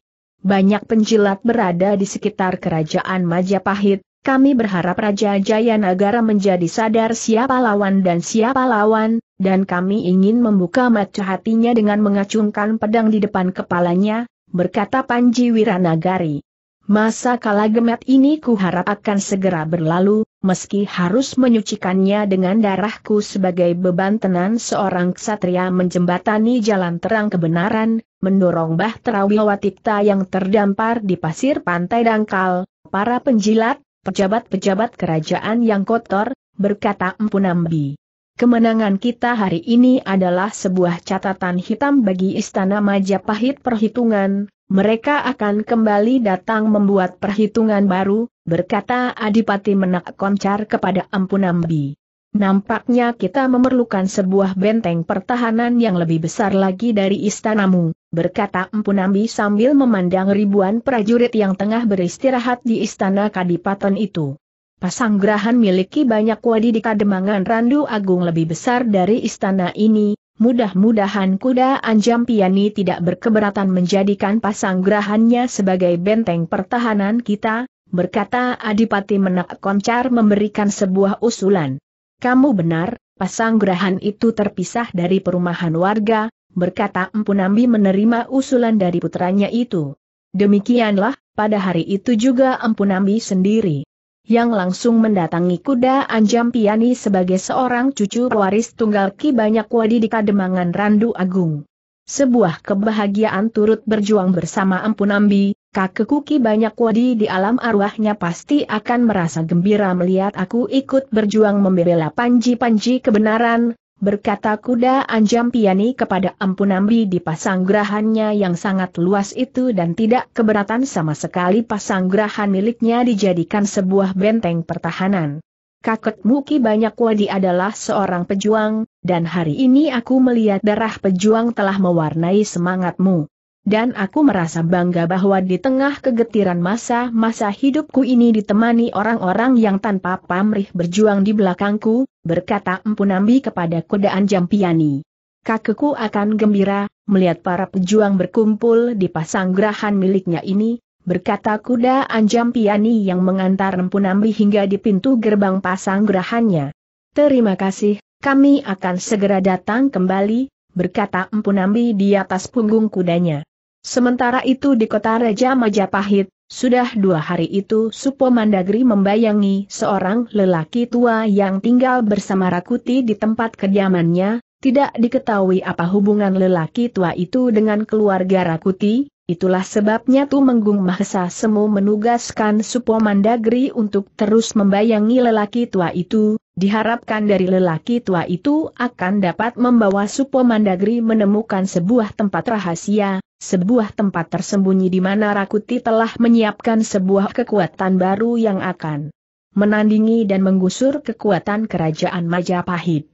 Banyak penjilat berada di sekitar kerajaan Majapahit, kami berharap Raja Jayanagara menjadi sadar siapa lawan dan siapa lawan, dan kami ingin membuka mata hatinya dengan mengacungkan pedang di depan kepalanya, berkata Panji Wiranagari. Masa kala gemet ini kuharap akan segera berlalu, meski harus menyucikannya dengan darahku sebagai beban tenan seorang ksatria menjembatani jalan terang kebenaran, mendorong Bahtera Wiwatikta yang terdampar di pasir pantai dangkal, para penjilat, pejabat-pejabat kerajaan yang kotor, berkata Empunambi. Kemenangan kita hari ini adalah sebuah catatan hitam bagi Istana Majapahit perhitungan, mereka akan kembali datang membuat perhitungan baru, berkata Adipati Menak Koncar kepada Empunambi. Nampaknya kita memerlukan sebuah benteng pertahanan yang lebih besar lagi dari istanamu berkata empu Empunambi sambil memandang ribuan prajurit yang tengah beristirahat di istana Kadipaten itu. Pasanggrahan miliki banyak wadi di Kademangan Randu Agung lebih besar dari istana ini, mudah-mudahan kuda Anjam Piani tidak berkeberatan menjadikan pasanggrahannya sebagai benteng pertahanan kita, berkata Adipati Menak Koncar memberikan sebuah usulan. Kamu benar, pasanggrahan itu terpisah dari perumahan warga, berkata Empu Nambi menerima usulan dari putranya itu. Demikianlah, pada hari itu juga Empu Nambi sendiri yang langsung mendatangi kuda Anjam Piani sebagai seorang cucu pewaris tunggal Ki Banyak Wadi di Kademangan Randu Agung. Sebuah kebahagiaan turut berjuang bersama Empu Nambi, kakekku Ki Banyak Wadi di alam arwahnya pasti akan merasa gembira melihat aku ikut berjuang membela panji-panji kebenaran, berkata kuda Anjam Piani kepada Ampunambi di pasanggrahannya yang sangat luas itu dan tidak keberatan sama sekali pasanggrahan miliknya dijadikan sebuah benteng pertahanan. Kakek Muki Banyak Wadi adalah seorang pejuang, dan hari ini aku melihat darah pejuang telah mewarnai semangatmu dan aku merasa bangga bahwa di tengah kegetiran masa-masa hidupku ini ditemani orang-orang yang tanpa pamrih berjuang di belakangku, berkata Empunambi kepada kodaan Jampiani. Kakekku akan gembira, melihat para pejuang berkumpul di pasanggrahan miliknya ini, berkata kuda Anjam Piani yang mengantar Empunambi hingga di pintu gerbang pasanggrahannya. Terima kasih, kami akan segera datang kembali, berkata Empunambi di atas punggung kudanya. Sementara itu di kota Raja Majapahit, sudah dua hari itu Supo Mandagri membayangi seorang lelaki tua yang tinggal bersama Rakuti di tempat kediamannya, tidak diketahui apa hubungan lelaki tua itu dengan keluarga Rakuti, itulah sebabnya Tumenggung Mahesa Semu menugaskan Supo Mandagri untuk terus membayangi lelaki tua itu, diharapkan dari lelaki tua itu akan dapat membawa Supo Mandagri menemukan sebuah tempat rahasia, sebuah tempat tersembunyi di mana Rakuti telah menyiapkan sebuah kekuatan baru yang akan menandingi dan menggusur kekuatan kerajaan Majapahit.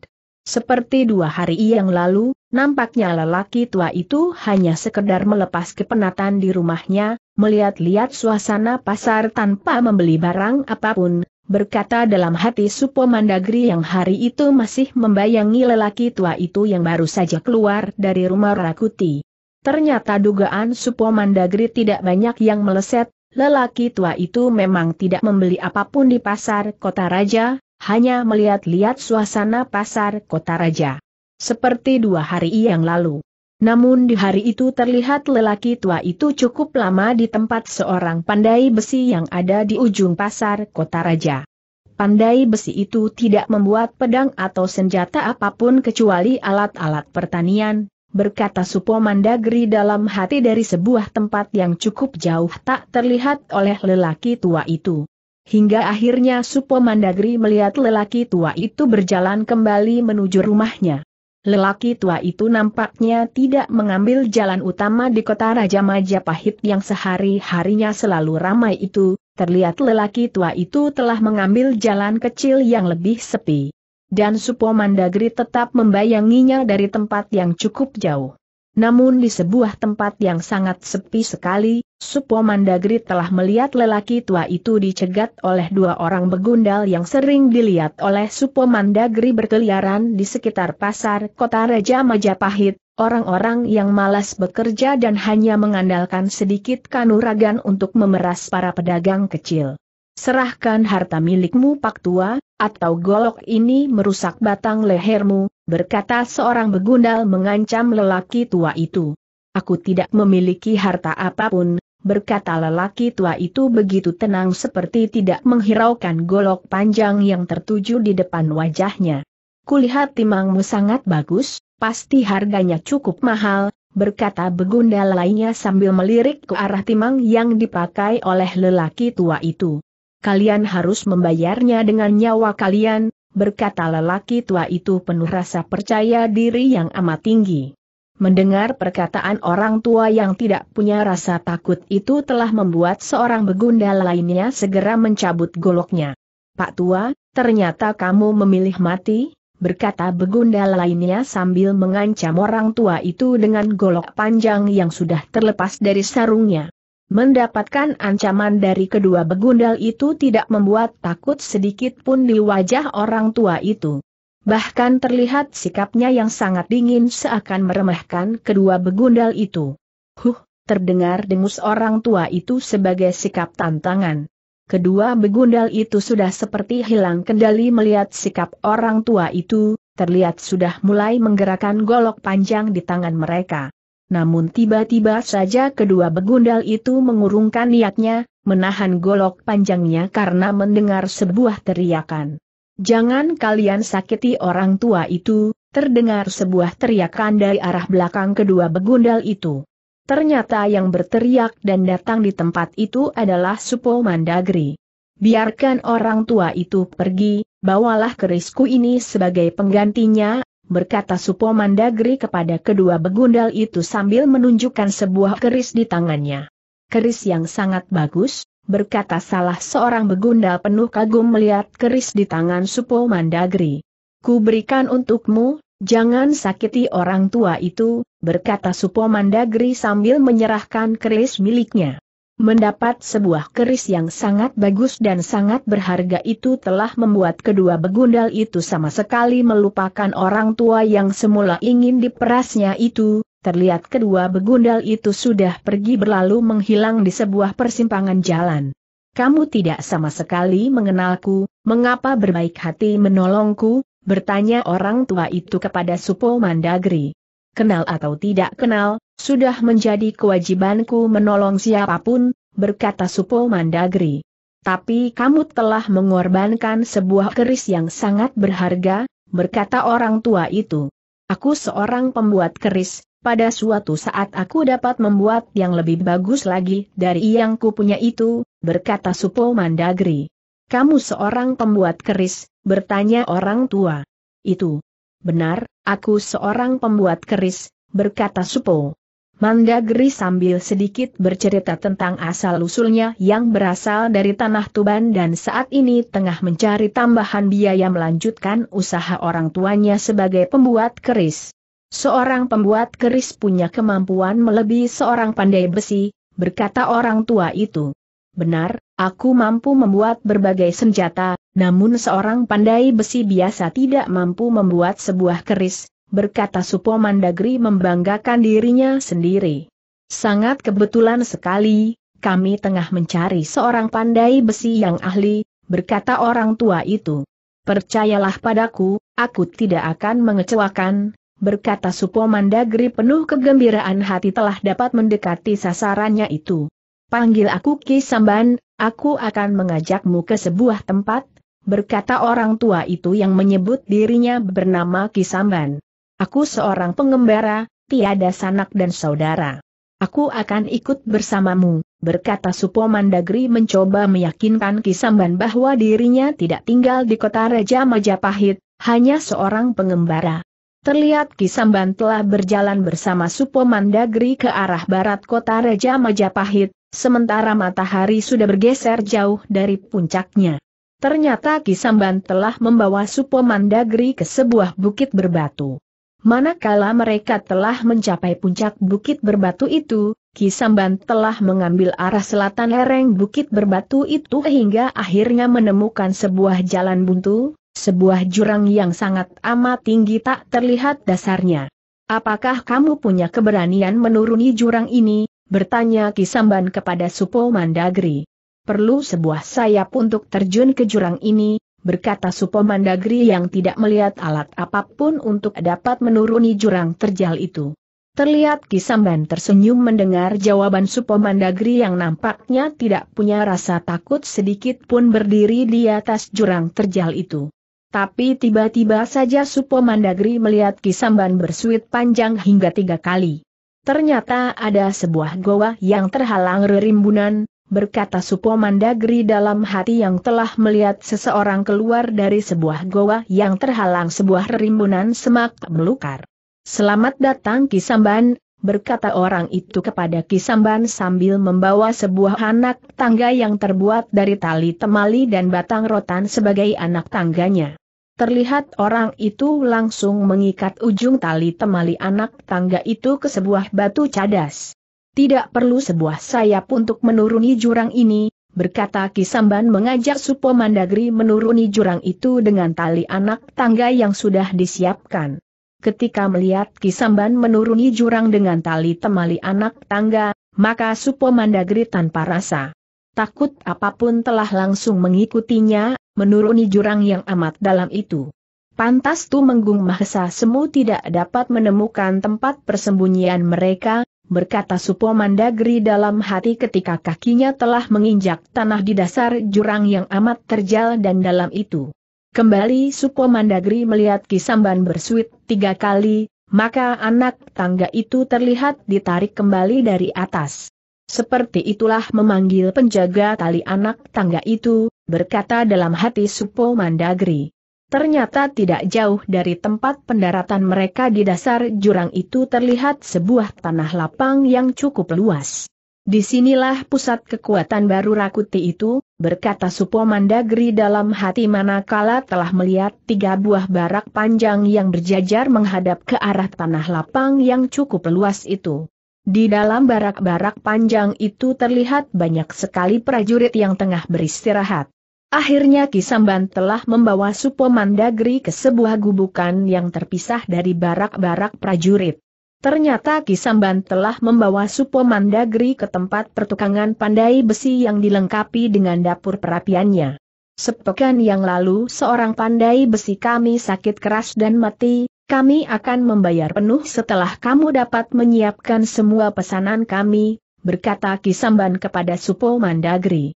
Seperti dua hari yang lalu, nampaknya lelaki tua itu hanya sekedar melepas kepenatan di rumahnya, melihat-lihat suasana pasar tanpa membeli barang apapun, berkata dalam hati Supo Mandagri yang hari itu masih membayangi lelaki tua itu yang baru saja keluar dari rumah Rakuti. Ternyata dugaan Mandagri tidak banyak yang meleset, lelaki tua itu memang tidak membeli apapun di pasar kota raja, hanya melihat-lihat suasana pasar kota raja. Seperti dua hari yang lalu. Namun di hari itu terlihat lelaki tua itu cukup lama di tempat seorang pandai besi yang ada di ujung pasar kota raja. Pandai besi itu tidak membuat pedang atau senjata apapun kecuali alat-alat pertanian, berkata Supo Mandagri dalam hati dari sebuah tempat yang cukup jauh tak terlihat oleh lelaki tua itu. Hingga akhirnya Supo Mandagri melihat lelaki tua itu berjalan kembali menuju rumahnya. Lelaki tua itu nampaknya tidak mengambil jalan utama di kota Raja Majapahit yang sehari-harinya selalu ramai itu, terlihat lelaki tua itu telah mengambil jalan kecil yang lebih sepi dan Supo Mandagri tetap membayanginya dari tempat yang cukup jauh. Namun di sebuah tempat yang sangat sepi sekali, Supo Mandagri telah melihat lelaki tua itu dicegat oleh dua orang begundal yang sering dilihat oleh Supo Mandagri berkeliaran di sekitar pasar kota Raja Majapahit, orang-orang yang malas bekerja dan hanya mengandalkan sedikit kanuragan untuk memeras para pedagang kecil serahkan harta milikmu Pak Tua, atau golok ini merusak batang lehermu, berkata seorang begundal mengancam lelaki tua itu. Aku tidak memiliki harta apapun, berkata lelaki tua itu begitu tenang seperti tidak menghiraukan golok panjang yang tertuju di depan wajahnya. Kulihat timangmu sangat bagus, pasti harganya cukup mahal, berkata begundal lainnya sambil melirik ke arah timang yang dipakai oleh lelaki tua itu kalian harus membayarnya dengan nyawa kalian, berkata lelaki tua itu penuh rasa percaya diri yang amat tinggi. Mendengar perkataan orang tua yang tidak punya rasa takut itu telah membuat seorang begundal lainnya segera mencabut goloknya. Pak tua, ternyata kamu memilih mati, berkata begundal lainnya sambil mengancam orang tua itu dengan golok panjang yang sudah terlepas dari sarungnya. Mendapatkan ancaman dari kedua begundal itu tidak membuat takut sedikit pun di wajah orang tua itu. Bahkan terlihat sikapnya yang sangat dingin seakan meremehkan kedua begundal itu. Huh, terdengar dengus orang tua itu sebagai sikap tantangan. Kedua begundal itu sudah seperti hilang kendali melihat sikap orang tua itu, terlihat sudah mulai menggerakkan golok panjang di tangan mereka namun tiba-tiba saja kedua begundal itu mengurungkan niatnya, menahan golok panjangnya karena mendengar sebuah teriakan. Jangan kalian sakiti orang tua itu, terdengar sebuah teriakan dari arah belakang kedua begundal itu. Ternyata yang berteriak dan datang di tempat itu adalah Supo Mandagri. Biarkan orang tua itu pergi, bawalah kerisku ini sebagai penggantinya, berkata Supo Mandagri kepada kedua begundal itu sambil menunjukkan sebuah keris di tangannya. Keris yang sangat bagus, berkata salah seorang begundal penuh kagum melihat keris di tangan Supo Mandagri. Ku berikan untukmu, jangan sakiti orang tua itu, berkata Supo Mandagri sambil menyerahkan keris miliknya. Mendapat sebuah keris yang sangat bagus dan sangat berharga itu telah membuat kedua begundal itu sama sekali melupakan orang tua yang semula ingin diperasnya itu, terlihat kedua begundal itu sudah pergi berlalu menghilang di sebuah persimpangan jalan. Kamu tidak sama sekali mengenalku, mengapa berbaik hati menolongku, bertanya orang tua itu kepada Supo Mandagri. Kenal atau tidak kenal, sudah menjadi kewajibanku menolong siapapun, berkata Supo Mandagri. Tapi kamu telah mengorbankan sebuah keris yang sangat berharga, berkata orang tua itu. Aku seorang pembuat keris, pada suatu saat aku dapat membuat yang lebih bagus lagi dari yang kupunya itu, berkata Supo Mandagri. Kamu seorang pembuat keris, bertanya orang tua. Itu. Benar, aku seorang pembuat keris, berkata Supo. Mandagri sambil sedikit bercerita tentang asal-usulnya yang berasal dari tanah Tuban dan saat ini tengah mencari tambahan biaya melanjutkan usaha orang tuanya sebagai pembuat keris. Seorang pembuat keris punya kemampuan melebihi seorang pandai besi, berkata orang tua itu. Benar, aku mampu membuat berbagai senjata, namun seorang pandai besi biasa tidak mampu membuat sebuah keris, berkata Supo Mandagri membanggakan dirinya sendiri. Sangat kebetulan sekali, kami tengah mencari seorang pandai besi yang ahli, berkata orang tua itu. Percayalah padaku, aku tidak akan mengecewakan, berkata Supo Mandagri penuh kegembiraan hati telah dapat mendekati sasarannya itu. Panggil aku Ki Samban, aku akan mengajakmu ke sebuah tempat, berkata orang tua itu yang menyebut dirinya bernama Ki Samban. Aku seorang pengembara, tiada sanak dan saudara. Aku akan ikut bersamamu, berkata Supo Mandagri mencoba meyakinkan Kisamban bahwa dirinya tidak tinggal di kota Raja Majapahit, hanya seorang pengembara. Terlihat Kisamban telah berjalan bersama Supo Mandagri ke arah barat kota Raja Majapahit, sementara matahari sudah bergeser jauh dari puncaknya. Ternyata Kisamban telah membawa Supo Mandagri ke sebuah bukit berbatu. Manakala mereka telah mencapai puncak bukit berbatu itu, Kisamban telah mengambil arah selatan lereng bukit berbatu itu hingga akhirnya menemukan sebuah jalan buntu, sebuah jurang yang sangat amat tinggi tak terlihat dasarnya. Apakah kamu punya keberanian menuruni jurang ini? Bertanya Kisamban kepada Supo Mandagri. Perlu sebuah sayap untuk terjun ke jurang ini, berkata Supomandagri yang tidak melihat alat apapun untuk dapat menuruni jurang terjal itu. Terlihat Kisamban tersenyum mendengar jawaban Supomandagri yang nampaknya tidak punya rasa takut sedikit pun berdiri di atas jurang terjal itu. Tapi tiba-tiba saja Supomandagri melihat Kisamban bersuit panjang hingga tiga kali. Ternyata ada sebuah goa yang terhalang rerimbunan, berkata Mandagri dalam hati yang telah melihat seseorang keluar dari sebuah goa yang terhalang sebuah rimbunan semak melukar. Selamat datang Kisamban, berkata orang itu kepada Kisamban sambil membawa sebuah anak tangga yang terbuat dari tali temali dan batang rotan sebagai anak tangganya. Terlihat orang itu langsung mengikat ujung tali temali anak tangga itu ke sebuah batu cadas. Tidak perlu sebuah sayap untuk menuruni jurang ini, berkata Kisamban mengajak Supo Mandagri menuruni jurang itu dengan tali anak tangga yang sudah disiapkan. Ketika melihat Kisamban menuruni jurang dengan tali temali anak tangga, maka Supo Mandagri tanpa rasa takut apapun telah langsung mengikutinya, menuruni jurang yang amat dalam itu. Pantas Tu Menggung Mahesa Semu tidak dapat menemukan tempat persembunyian mereka, berkata Supo Mandagri dalam hati ketika kakinya telah menginjak tanah di dasar jurang yang amat terjal dan dalam itu. Kembali Supo Mandagri melihat Kisamban bersuit tiga kali, maka anak tangga itu terlihat ditarik kembali dari atas. Seperti itulah memanggil penjaga tali anak tangga itu, berkata dalam hati Supo Mandagri. Ternyata tidak jauh dari tempat pendaratan mereka di dasar jurang itu terlihat sebuah tanah lapang yang cukup luas. Disinilah pusat kekuatan baru Rakuti itu, berkata Supo Mandagri dalam hati manakala telah melihat tiga buah barak panjang yang berjajar menghadap ke arah tanah lapang yang cukup luas itu. Di dalam barak-barak panjang itu terlihat banyak sekali prajurit yang tengah beristirahat. Akhirnya Kisamban telah membawa Supo Mandagri ke sebuah gubukan yang terpisah dari barak-barak prajurit. Ternyata Kisamban telah membawa Supo Mandagri ke tempat pertukangan pandai besi yang dilengkapi dengan dapur perapiannya. Sepekan yang lalu seorang pandai besi kami sakit keras dan mati, kami akan membayar penuh setelah kamu dapat menyiapkan semua pesanan kami, berkata Kisamban kepada Supo Mandagri.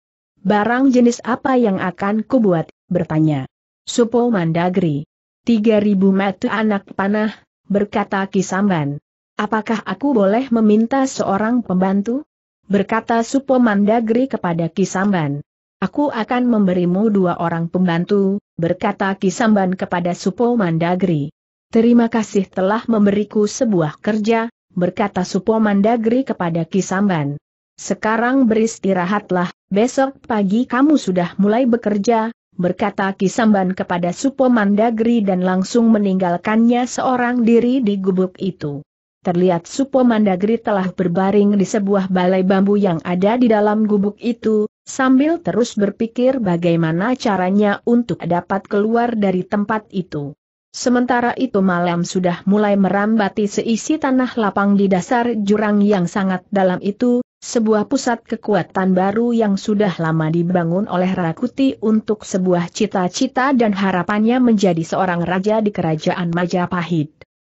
Barang jenis apa yang akan kubuat? bertanya. Supo Mandagri. 3000 meter anak panah, berkata Kisamban. Apakah aku boleh meminta seorang pembantu? Berkata Supo Mandagri kepada Kisamban. Aku akan memberimu dua orang pembantu, berkata Kisamban kepada Supo Mandagri. Terima kasih telah memberiku sebuah kerja, berkata Supo Mandagri kepada Kisamban. Sekarang beristirahatlah, besok pagi kamu sudah mulai bekerja, berkata Kisamban kepada Supo Mandagri dan langsung meninggalkannya seorang diri di gubuk itu. Terlihat Supo Mandagri telah berbaring di sebuah balai bambu yang ada di dalam gubuk itu, sambil terus berpikir bagaimana caranya untuk dapat keluar dari tempat itu. Sementara itu malam sudah mulai merambati seisi tanah lapang di dasar jurang yang sangat dalam itu, sebuah pusat kekuatan baru yang sudah lama dibangun oleh Rakuti untuk sebuah cita-cita dan harapannya menjadi seorang raja di kerajaan Majapahit.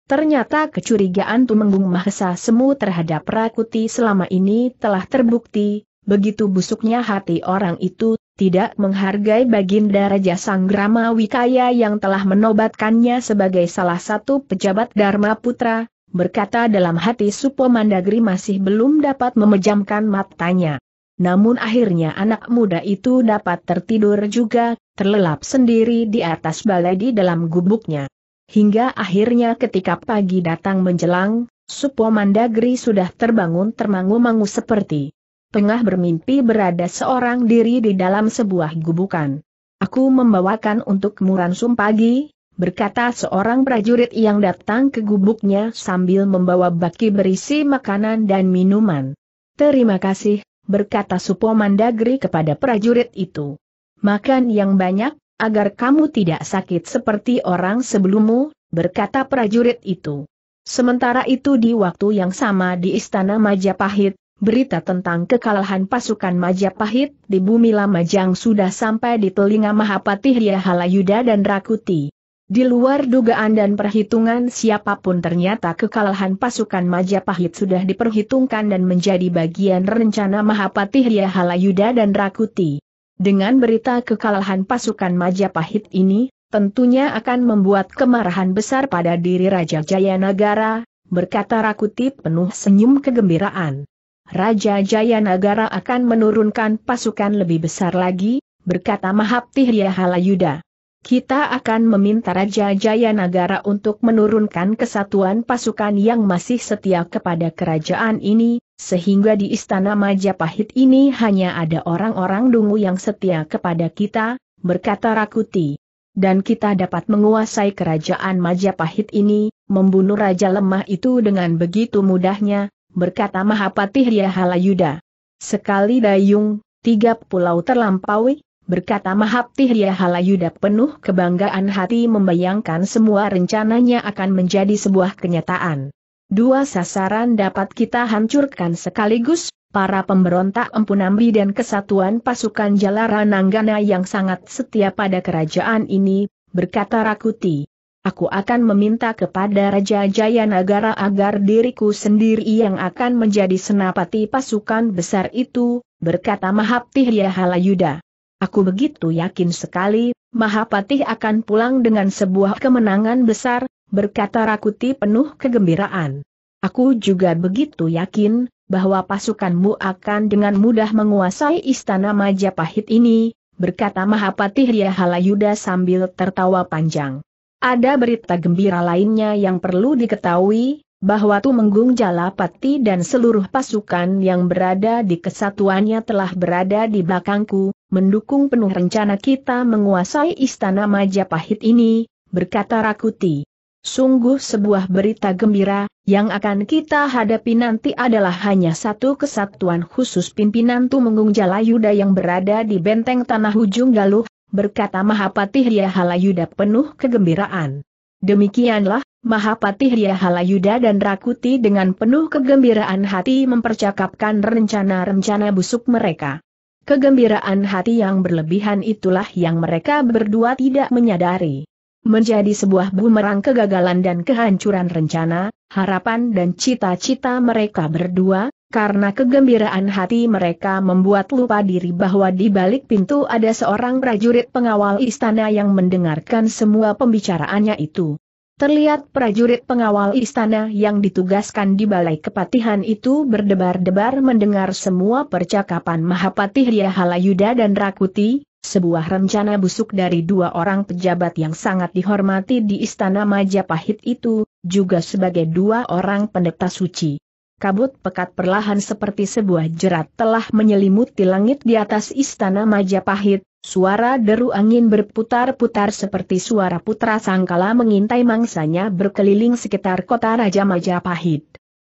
Ternyata kecurigaan Tumenggung Mahesa Semu terhadap Rakuti selama ini telah terbukti, begitu busuknya hati orang itu, tidak menghargai Baginda Raja Sanggrama Wikaya yang telah menobatkannya sebagai salah satu pejabat Dharma Putra, berkata dalam hati Supo Mandagri masih belum dapat memejamkan matanya. Namun akhirnya anak muda itu dapat tertidur juga, terlelap sendiri di atas balai di dalam gubuknya. Hingga akhirnya ketika pagi datang menjelang, Supo Mandagri sudah terbangun termangu-mangu seperti tengah bermimpi berada seorang diri di dalam sebuah gubukan. Aku membawakan untuk Muransum pagi, berkata seorang prajurit yang datang ke gubuknya sambil membawa baki berisi makanan dan minuman. Terima kasih, berkata Supomandagri kepada prajurit itu. Makan yang banyak, agar kamu tidak sakit seperti orang sebelummu, berkata prajurit itu. Sementara itu di waktu yang sama di Istana Majapahit, berita tentang kekalahan pasukan Majapahit di Bumi Lamajang sudah sampai di telinga Mahapatih Riahalayuda dan Rakuti. Di luar dugaan dan perhitungan siapapun ternyata kekalahan pasukan Majapahit sudah diperhitungkan dan menjadi bagian rencana Mahapatih Halayuda dan Rakuti. Dengan berita kekalahan pasukan Majapahit ini, tentunya akan membuat kemarahan besar pada diri Raja Jayanagara, berkata Rakuti penuh senyum kegembiraan. Raja Jayanagara akan menurunkan pasukan lebih besar lagi, berkata Mahapati Halayuda. Kita akan meminta Raja Jayanagara untuk menurunkan kesatuan pasukan yang masih setia kepada kerajaan ini, sehingga di istana Majapahit ini hanya ada orang-orang dungu yang setia kepada kita, berkata Rakuti. Dan kita dapat menguasai kerajaan Majapahit ini, membunuh Raja Lemah itu dengan begitu mudahnya, berkata Mahapatih Riahalayuda. Sekali dayung, tiga pulau terlampaui, berkata Mahapti Halayuda penuh kebanggaan hati membayangkan semua rencananya akan menjadi sebuah kenyataan. Dua sasaran dapat kita hancurkan sekaligus, para pemberontak Empunambi dan kesatuan pasukan Jalara Nanggana yang sangat setia pada kerajaan ini, berkata Rakuti. Aku akan meminta kepada Raja Jayanagara agar diriku sendiri yang akan menjadi senapati pasukan besar itu, berkata Mahapti Halayuda. Aku begitu yakin sekali, Mahapatih akan pulang dengan sebuah kemenangan besar, berkata Rakuti penuh kegembiraan. Aku juga begitu yakin, bahwa pasukanmu akan dengan mudah menguasai istana Majapahit ini, berkata Mahapatih Halayuda sambil tertawa panjang. Ada berita gembira lainnya yang perlu diketahui, bahwa Tumenggung Jalapati dan seluruh pasukan yang berada di kesatuannya telah berada di belakangku, mendukung penuh rencana kita menguasai istana Majapahit ini, berkata Rakuti. Sungguh sebuah berita gembira, yang akan kita hadapi nanti adalah hanya satu kesatuan khusus pimpinan Tumenggung Jalayuda yang berada di benteng tanah ujung Galuh, berkata Mahapatih Halayuda penuh kegembiraan. Demikianlah, Mahapatih Yahalayuda dan Rakuti dengan penuh kegembiraan hati mempercakapkan rencana-rencana busuk mereka. Kegembiraan hati yang berlebihan itulah yang mereka berdua tidak menyadari. Menjadi sebuah bumerang kegagalan dan kehancuran rencana, harapan dan cita-cita mereka berdua, karena kegembiraan hati mereka membuat lupa diri bahwa di balik pintu ada seorang prajurit pengawal istana yang mendengarkan semua pembicaraannya itu. Terlihat prajurit pengawal istana yang ditugaskan di balai kepatihan itu berdebar-debar mendengar semua percakapan Mahapatih Halayuda dan Rakuti, sebuah rencana busuk dari dua orang pejabat yang sangat dihormati di Istana Majapahit itu, juga sebagai dua orang pendeta suci. Kabut pekat perlahan seperti sebuah jerat telah menyelimuti langit di atas Istana Majapahit, Suara deru angin berputar-putar seperti suara putra sangkala mengintai mangsanya berkeliling sekitar kota Raja Majapahit.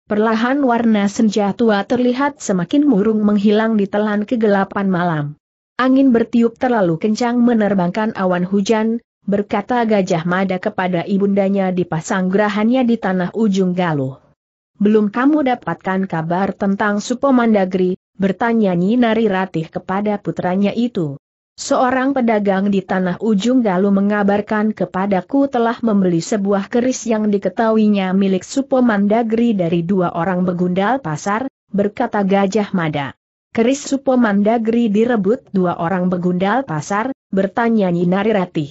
Perlahan warna senja tua terlihat semakin murung menghilang di telan kegelapan malam. Angin bertiup terlalu kencang menerbangkan awan hujan, berkata Gajah Mada kepada ibundanya di pasanggrahannya di tanah ujung galuh. Belum kamu dapatkan kabar tentang Supomandagri, bertanya Nari Ratih kepada putranya itu. Seorang pedagang di tanah ujung galu mengabarkan kepadaku telah membeli sebuah keris yang diketahuinya milik Supo Mandagri dari dua orang begundal pasar, berkata Gajah Mada. Keris Supo Mandagri direbut dua orang begundal pasar, bertanya Nyinari Ratih.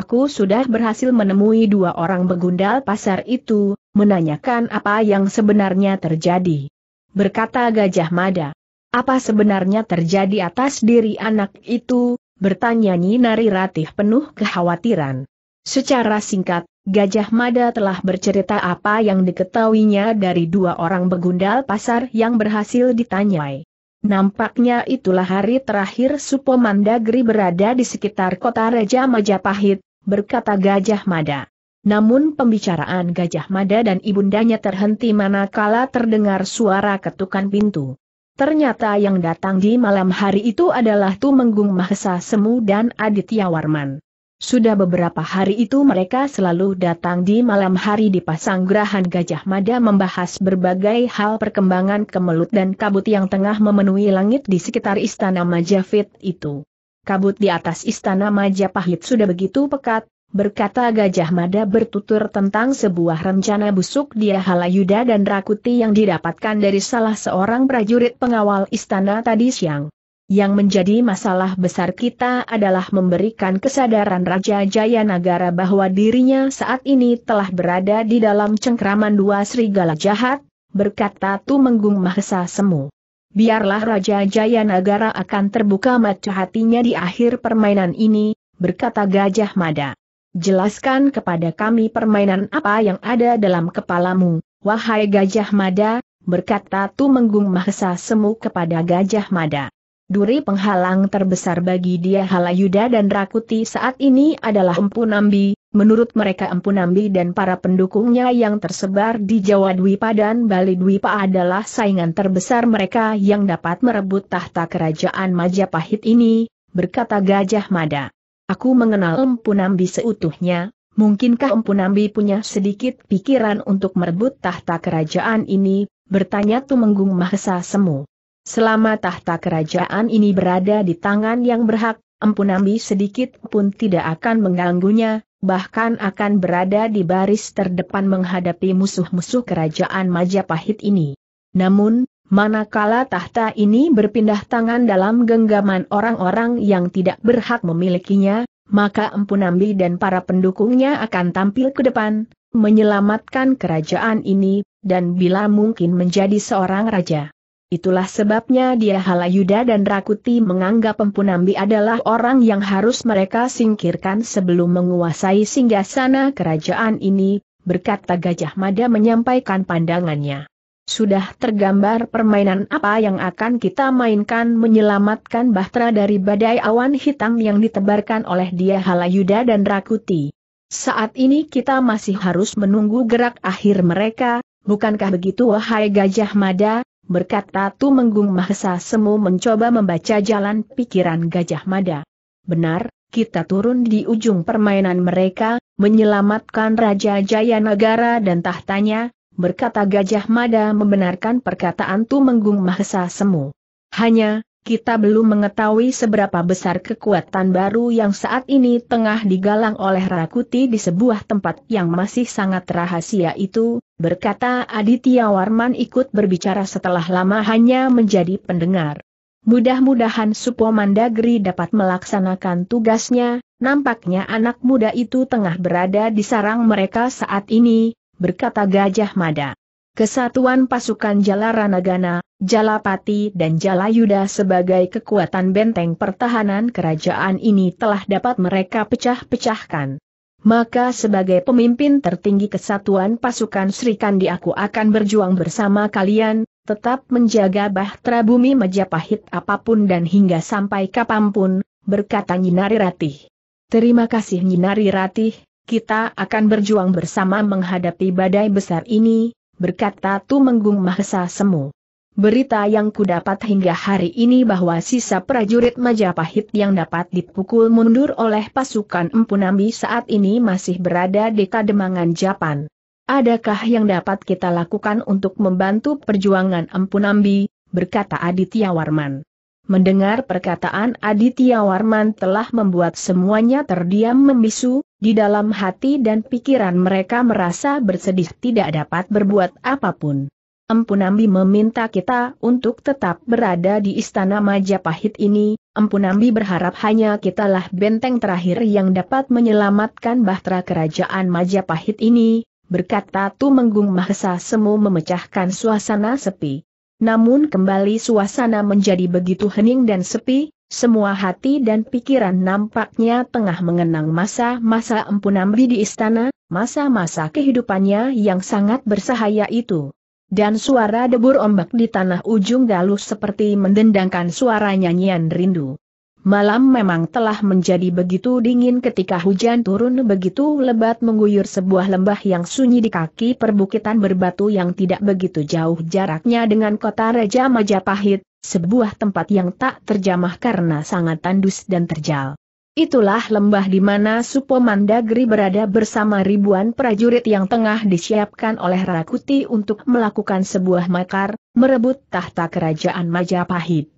Aku sudah berhasil menemui dua orang begundal pasar itu, menanyakan apa yang sebenarnya terjadi. Berkata Gajah Mada. Apa sebenarnya terjadi atas diri anak itu, bertanya Nyinari Ratih penuh kekhawatiran. Secara singkat, Gajah Mada telah bercerita apa yang diketahuinya dari dua orang begundal pasar yang berhasil ditanyai. Nampaknya itulah hari terakhir Supo Mandagri berada di sekitar kota Raja Majapahit, berkata Gajah Mada. Namun pembicaraan Gajah Mada dan ibundanya terhenti manakala terdengar suara ketukan pintu. Ternyata yang datang di malam hari itu adalah Tumenggung Mahesa Semu dan Aditya Warman. Sudah beberapa hari itu mereka selalu datang di malam hari di gerahan Gajah Mada membahas berbagai hal perkembangan kemelut dan kabut yang tengah memenuhi langit di sekitar Istana Majapahit itu. Kabut di atas Istana Majapahit sudah begitu pekat, berkata Gajah Mada bertutur tentang sebuah rencana busuk dia Halayuda dan Rakuti yang didapatkan dari salah seorang prajurit pengawal istana tadi siang. Yang menjadi masalah besar kita adalah memberikan kesadaran Raja Jayanagara bahwa dirinya saat ini telah berada di dalam cengkraman dua serigala jahat, berkata Tumenggung Mahesa Semu. Biarlah Raja Jayanagara akan terbuka mata hatinya di akhir permainan ini, berkata Gajah Mada. Jelaskan kepada kami permainan apa yang ada dalam kepalamu, wahai Gajah Mada, berkata Tu Tumenggung Mahesa Semu kepada Gajah Mada. Duri penghalang terbesar bagi dia Halayuda dan Rakuti saat ini adalah Empu Nambi, menurut mereka Empu Nambi dan para pendukungnya yang tersebar di Jawa Dwipa dan Bali Dwipa adalah saingan terbesar mereka yang dapat merebut tahta kerajaan Majapahit ini, berkata Gajah Mada. Aku mengenal Empunambi seutuhnya, mungkinkah Empunambi punya sedikit pikiran untuk merebut tahta kerajaan ini, bertanya Tumenggung Mahesa Semu. Selama tahta kerajaan ini berada di tangan yang berhak, Empunambi sedikit pun tidak akan mengganggunya, bahkan akan berada di baris terdepan menghadapi musuh-musuh kerajaan Majapahit ini. Namun, manakala tahta ini berpindah tangan dalam genggaman orang-orang yang tidak berhak memilikinya, maka Empu Nambi dan para pendukungnya akan tampil ke depan, menyelamatkan kerajaan ini, dan bila mungkin menjadi seorang raja. Itulah sebabnya dia Halayuda dan Rakuti menganggap Empu Nambi adalah orang yang harus mereka singkirkan sebelum menguasai singgasana kerajaan ini, berkata Gajah Mada menyampaikan pandangannya. Sudah tergambar permainan apa yang akan kita mainkan menyelamatkan Bahtera dari badai awan hitam yang ditebarkan oleh dia Halayuda dan Rakuti. Saat ini kita masih harus menunggu gerak akhir mereka, bukankah begitu wahai Gajah Mada, berkata Tu Menggung Mahesa Semu mencoba membaca jalan pikiran Gajah Mada. Benar, kita turun di ujung permainan mereka, menyelamatkan Raja Jaya Negara dan tahtanya, berkata Gajah Mada membenarkan perkataan Tumenggung Mahesa Semu. Hanya, kita belum mengetahui seberapa besar kekuatan baru yang saat ini tengah digalang oleh Rakuti di sebuah tempat yang masih sangat rahasia itu, berkata Aditya Warman ikut berbicara setelah lama hanya menjadi pendengar. Mudah-mudahan Supo Mandagri dapat melaksanakan tugasnya, nampaknya anak muda itu tengah berada di sarang mereka saat ini, berkata Gajah Mada. Kesatuan pasukan nagana Jalapati dan Jalayuda sebagai kekuatan benteng pertahanan kerajaan ini telah dapat mereka pecah-pecahkan. Maka sebagai pemimpin tertinggi kesatuan pasukan Sri Kandi aku akan berjuang bersama kalian, tetap menjaga bahtera bumi Majapahit apapun dan hingga sampai kapanpun, berkata Nyinari Ratih. Terima kasih Nyinari Ratih, kita akan berjuang bersama menghadapi badai besar ini, berkata Tumenggung Mahesa Semu. Berita yang kudapat hingga hari ini bahwa sisa prajurit Majapahit yang dapat dipukul mundur oleh pasukan Empu Nambi saat ini masih berada di Kademangan Japan. Adakah yang dapat kita lakukan untuk membantu perjuangan Empu Nambi? berkata Aditya Warman. Mendengar perkataan Aditya Warman telah membuat semuanya terdiam membisu, di dalam hati dan pikiran mereka merasa bersedih tidak dapat berbuat apapun. Empunambi meminta kita untuk tetap berada di istana Majapahit ini, Empu Empunambi berharap hanya kitalah benteng terakhir yang dapat menyelamatkan bahtera kerajaan Majapahit ini, berkata Tumenggung Mahesa Semu memecahkan suasana sepi. Namun kembali suasana menjadi begitu hening dan sepi, semua hati dan pikiran nampaknya tengah mengenang masa-masa Empunambi di istana, masa-masa kehidupannya yang sangat bersahaya itu. Dan suara debur ombak di tanah ujung galuh seperti mendendangkan suara nyanyian rindu. Malam memang telah menjadi begitu dingin ketika hujan turun begitu lebat mengguyur sebuah lembah yang sunyi di kaki perbukitan berbatu yang tidak begitu jauh jaraknya dengan kota Raja Majapahit, sebuah tempat yang tak terjamah karena sangat tandus dan terjal. Itulah lembah di mana Supo Mandagri berada bersama ribuan prajurit yang tengah disiapkan oleh Rakuti untuk melakukan sebuah makar, merebut tahta kerajaan Majapahit.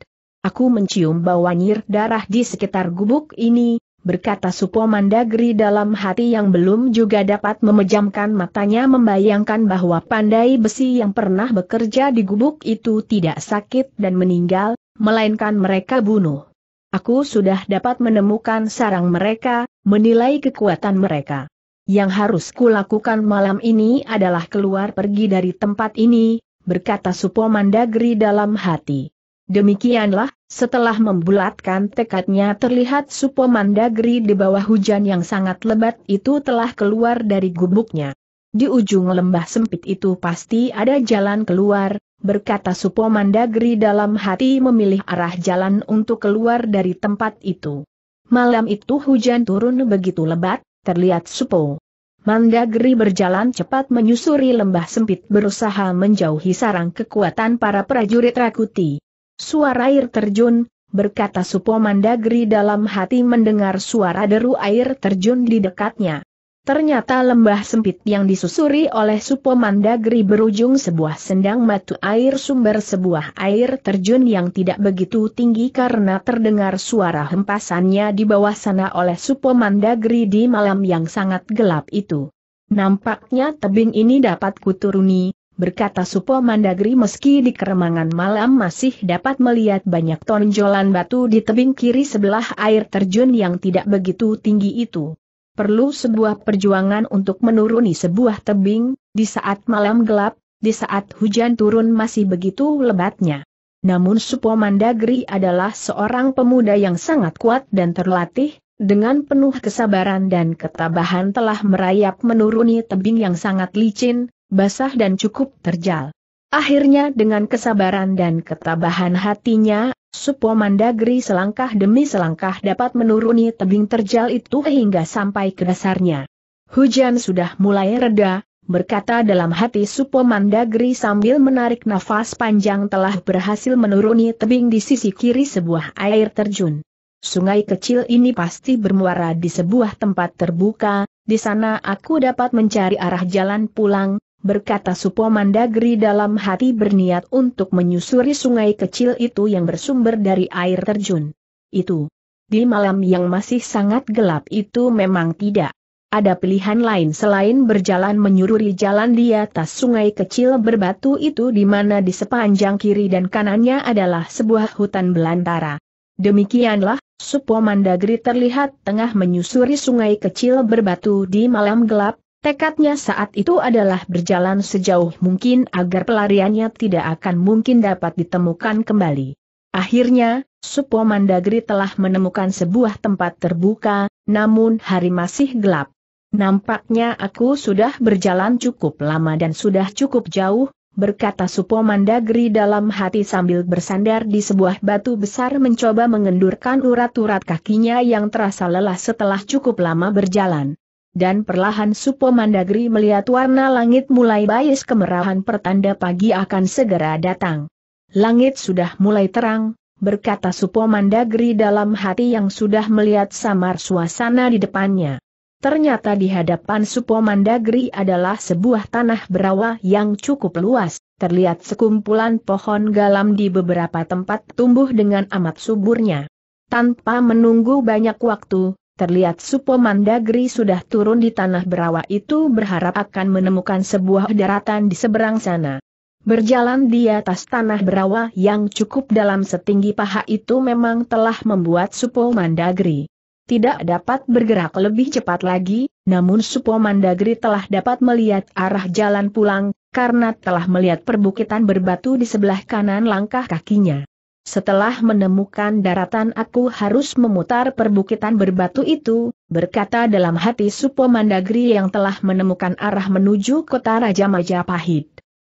Aku mencium bau nyir darah di sekitar gubuk ini, berkata Supo Mandagri dalam hati yang belum juga dapat memejamkan matanya membayangkan bahwa pandai besi yang pernah bekerja di gubuk itu tidak sakit dan meninggal, melainkan mereka bunuh. Aku sudah dapat menemukan sarang mereka, menilai kekuatan mereka. Yang harus kulakukan malam ini adalah keluar pergi dari tempat ini, berkata Supo Mandagri dalam hati. Demikianlah, setelah membulatkan tekadnya terlihat Supo Mandagri di bawah hujan yang sangat lebat itu telah keluar dari gubuknya. Di ujung lembah sempit itu pasti ada jalan keluar, berkata Supo Mandagri dalam hati memilih arah jalan untuk keluar dari tempat itu. Malam itu hujan turun begitu lebat, terlihat Supo. Mandagri berjalan cepat menyusuri lembah sempit berusaha menjauhi sarang kekuatan para prajurit Rakuti. Suara air terjun, berkata Supo Mandagri dalam hati mendengar suara deru air terjun di dekatnya. Ternyata lembah sempit yang disusuri oleh Supo Mandagri berujung sebuah sendang matu air sumber sebuah air terjun yang tidak begitu tinggi karena terdengar suara hempasannya di bawah sana oleh Supo Mandagri di malam yang sangat gelap itu. Nampaknya tebing ini dapat kuturuni, berkata Supo Mandagri meski di keremangan malam masih dapat melihat banyak tonjolan batu di tebing kiri sebelah air terjun yang tidak begitu tinggi itu. Perlu sebuah perjuangan untuk menuruni sebuah tebing, di saat malam gelap, di saat hujan turun masih begitu lebatnya. Namun Supo Mandagri adalah seorang pemuda yang sangat kuat dan terlatih, dengan penuh kesabaran dan ketabahan telah merayap menuruni tebing yang sangat licin, basah dan cukup terjal. Akhirnya dengan kesabaran dan ketabahan hatinya, Supo Mandagri selangkah demi selangkah dapat menuruni tebing terjal itu hingga sampai ke dasarnya. Hujan sudah mulai reda, berkata dalam hati Supo Mandagri sambil menarik nafas panjang telah berhasil menuruni tebing di sisi kiri sebuah air terjun. Sungai kecil ini pasti bermuara di sebuah tempat terbuka, di sana aku dapat mencari arah jalan pulang, berkata supo mandagri dalam hati berniat untuk menyusuri sungai kecil itu yang bersumber dari air terjun. Itu. Di malam yang masih sangat gelap itu memang tidak ada pilihan lain selain berjalan menyururi jalan di atas sungai kecil berbatu itu di mana di sepanjang kiri dan kanannya adalah sebuah hutan belantara. Demikianlah, supo mandagri terlihat tengah menyusuri sungai kecil berbatu di malam gelap, Tekadnya saat itu adalah berjalan sejauh mungkin agar pelariannya tidak akan mungkin dapat ditemukan kembali. Akhirnya, Supo Mandagri telah menemukan sebuah tempat terbuka, namun hari masih gelap. Nampaknya aku sudah berjalan cukup lama dan sudah cukup jauh, berkata Supo Mandagri dalam hati sambil bersandar di sebuah batu besar mencoba mengendurkan urat-urat kakinya yang terasa lelah setelah cukup lama berjalan dan perlahan Supo Mandagri melihat warna langit mulai bayis kemerahan pertanda pagi akan segera datang. Langit sudah mulai terang, berkata Supo Mandagri dalam hati yang sudah melihat samar suasana di depannya. Ternyata di hadapan Supo Mandagri adalah sebuah tanah berawa yang cukup luas, terlihat sekumpulan pohon galam di beberapa tempat tumbuh dengan amat suburnya. Tanpa menunggu banyak waktu, Terlihat Supo Mandagri sudah turun di tanah berawa itu berharap akan menemukan sebuah daratan di seberang sana. Berjalan di atas tanah berawa yang cukup dalam setinggi paha itu memang telah membuat Supo Mandagri tidak dapat bergerak lebih cepat lagi, namun Supo Mandagri telah dapat melihat arah jalan pulang, karena telah melihat perbukitan berbatu di sebelah kanan langkah kakinya. Setelah menemukan daratan aku harus memutar perbukitan berbatu itu, berkata dalam hati Supo Mandagri yang telah menemukan arah menuju kota Raja Majapahit.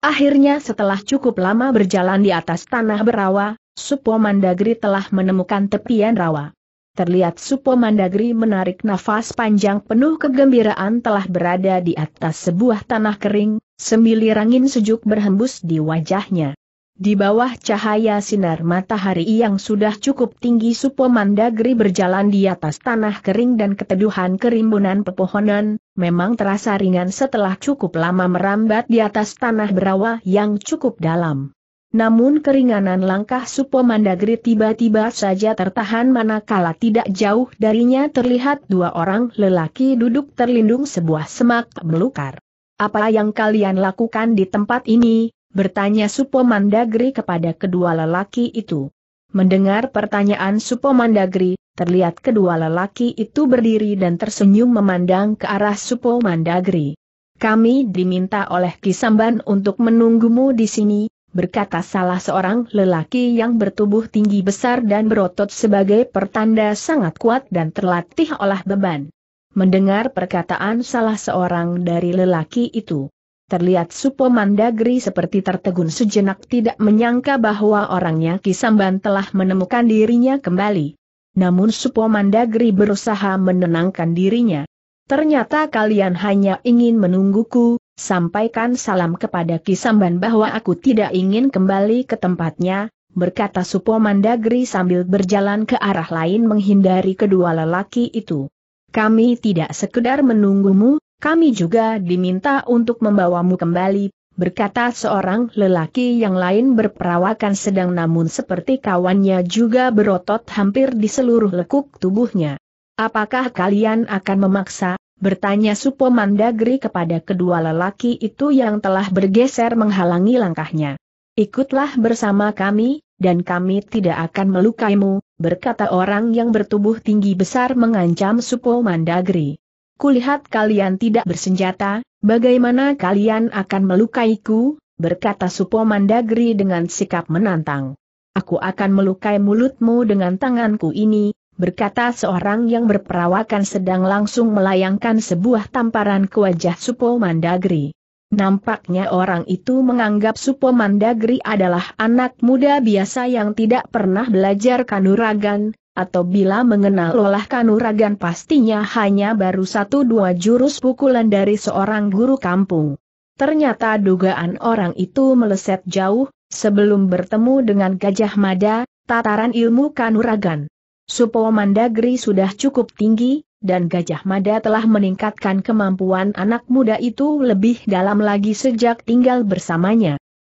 Akhirnya setelah cukup lama berjalan di atas tanah berawa, Supo Mandagri telah menemukan tepian rawa. Terlihat Supo Mandagri menarik nafas panjang penuh kegembiraan telah berada di atas sebuah tanah kering, sembilir angin sejuk berhembus di wajahnya. Di bawah cahaya sinar matahari yang sudah cukup tinggi Supo Mandagri berjalan di atas tanah kering dan keteduhan kerimbunan pepohonan, memang terasa ringan setelah cukup lama merambat di atas tanah berawa yang cukup dalam. Namun keringanan langkah Supo Mandagri tiba-tiba saja tertahan manakala tidak jauh darinya terlihat dua orang lelaki duduk terlindung sebuah semak belukar. Apa yang kalian lakukan di tempat ini, bertanya Supo Mandagri kepada kedua lelaki itu. Mendengar pertanyaan Supo Mandagri, terlihat kedua lelaki itu berdiri dan tersenyum memandang ke arah Supo Mandagri. Kami diminta oleh Kisamban untuk menunggumu di sini, berkata salah seorang lelaki yang bertubuh tinggi besar dan berotot sebagai pertanda sangat kuat dan terlatih olah beban. Mendengar perkataan salah seorang dari lelaki itu, Terlihat Supo Mandagri seperti tertegun sejenak tidak menyangka bahwa orangnya Kisamban telah menemukan dirinya kembali. Namun Supo Mandagri berusaha menenangkan dirinya. Ternyata kalian hanya ingin menungguku, sampaikan salam kepada Kisamban bahwa aku tidak ingin kembali ke tempatnya, berkata Supo Mandagri sambil berjalan ke arah lain menghindari kedua lelaki itu. Kami tidak sekedar menunggumu, kami juga diminta untuk membawamu kembali, berkata seorang lelaki yang lain berperawakan sedang namun seperti kawannya juga berotot hampir di seluruh lekuk tubuhnya. Apakah kalian akan memaksa? Bertanya Supo Mandagri kepada kedua lelaki itu yang telah bergeser menghalangi langkahnya. Ikutlah bersama kami, dan kami tidak akan melukaimu, berkata orang yang bertubuh tinggi besar mengancam Supo Mandagri kulihat kalian tidak bersenjata, bagaimana kalian akan melukaiku, berkata Supo Mandagri dengan sikap menantang. Aku akan melukai mulutmu dengan tanganku ini, berkata seorang yang berperawakan sedang langsung melayangkan sebuah tamparan ke wajah Supo Mandagri. Nampaknya orang itu menganggap Supo Mandagri adalah anak muda biasa yang tidak pernah belajar kanuragan, atau bila mengenal olah kanuragan pastinya hanya baru satu dua jurus pukulan dari seorang guru kampung. Ternyata dugaan orang itu meleset jauh, sebelum bertemu dengan Gajah Mada, tataran ilmu kanuragan. Supo Mandagri sudah cukup tinggi, dan Gajah Mada telah meningkatkan kemampuan anak muda itu lebih dalam lagi sejak tinggal bersamanya.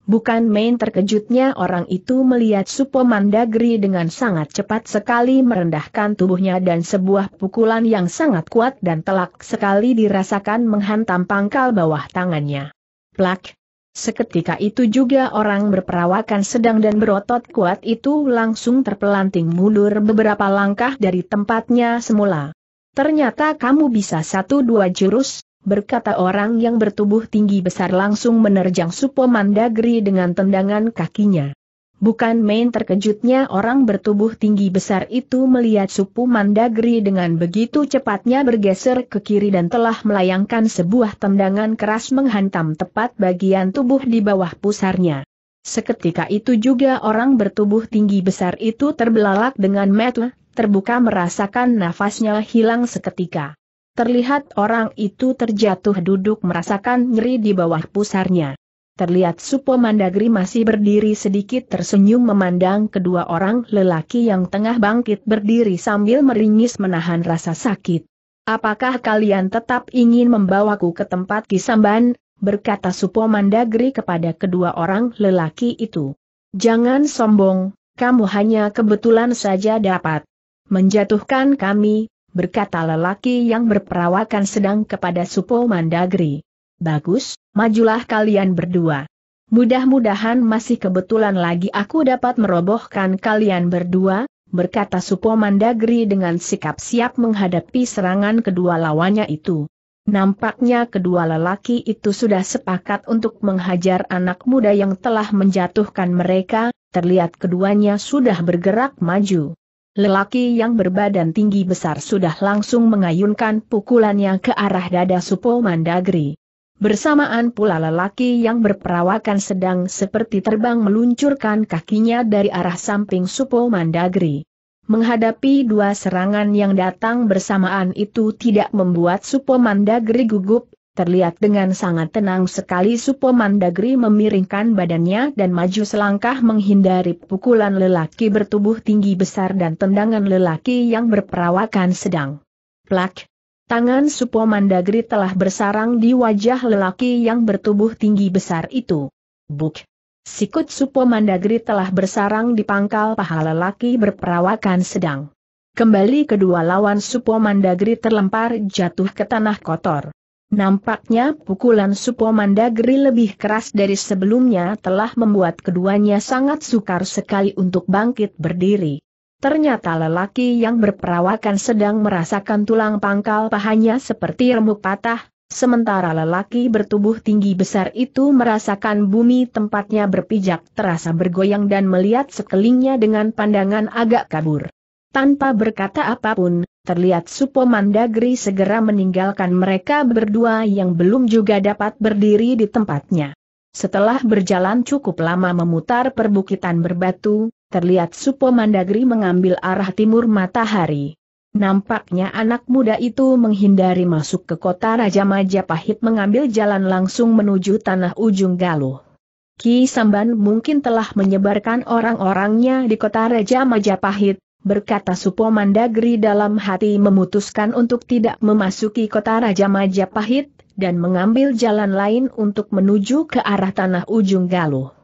Bukan main terkejutnya orang itu melihat Supo Mandagri dengan sangat cepat sekali merendahkan tubuhnya dan sebuah pukulan yang sangat kuat dan telak sekali dirasakan menghantam pangkal bawah tangannya. Plak! Seketika itu juga orang berperawakan sedang dan berotot kuat itu langsung terpelanting mundur beberapa langkah dari tempatnya semula. Ternyata kamu bisa satu dua jurus, berkata orang yang bertubuh tinggi besar langsung menerjang Supo Mandagri dengan tendangan kakinya. Bukan main terkejutnya orang bertubuh tinggi besar itu melihat Supu Mandagri dengan begitu cepatnya bergeser ke kiri dan telah melayangkan sebuah tendangan keras menghantam tepat bagian tubuh di bawah pusarnya. Seketika itu juga orang bertubuh tinggi besar itu terbelalak dengan metu, terbuka merasakan nafasnya hilang seketika. Terlihat orang itu terjatuh duduk merasakan nyeri di bawah pusarnya. Terlihat Supo Mandagri masih berdiri sedikit tersenyum memandang kedua orang lelaki yang tengah bangkit berdiri sambil meringis menahan rasa sakit. Apakah kalian tetap ingin membawaku ke tempat Kisamban? berkata Supo Mandagri kepada kedua orang lelaki itu. Jangan sombong, kamu hanya kebetulan saja dapat menjatuhkan kami, berkata lelaki yang berperawakan sedang kepada Supo Mandagri. Bagus, majulah kalian berdua. Mudah-mudahan masih kebetulan lagi aku dapat merobohkan kalian berdua, berkata Supo Mandagri dengan sikap siap menghadapi serangan kedua lawannya itu. Nampaknya kedua lelaki itu sudah sepakat untuk menghajar anak muda yang telah menjatuhkan mereka, terlihat keduanya sudah bergerak maju. Lelaki yang berbadan tinggi besar sudah langsung mengayunkan pukulannya ke arah dada Supo Mandagri. Bersamaan pula lelaki yang berperawakan sedang seperti terbang meluncurkan kakinya dari arah samping Supo Mandagri. Menghadapi dua serangan yang datang bersamaan itu tidak membuat Supo Mandagri gugup, Terlihat dengan sangat tenang sekali Supo Mandagri memiringkan badannya dan maju selangkah menghindari pukulan lelaki bertubuh tinggi besar dan tendangan lelaki yang berperawakan sedang. Plak! Tangan Supo Mandagri telah bersarang di wajah lelaki yang bertubuh tinggi besar itu. Buk! Sikut Supo Mandagri telah bersarang di pangkal paha lelaki berperawakan sedang. Kembali kedua lawan Supo Mandagri terlempar jatuh ke tanah kotor. Nampaknya pukulan Supo Mandagri lebih keras dari sebelumnya telah membuat keduanya sangat sukar sekali untuk bangkit berdiri. Ternyata lelaki yang berperawakan sedang merasakan tulang pangkal pahanya seperti remuk patah, sementara lelaki bertubuh tinggi besar itu merasakan bumi tempatnya berpijak terasa bergoyang dan melihat sekelilingnya dengan pandangan agak kabur. Tanpa berkata apapun, terlihat Supo Mandagri segera meninggalkan mereka berdua yang belum juga dapat berdiri di tempatnya. Setelah berjalan cukup lama memutar perbukitan berbatu, terlihat Supo Mandagri mengambil arah timur matahari. Nampaknya anak muda itu menghindari masuk ke kota Raja Majapahit mengambil jalan langsung menuju tanah ujung Galuh. Ki Samban mungkin telah menyebarkan orang-orangnya di kota Raja Majapahit, berkata Supo Mandagri dalam hati memutuskan untuk tidak memasuki kota Raja Majapahit, dan mengambil jalan lain untuk menuju ke arah tanah ujung galuh.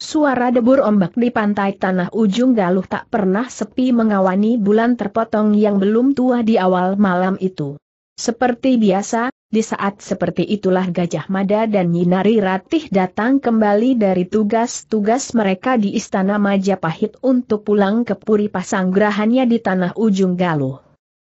Suara debur ombak di pantai tanah ujung galuh tak pernah sepi mengawani bulan terpotong yang belum tua di awal malam itu. Seperti biasa, di saat seperti itulah Gajah Mada dan Nyinari Ratih datang kembali dari tugas-tugas mereka di Istana Majapahit untuk pulang ke Puri Pasanggrahannya di Tanah Ujung Galuh.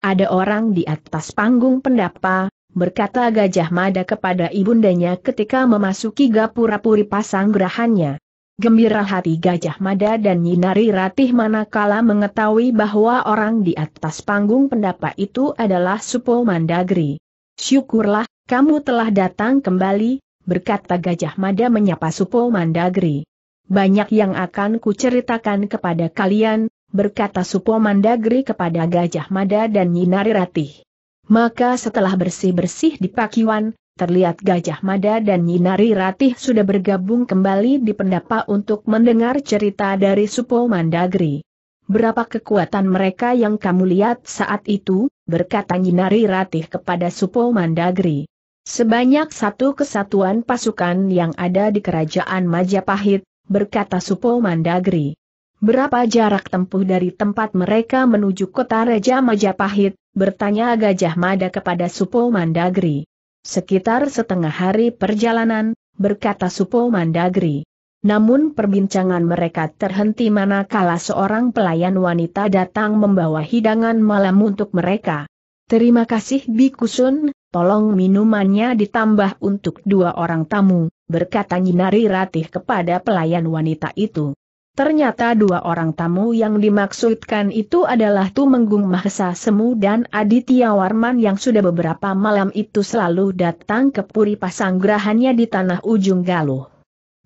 Ada orang di atas panggung pendapa, berkata Gajah Mada kepada ibundanya ketika memasuki gapura Puri Pasanggrahannya. Gembira hati Gajah Mada dan Nyinari Ratih manakala mengetahui bahwa orang di atas panggung pendapa itu adalah Supo Mandagri. Syukurlah, kamu telah datang kembali, berkata Gajah Mada menyapa Supo Mandagri. Banyak yang akan kuceritakan kepada kalian, berkata Supo Mandagri kepada Gajah Mada dan Nyinari Ratih. Maka setelah bersih-bersih di Pakiwan, terlihat Gajah Mada dan Nyinari Ratih sudah bergabung kembali di pendapa untuk mendengar cerita dari Supo Mandagri berapa kekuatan mereka yang kamu lihat saat itu, berkata Nyinari Ratih kepada Supo Mandagri. Sebanyak satu kesatuan pasukan yang ada di kerajaan Majapahit, berkata Supo Mandagri. Berapa jarak tempuh dari tempat mereka menuju kota Raja Majapahit, bertanya Gajah Mada kepada Supo Mandagri. Sekitar setengah hari perjalanan, berkata Supo Mandagri. Namun perbincangan mereka terhenti manakala seorang pelayan wanita datang membawa hidangan malam untuk mereka. Terima kasih Bikusun, tolong minumannya ditambah untuk dua orang tamu, berkata Nyinari Ratih kepada pelayan wanita itu. Ternyata dua orang tamu yang dimaksudkan itu adalah Tumenggung Mahesa Semu dan Aditya Warman yang sudah beberapa malam itu selalu datang ke Puri Pasanggrahannya di Tanah Ujung Galuh.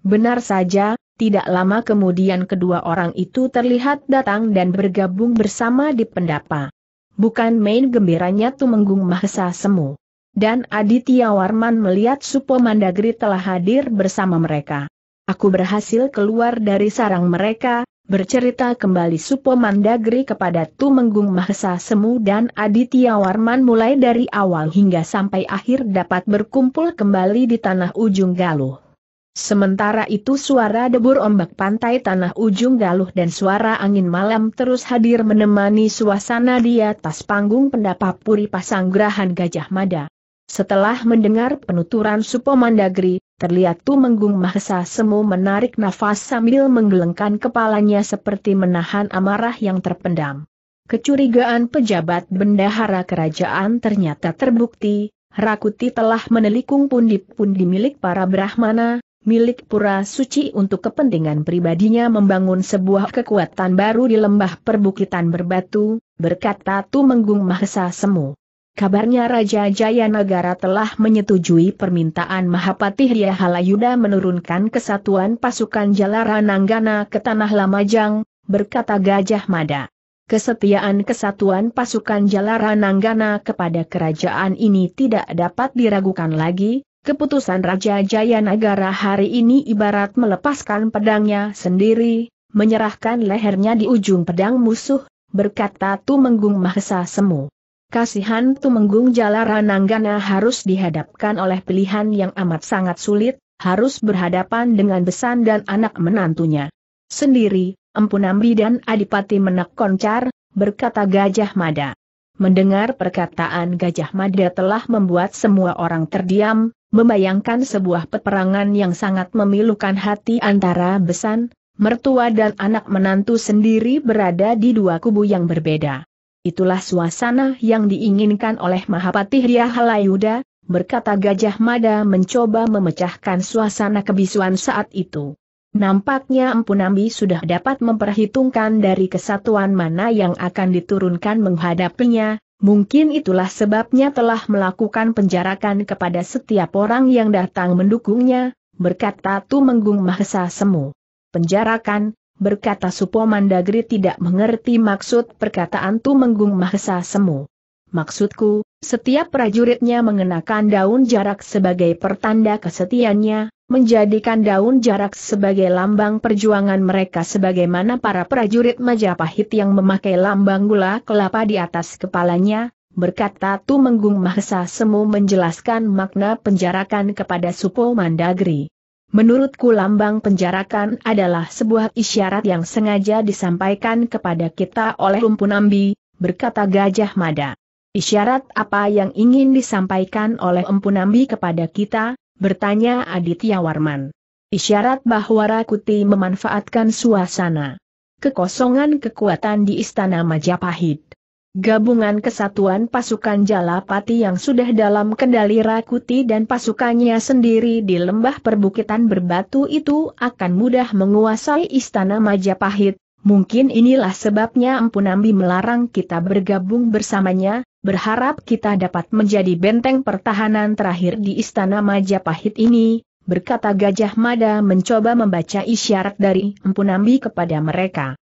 Benar saja, tidak lama kemudian kedua orang itu terlihat datang dan bergabung bersama di pendapa. Bukan main gembiranya Tumenggung Mahesa Semu. Dan Aditya Warman melihat Supo Mandagri telah hadir bersama mereka. Aku berhasil keluar dari sarang mereka, bercerita kembali Supo Mandagri kepada Tumenggung Mahesa Semu dan Aditya Warman mulai dari awal hingga sampai akhir dapat berkumpul kembali di tanah ujung galuh. Sementara itu suara debur ombak pantai tanah ujung galuh dan suara angin malam terus hadir menemani suasana di atas panggung pendapa puri pasanggrahan Gajah Mada. Setelah mendengar penuturan Supo Mandagri, terlihat Tumenggung Mahesa Semu menarik nafas sambil menggelengkan kepalanya seperti menahan amarah yang terpendam. Kecurigaan pejabat bendahara kerajaan ternyata terbukti, Rakuti telah menelikung pundi-pundi milik para Brahmana, milik pura suci untuk kepentingan pribadinya membangun sebuah kekuatan baru di lembah perbukitan berbatu, berkata Tumenggung Mahesa Semu. Kabarnya Raja Jayanagara telah menyetujui permintaan Mahapatih Halayuda menurunkan kesatuan pasukan Jalara Nanggana ke Tanah Lamajang, berkata Gajah Mada. Kesetiaan kesatuan pasukan Jalara Nanggana kepada kerajaan ini tidak dapat diragukan lagi, Keputusan Raja Jayanagara hari ini ibarat melepaskan pedangnya sendiri, menyerahkan lehernya di ujung pedang musuh, berkata Tumenggung Mahesa Semu. Kasihan Tumenggung Nanggana harus dihadapkan oleh pilihan yang amat sangat sulit, harus berhadapan dengan besan dan anak menantunya. Sendiri, Empu Nambi dan Adipati Menak koncar, berkata Gajah Mada. Mendengar perkataan Gajah Mada telah membuat semua orang terdiam, membayangkan sebuah peperangan yang sangat memilukan hati antara besan, mertua dan anak menantu sendiri berada di dua kubu yang berbeda. Itulah suasana yang diinginkan oleh Mahapatih Halayuda, berkata Gajah Mada mencoba memecahkan suasana kebisuan saat itu. Nampaknya Empu Nambi sudah dapat memperhitungkan dari kesatuan mana yang akan diturunkan menghadapinya, Mungkin itulah sebabnya telah melakukan penjarakan kepada setiap orang yang datang mendukungnya, berkata Tumenggung Mahesa Semu. Penjarakan, berkata Supo Mandagri tidak mengerti maksud perkataan Tumenggung Mahesa Semu. Maksudku, setiap prajuritnya mengenakan daun jarak sebagai pertanda kesetiannya menjadikan daun jarak sebagai lambang perjuangan mereka sebagaimana para prajurit Majapahit yang memakai lambang gula kelapa di atas kepalanya, berkata Tu Menggung Mahesa Semu menjelaskan makna penjarakan kepada Supo Mandagri. Menurutku lambang penjarakan adalah sebuah isyarat yang sengaja disampaikan kepada kita oleh Lumpunambi, berkata Gajah Mada. Isyarat apa yang ingin disampaikan oleh Empunambi kepada kita, Bertanya Aditya Warman. Isyarat bahwa Rakuti memanfaatkan suasana kekosongan kekuatan di Istana Majapahit. Gabungan kesatuan pasukan Jalapati yang sudah dalam kendali Rakuti dan pasukannya sendiri di lembah perbukitan berbatu itu akan mudah menguasai Istana Majapahit, Mungkin inilah sebabnya Empu Nambi melarang kita bergabung bersamanya, Berharap kita dapat menjadi benteng pertahanan terakhir di Istana Majapahit ini, berkata Gajah Mada mencoba membaca isyarat dari Empunambi kepada mereka.